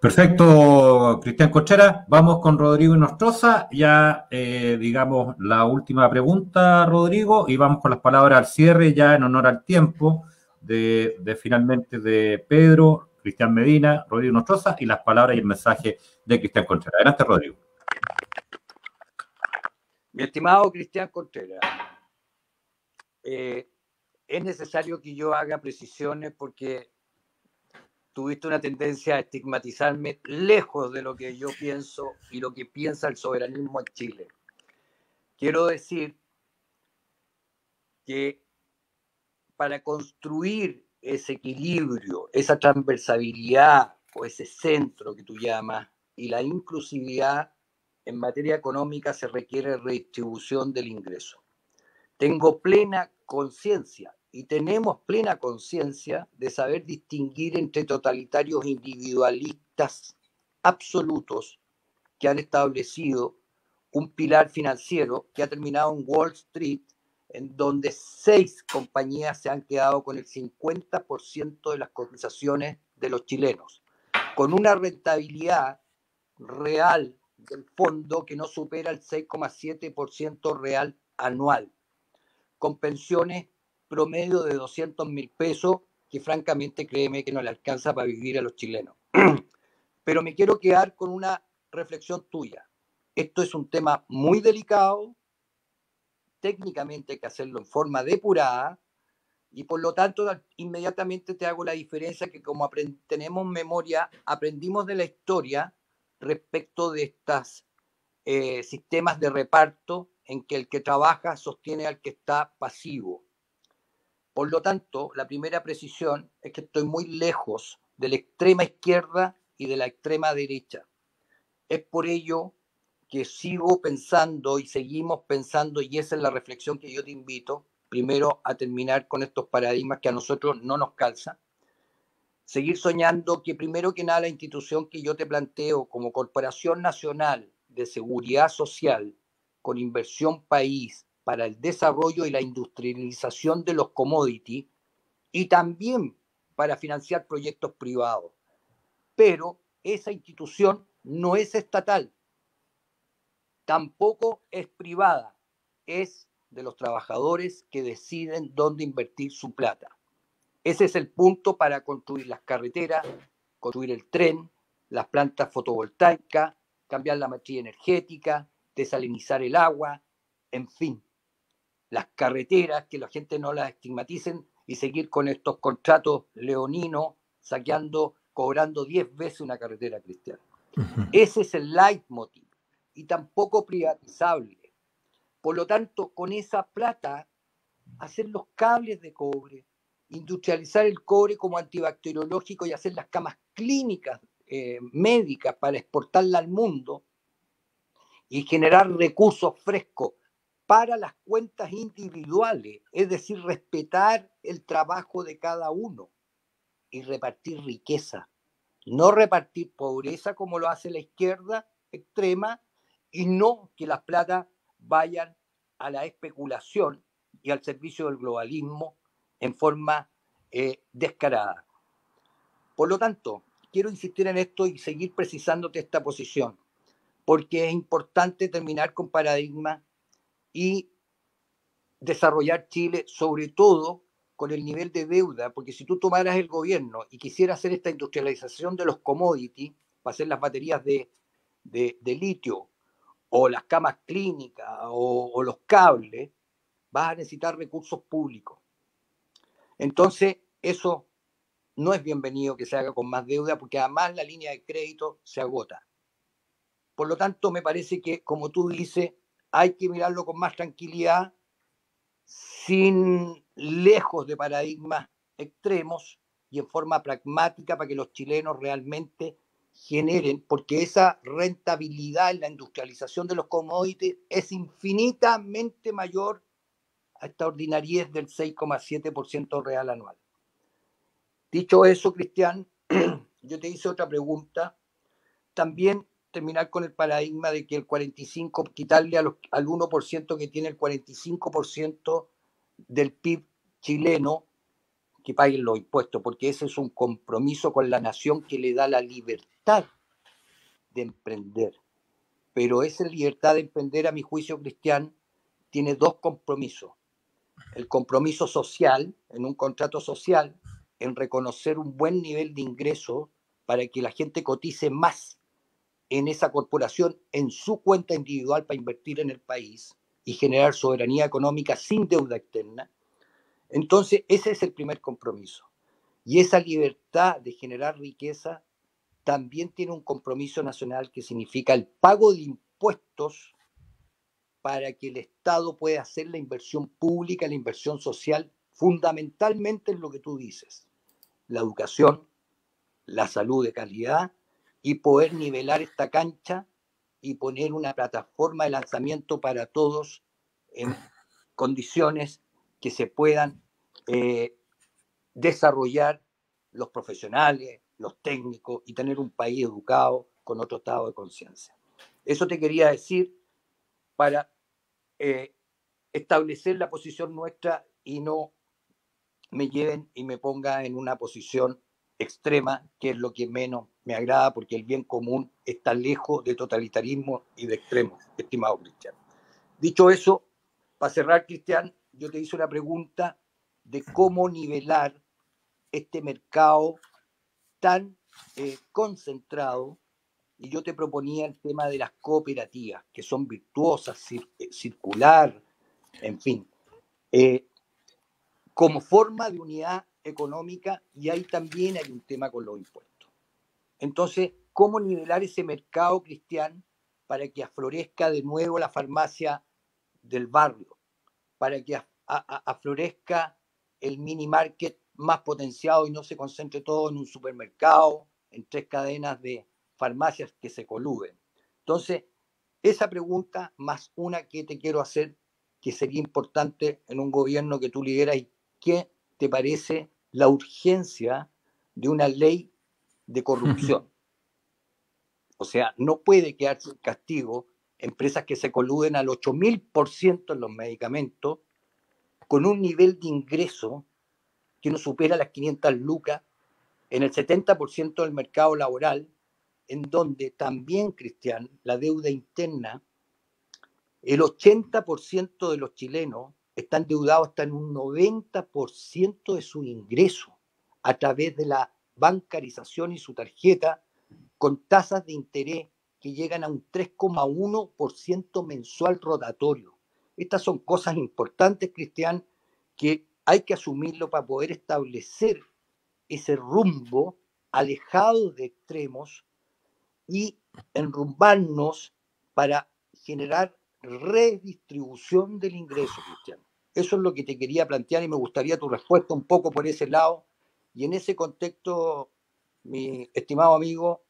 Perfecto, Cristian Cochera. Vamos con Rodrigo Nostroza. Ya, eh, digamos, la última pregunta, Rodrigo, y vamos con las palabras al cierre, ya en honor al tiempo de, de finalmente de Pedro, Cristian Medina, Rodrigo Nostroza y las palabras y el mensaje de Cristian Contreras. Adelante, Rodrigo.
Mi estimado Cristian Contreras, eh, es necesario que yo haga precisiones porque tuviste una tendencia a estigmatizarme lejos de lo que yo pienso y lo que piensa el soberanismo en Chile. Quiero decir que para construir ese equilibrio, esa transversabilidad o ese centro que tú llamas y la inclusividad en materia económica se requiere redistribución del ingreso. Tengo plena conciencia y tenemos plena conciencia de saber distinguir entre totalitarios individualistas absolutos que han establecido un pilar financiero que ha terminado en Wall Street en donde seis compañías se han quedado con el 50% de las cotizaciones de los chilenos, con una rentabilidad real del fondo que no supera el 6,7% real anual, con pensiones promedio de 200 mil pesos, que francamente créeme que no le alcanza para vivir a los chilenos. Pero me quiero quedar con una reflexión tuya. Esto es un tema muy delicado, técnicamente hay que hacerlo en forma depurada y por lo tanto inmediatamente te hago la diferencia que como tenemos memoria, aprendimos de la historia respecto de estos eh, sistemas de reparto en que el que trabaja sostiene al que está pasivo. Por lo tanto, la primera precisión es que estoy muy lejos de la extrema izquierda y de la extrema derecha. Es por ello que sigo pensando y seguimos pensando, y esa es la reflexión que yo te invito, primero a terminar con estos paradigmas que a nosotros no nos calzan, seguir soñando que primero que nada la institución que yo te planteo como Corporación Nacional de Seguridad Social, con inversión país para el desarrollo y la industrialización de los commodities, y también para financiar proyectos privados. Pero esa institución no es estatal, tampoco es privada, es de los trabajadores que deciden dónde invertir su plata. Ese es el punto para construir las carreteras, construir el tren, las plantas fotovoltaicas, cambiar la matriz energética, desalinizar el agua, en fin. Las carreteras, que la gente no las estigmaticen y seguir con estos contratos leoninos, saqueando, cobrando 10 veces una carretera cristiana. Ese es el leitmotiv y tampoco privatizable. Por lo tanto, con esa plata, hacer los cables de cobre, industrializar el cobre como antibacteriológico y hacer las camas clínicas eh, médicas para exportarla al mundo y generar recursos frescos para las cuentas individuales, es decir, respetar el trabajo de cada uno y repartir riqueza, no repartir pobreza como lo hace la izquierda extrema y no que las platas vayan a la especulación y al servicio del globalismo en forma eh, descarada. Por lo tanto, quiero insistir en esto y seguir precisándote esta posición, porque es importante terminar con paradigma y desarrollar Chile, sobre todo con el nivel de deuda, porque si tú tomaras el gobierno y quisieras hacer esta industrialización de los commodities, para hacer las baterías de, de, de litio o las camas clínicas o, los cables, vas a necesitar recursos públicos. Entonces, eso no es bienvenido que se haga con más deuda porque además la línea de crédito se agota. Por lo tanto, me parece que, como tú dices, hay que mirarlo con más tranquilidad, sin lejos de paradigmas extremos y en forma pragmática para que los chilenos realmente generen, porque esa rentabilidad en la industrialización de los commodities es infinitamente mayor a esta ordinariedad del 6,7% real anual. Dicho eso, Cristian, yo te hice otra pregunta. También terminar con el paradigma de que el 45, quitarle a los, al 1% que tiene el 45% del PIB chileno que paguen los impuestos, porque ese es un compromiso con la nación que le da la libertad de emprender. Pero esa libertad de emprender, a mi juicio, Cristian, tiene dos compromisos. El compromiso social, en un contrato social, en reconocer un buen nivel de ingreso para que la gente cotice más en esa corporación, en su cuenta individual para invertir en el país y generar soberanía económica sin deuda externa. Entonces, ese es el primer compromiso. Y esa libertad de generar riqueza también tiene un compromiso nacional que significa el pago de impuestos para que el Estado pueda hacer la inversión pública, la inversión social, fundamentalmente en lo que tú dices, la educación, la salud de calidad y poder nivelar esta cancha y poner una plataforma de lanzamiento para todos en condiciones que se puedan eh, desarrollar los profesionales, los técnicos y tener un país educado con otro estado de conciencia. Eso te quería decir para eh, establecer la posición nuestra y no me lleven y me ponga en una posición extrema, que es lo que menos me agrada, porque el bien común está lejos de totalitarismo y de extremos, estimado Cristian. Dicho eso, para cerrar, Cristian, yo te hice una pregunta de cómo nivelar este mercado tan eh, concentrado y yo te proponía el tema de las cooperativas, que son virtuosas, eh, circular, en fin, eh, como forma de unidad económica y ahí también hay un tema con los impuestos. Entonces, ¿cómo nivelar ese mercado cristiano para que aflorezca de nuevo la farmacia del barrio? para que aflorezca el mini market más potenciado y no se concentre todo en un supermercado, en tres cadenas de farmacias que se coluden. Entonces, esa pregunta más una que te quiero hacer, que sería importante en un gobierno que tú lideras, qué te parece la urgencia de una ley de corrupción. O sea, no puede quedarse el castigo empresas que se coluden al 8.000% en los medicamentos, con un nivel de ingreso que no supera las 500 lucas en el 70% del mercado laboral, en donde también, Cristian, la deuda interna, el 80% de los chilenos están deudados hasta en un 90% de su ingreso a través de la bancarización y su tarjeta con tasas de interés que llegan a un 3,1% mensual rotatorio. Estas son cosas importantes, Cristian, que hay que asumirlo para poder establecer ese rumbo alejado de extremos y enrumbarnos para generar redistribución del ingreso, Cristian. Eso es lo que te quería plantear y me gustaría tu respuesta un poco por ese lado. Y en ese contexto, mi estimado amigo,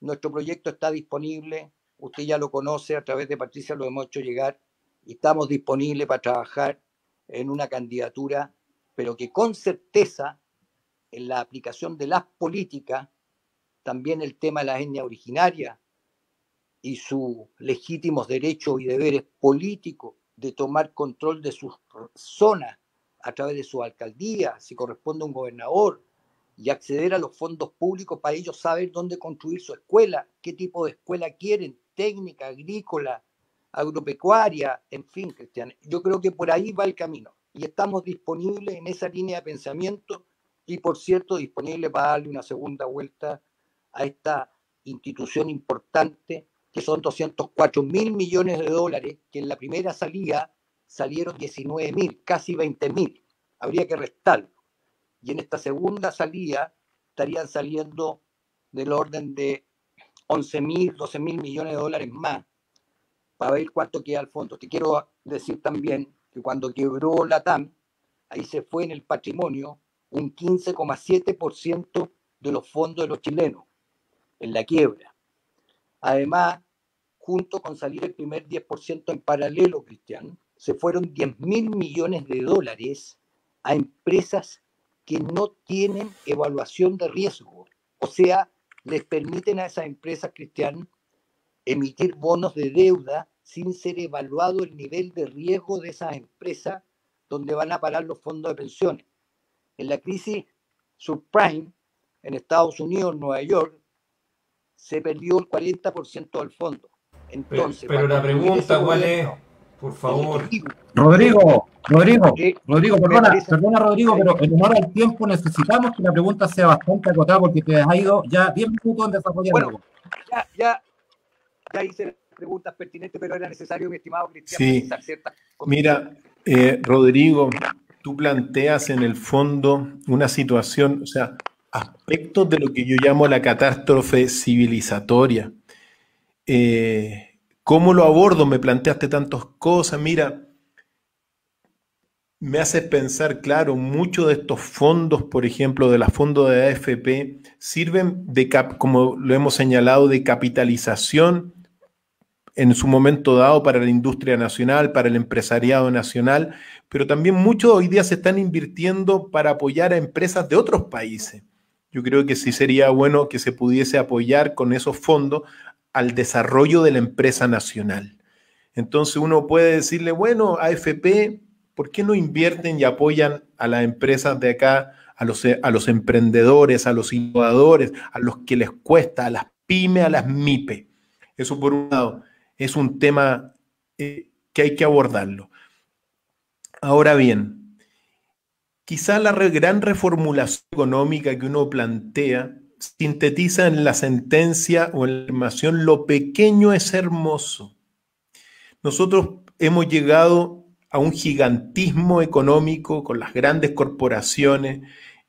nuestro proyecto está disponible, usted ya lo conoce, a través de Patricia lo hemos hecho llegar y estamos disponibles para trabajar en una candidatura, pero que con certeza en la aplicación de las políticas, también el tema de la etnia originaria y sus legítimos derechos y deberes políticos de tomar control de sus zonas a través de su alcaldía, si corresponde a un gobernador, y acceder a los fondos públicos para ellos saber dónde construir su escuela, qué tipo de escuela quieren, técnica, agrícola, agropecuaria, en fin, Cristian. Yo creo que por ahí va el camino y estamos disponibles en esa línea de pensamiento y, por cierto, disponibles para darle una segunda vuelta a esta institución importante que son 204 mil millones de dólares, que en la primera salida salieron 19 mil, casi 20 mil. Habría que restarlo y en esta segunda salida estarían saliendo del orden de 11 mil, 12 mil millones de dólares más para ver cuánto queda al fondo. Te quiero decir también que cuando quebró la TAM, ahí se fue en el patrimonio un 15,7% de los fondos de los chilenos en la quiebra. Además, junto con salir el primer 10% en paralelo, Cristian, se fueron 10 mil millones de dólares a empresas que no tienen evaluación de riesgo. O sea, les permiten a esas empresas, Cristian, emitir bonos de deuda sin ser evaluado el nivel de riesgo de esas empresas donde van a parar los fondos de pensiones. En la crisis subprime en Estados Unidos, Nueva York, se perdió el 40% del fondo. Entonces, pero, la pregunta, ¿cuál es?
Por favor.
Rodrigo, Rodrigo, Rodrigo, perdona, perdona Rodrigo, pero en honor al tiempo necesitamos que la pregunta sea bastante acotada porque te has ido
ya 10 minutos en desarrollar. Bueno, ya, ya, ya hice las preguntas pertinentes, pero era necesario, mi estimado Cristian, sí.
Mira, eh, Rodrigo, tú planteas en el fondo una situación, o sea, aspectos de lo que yo llamo la catástrofe civilizatoria. Eh, ¿Cómo lo abordo? Me planteaste tantas cosas, mira, me hace pensar, claro, muchos de estos fondos, por ejemplo, de la fondo de AFP, sirven de, como lo hemos señalado, de capitalización en su momento dado para la industria nacional, para el empresariado nacional, pero también muchos hoy día se están invirtiendo para apoyar a empresas de otros países. Yo creo que sí sería bueno que se pudiese apoyar con esos fondos al desarrollo de la empresa nacional. Entonces uno puede decirle, bueno, AFP, ¿por qué no invierten y apoyan a las empresas de acá, a los, a los emprendedores, a los innovadores, a los que les cuesta, a las pymes, a las MIPE? Eso por un lado, es un tema eh, que hay que abordarlo. Ahora bien, quizá la gran reformulación económica que uno plantea sintetiza en la sentencia o en la afirmación, lo pequeño es hermoso. Nosotros hemos llegado a un gigantismo económico con las grandes corporaciones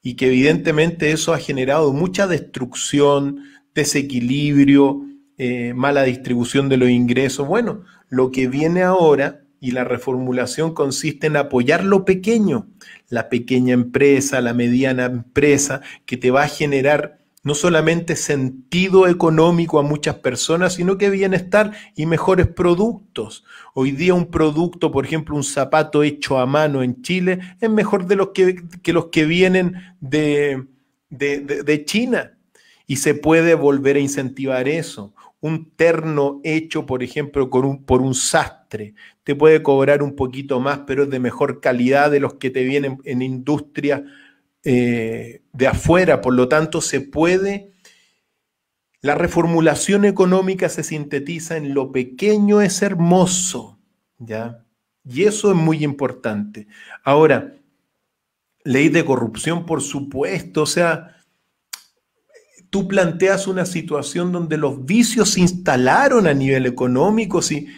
y que evidentemente eso ha generado mucha destrucción, desequilibrio, eh, mala distribución de los ingresos. Bueno, lo que viene ahora y la reformulación consiste en apoyar lo pequeño, la pequeña empresa, la mediana empresa, que te va a generar no solamente sentido económico a muchas personas, sino que bienestar y mejores productos. Hoy día un producto, por ejemplo, un zapato hecho a mano en Chile, es mejor de los que, los que vienen de, China. Y se puede volver a incentivar eso. Un terno hecho, por ejemplo, con por un sastre, te puede cobrar un poquito más, pero es de mejor calidad de los que te vienen en industria eh, de afuera, por lo tanto se puede... La reformulación económica se sintetiza en lo pequeño es hermoso, ¿ya? Y eso es muy importante. Ahora, ley de corrupción, por supuesto, o sea, tú planteas una situación donde los vicios se instalaron a nivel económico, si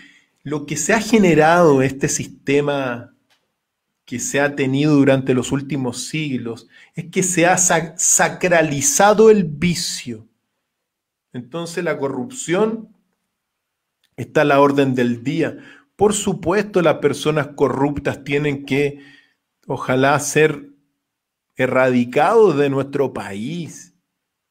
lo que se ha generado este sistema que se ha tenido durante los últimos siglos es que se ha sacralizado el vicio. Entonces la corrupción está a la orden del día. Por supuesto, las personas corruptas tienen que, ojalá, ser erradicados de nuestro país,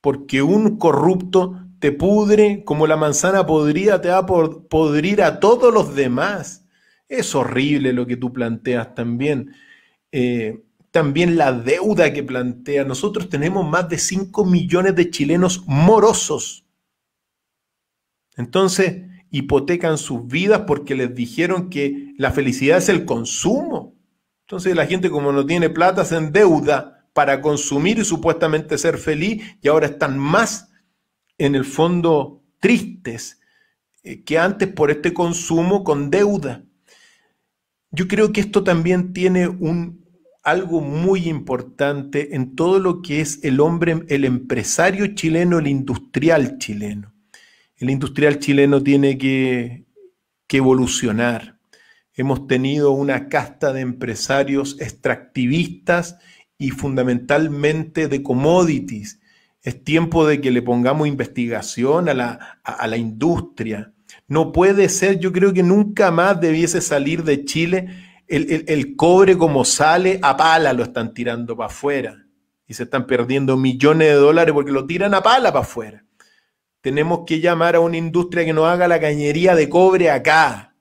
porque un corrupto te pudre como la manzana podrida, te va a podrir a todos los demás. Es horrible lo que tú planteas también. Eh, también la deuda que plantea. Nosotros tenemos más de 5 millones de chilenos morosos. Entonces, hipotecan sus vidas porque les dijeron que la felicidad es el consumo. Entonces la gente como no tiene plata se endeuda para consumir y supuestamente ser feliz y ahora están más en el fondo tristes eh, que antes por este consumo con deuda. Yo creo que esto también tiene un, algo muy importante en todo lo que es el hombre, el empresario chileno, el industrial chileno. El industrial chileno tiene que, evolucionar. Hemos tenido una casta de empresarios extractivistas y fundamentalmente de commodities. Es tiempo de que le pongamos investigación a la, a la industria, no puede ser, yo creo que nunca más debiese salir de Chile el, cobre como sale, a pala lo están tirando para afuera. Y se están perdiendo millones de dólares porque lo tiran a pala para afuera. Tenemos que llamar a una industria que nos haga la cañería de cobre acá.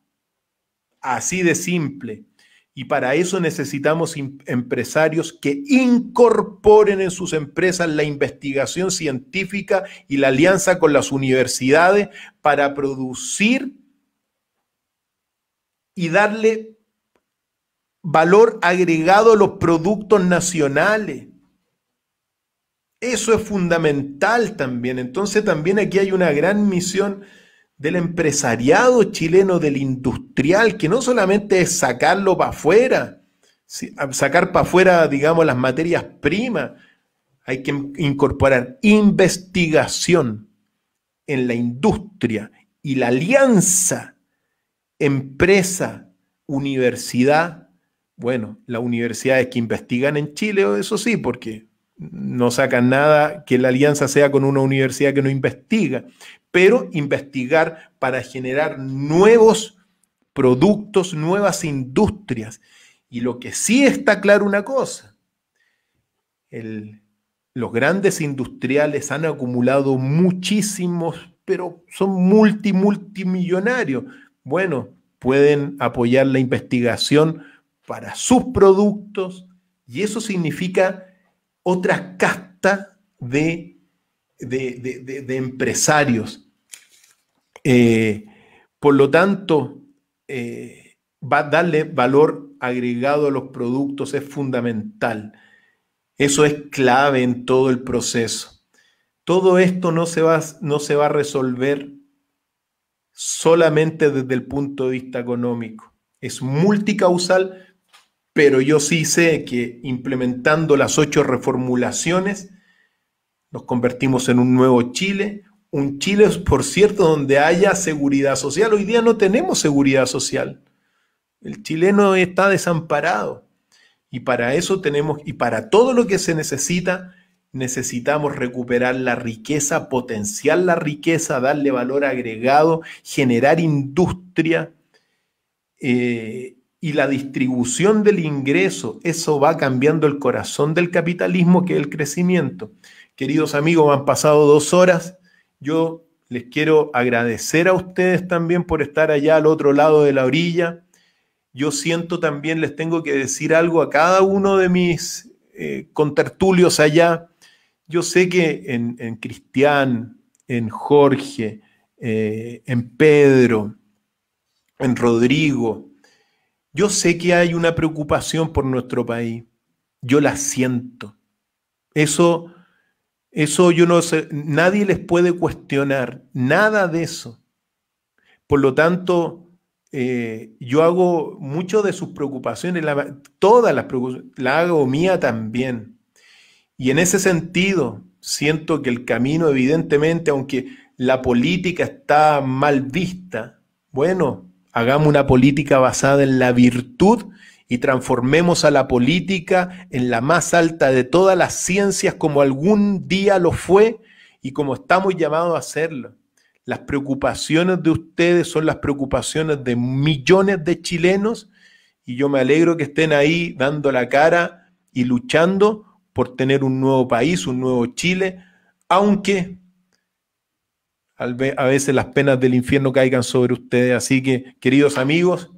Así de simple. Y para eso necesitamos em, empresarios que incorporen en sus empresas la investigación científica y la alianza con las universidades para producir y darle valor agregado a los productos nacionales. Eso es fundamental también. Entonces también aquí hay una gran misión del empresariado chileno, del industrial, que no solamente es sacarlo para afuera, sacar para afuera, digamos, las materias primas, hay que incorporar investigación en la industria y la alianza empresa, universidad, bueno, las universidades que investigan en Chile, eso sí, porque no sacan nada que la alianza sea con una universidad que no investiga, pero investigar para generar nuevos productos, nuevas industrias. Y lo que sí está claro una cosa, los grandes industriales han acumulado muchísimos, pero son multimillonarios. Bueno, pueden apoyar la investigación para sus productos y eso significa otra casta de de, empresarios. Eh, por lo tanto, eh, va, darle valor agregado a los productos es fundamental. Eso es clave en todo el proceso. Todo esto no se va, no se va a resolver solamente desde el punto de vista económico. Es multicausal, pero yo sí sé que implementando las ocho reformulaciones, nos convertimos en un nuevo Chile, un Chile, por cierto, donde haya seguridad social. Hoy día no tenemos seguridad social. El chileno está desamparado. Y para eso tenemos, y para todo lo que se necesita, necesitamos recuperar la riqueza, potenciar la riqueza, darle valor agregado, generar industria eh, y la distribución del ingreso. Eso va cambiando el corazón del capitalismo, que es el crecimiento. Queridos amigos, han pasado dos horas. Yo les quiero agradecer a ustedes también por estar allá al otro lado de la orilla. Yo siento también, les tengo que decir algo a cada uno de mis eh, contertulios allá. Yo sé que en, Cristian, en Jorge, eh, en Pedro, en Rodrigo, yo sé que hay una preocupación por nuestro país. Yo la siento. Eso eso yo no sé, nadie les puede cuestionar nada de eso. Por lo tanto, eh, yo hago mucho de sus preocupaciones, todas las preocupaciones, la hago mía también. Y en ese sentido, siento que el camino, evidentemente, aunque la política está mal vista, bueno, hagamos una política basada en la virtud y transformemos a la política en la más alta de todas las ciencias como algún día lo fue y como estamos llamados a hacerlo. Las preocupaciones de ustedes son las preocupaciones de millones de chilenos y yo me alegro que estén ahí dando la cara y luchando por tener un nuevo país, un nuevo Chile, aunque a veces las penas del infierno caigan sobre ustedes. Así que, queridos amigos,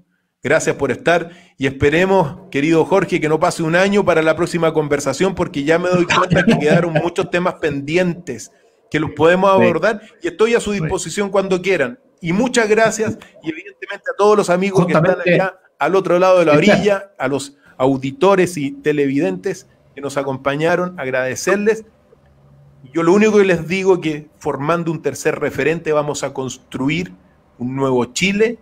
gracias por estar y esperemos, querido Jorge, que no pase un año para la próxima conversación, porque ya me doy cuenta que quedaron muchos temas pendientes que los podemos abordar y estoy a su disposición cuando quieran. Y muchas gracias y evidentemente a todos los amigos que están allá al otro lado de la orilla, a los auditores y televidentes que nos acompañaron, agradecerles. Yo lo único que les digo es que formando un tercer referente vamos a construir un nuevo Chile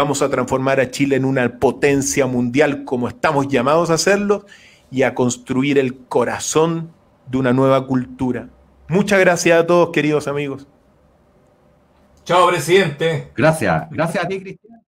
Vamos a transformar a Chile en una potencia mundial como estamos llamados a hacerlo y a construir el corazón de una nueva cultura. Muchas gracias a todos, queridos amigos.
Chao, presidente. Gracias. Gracias a ti, Cristian.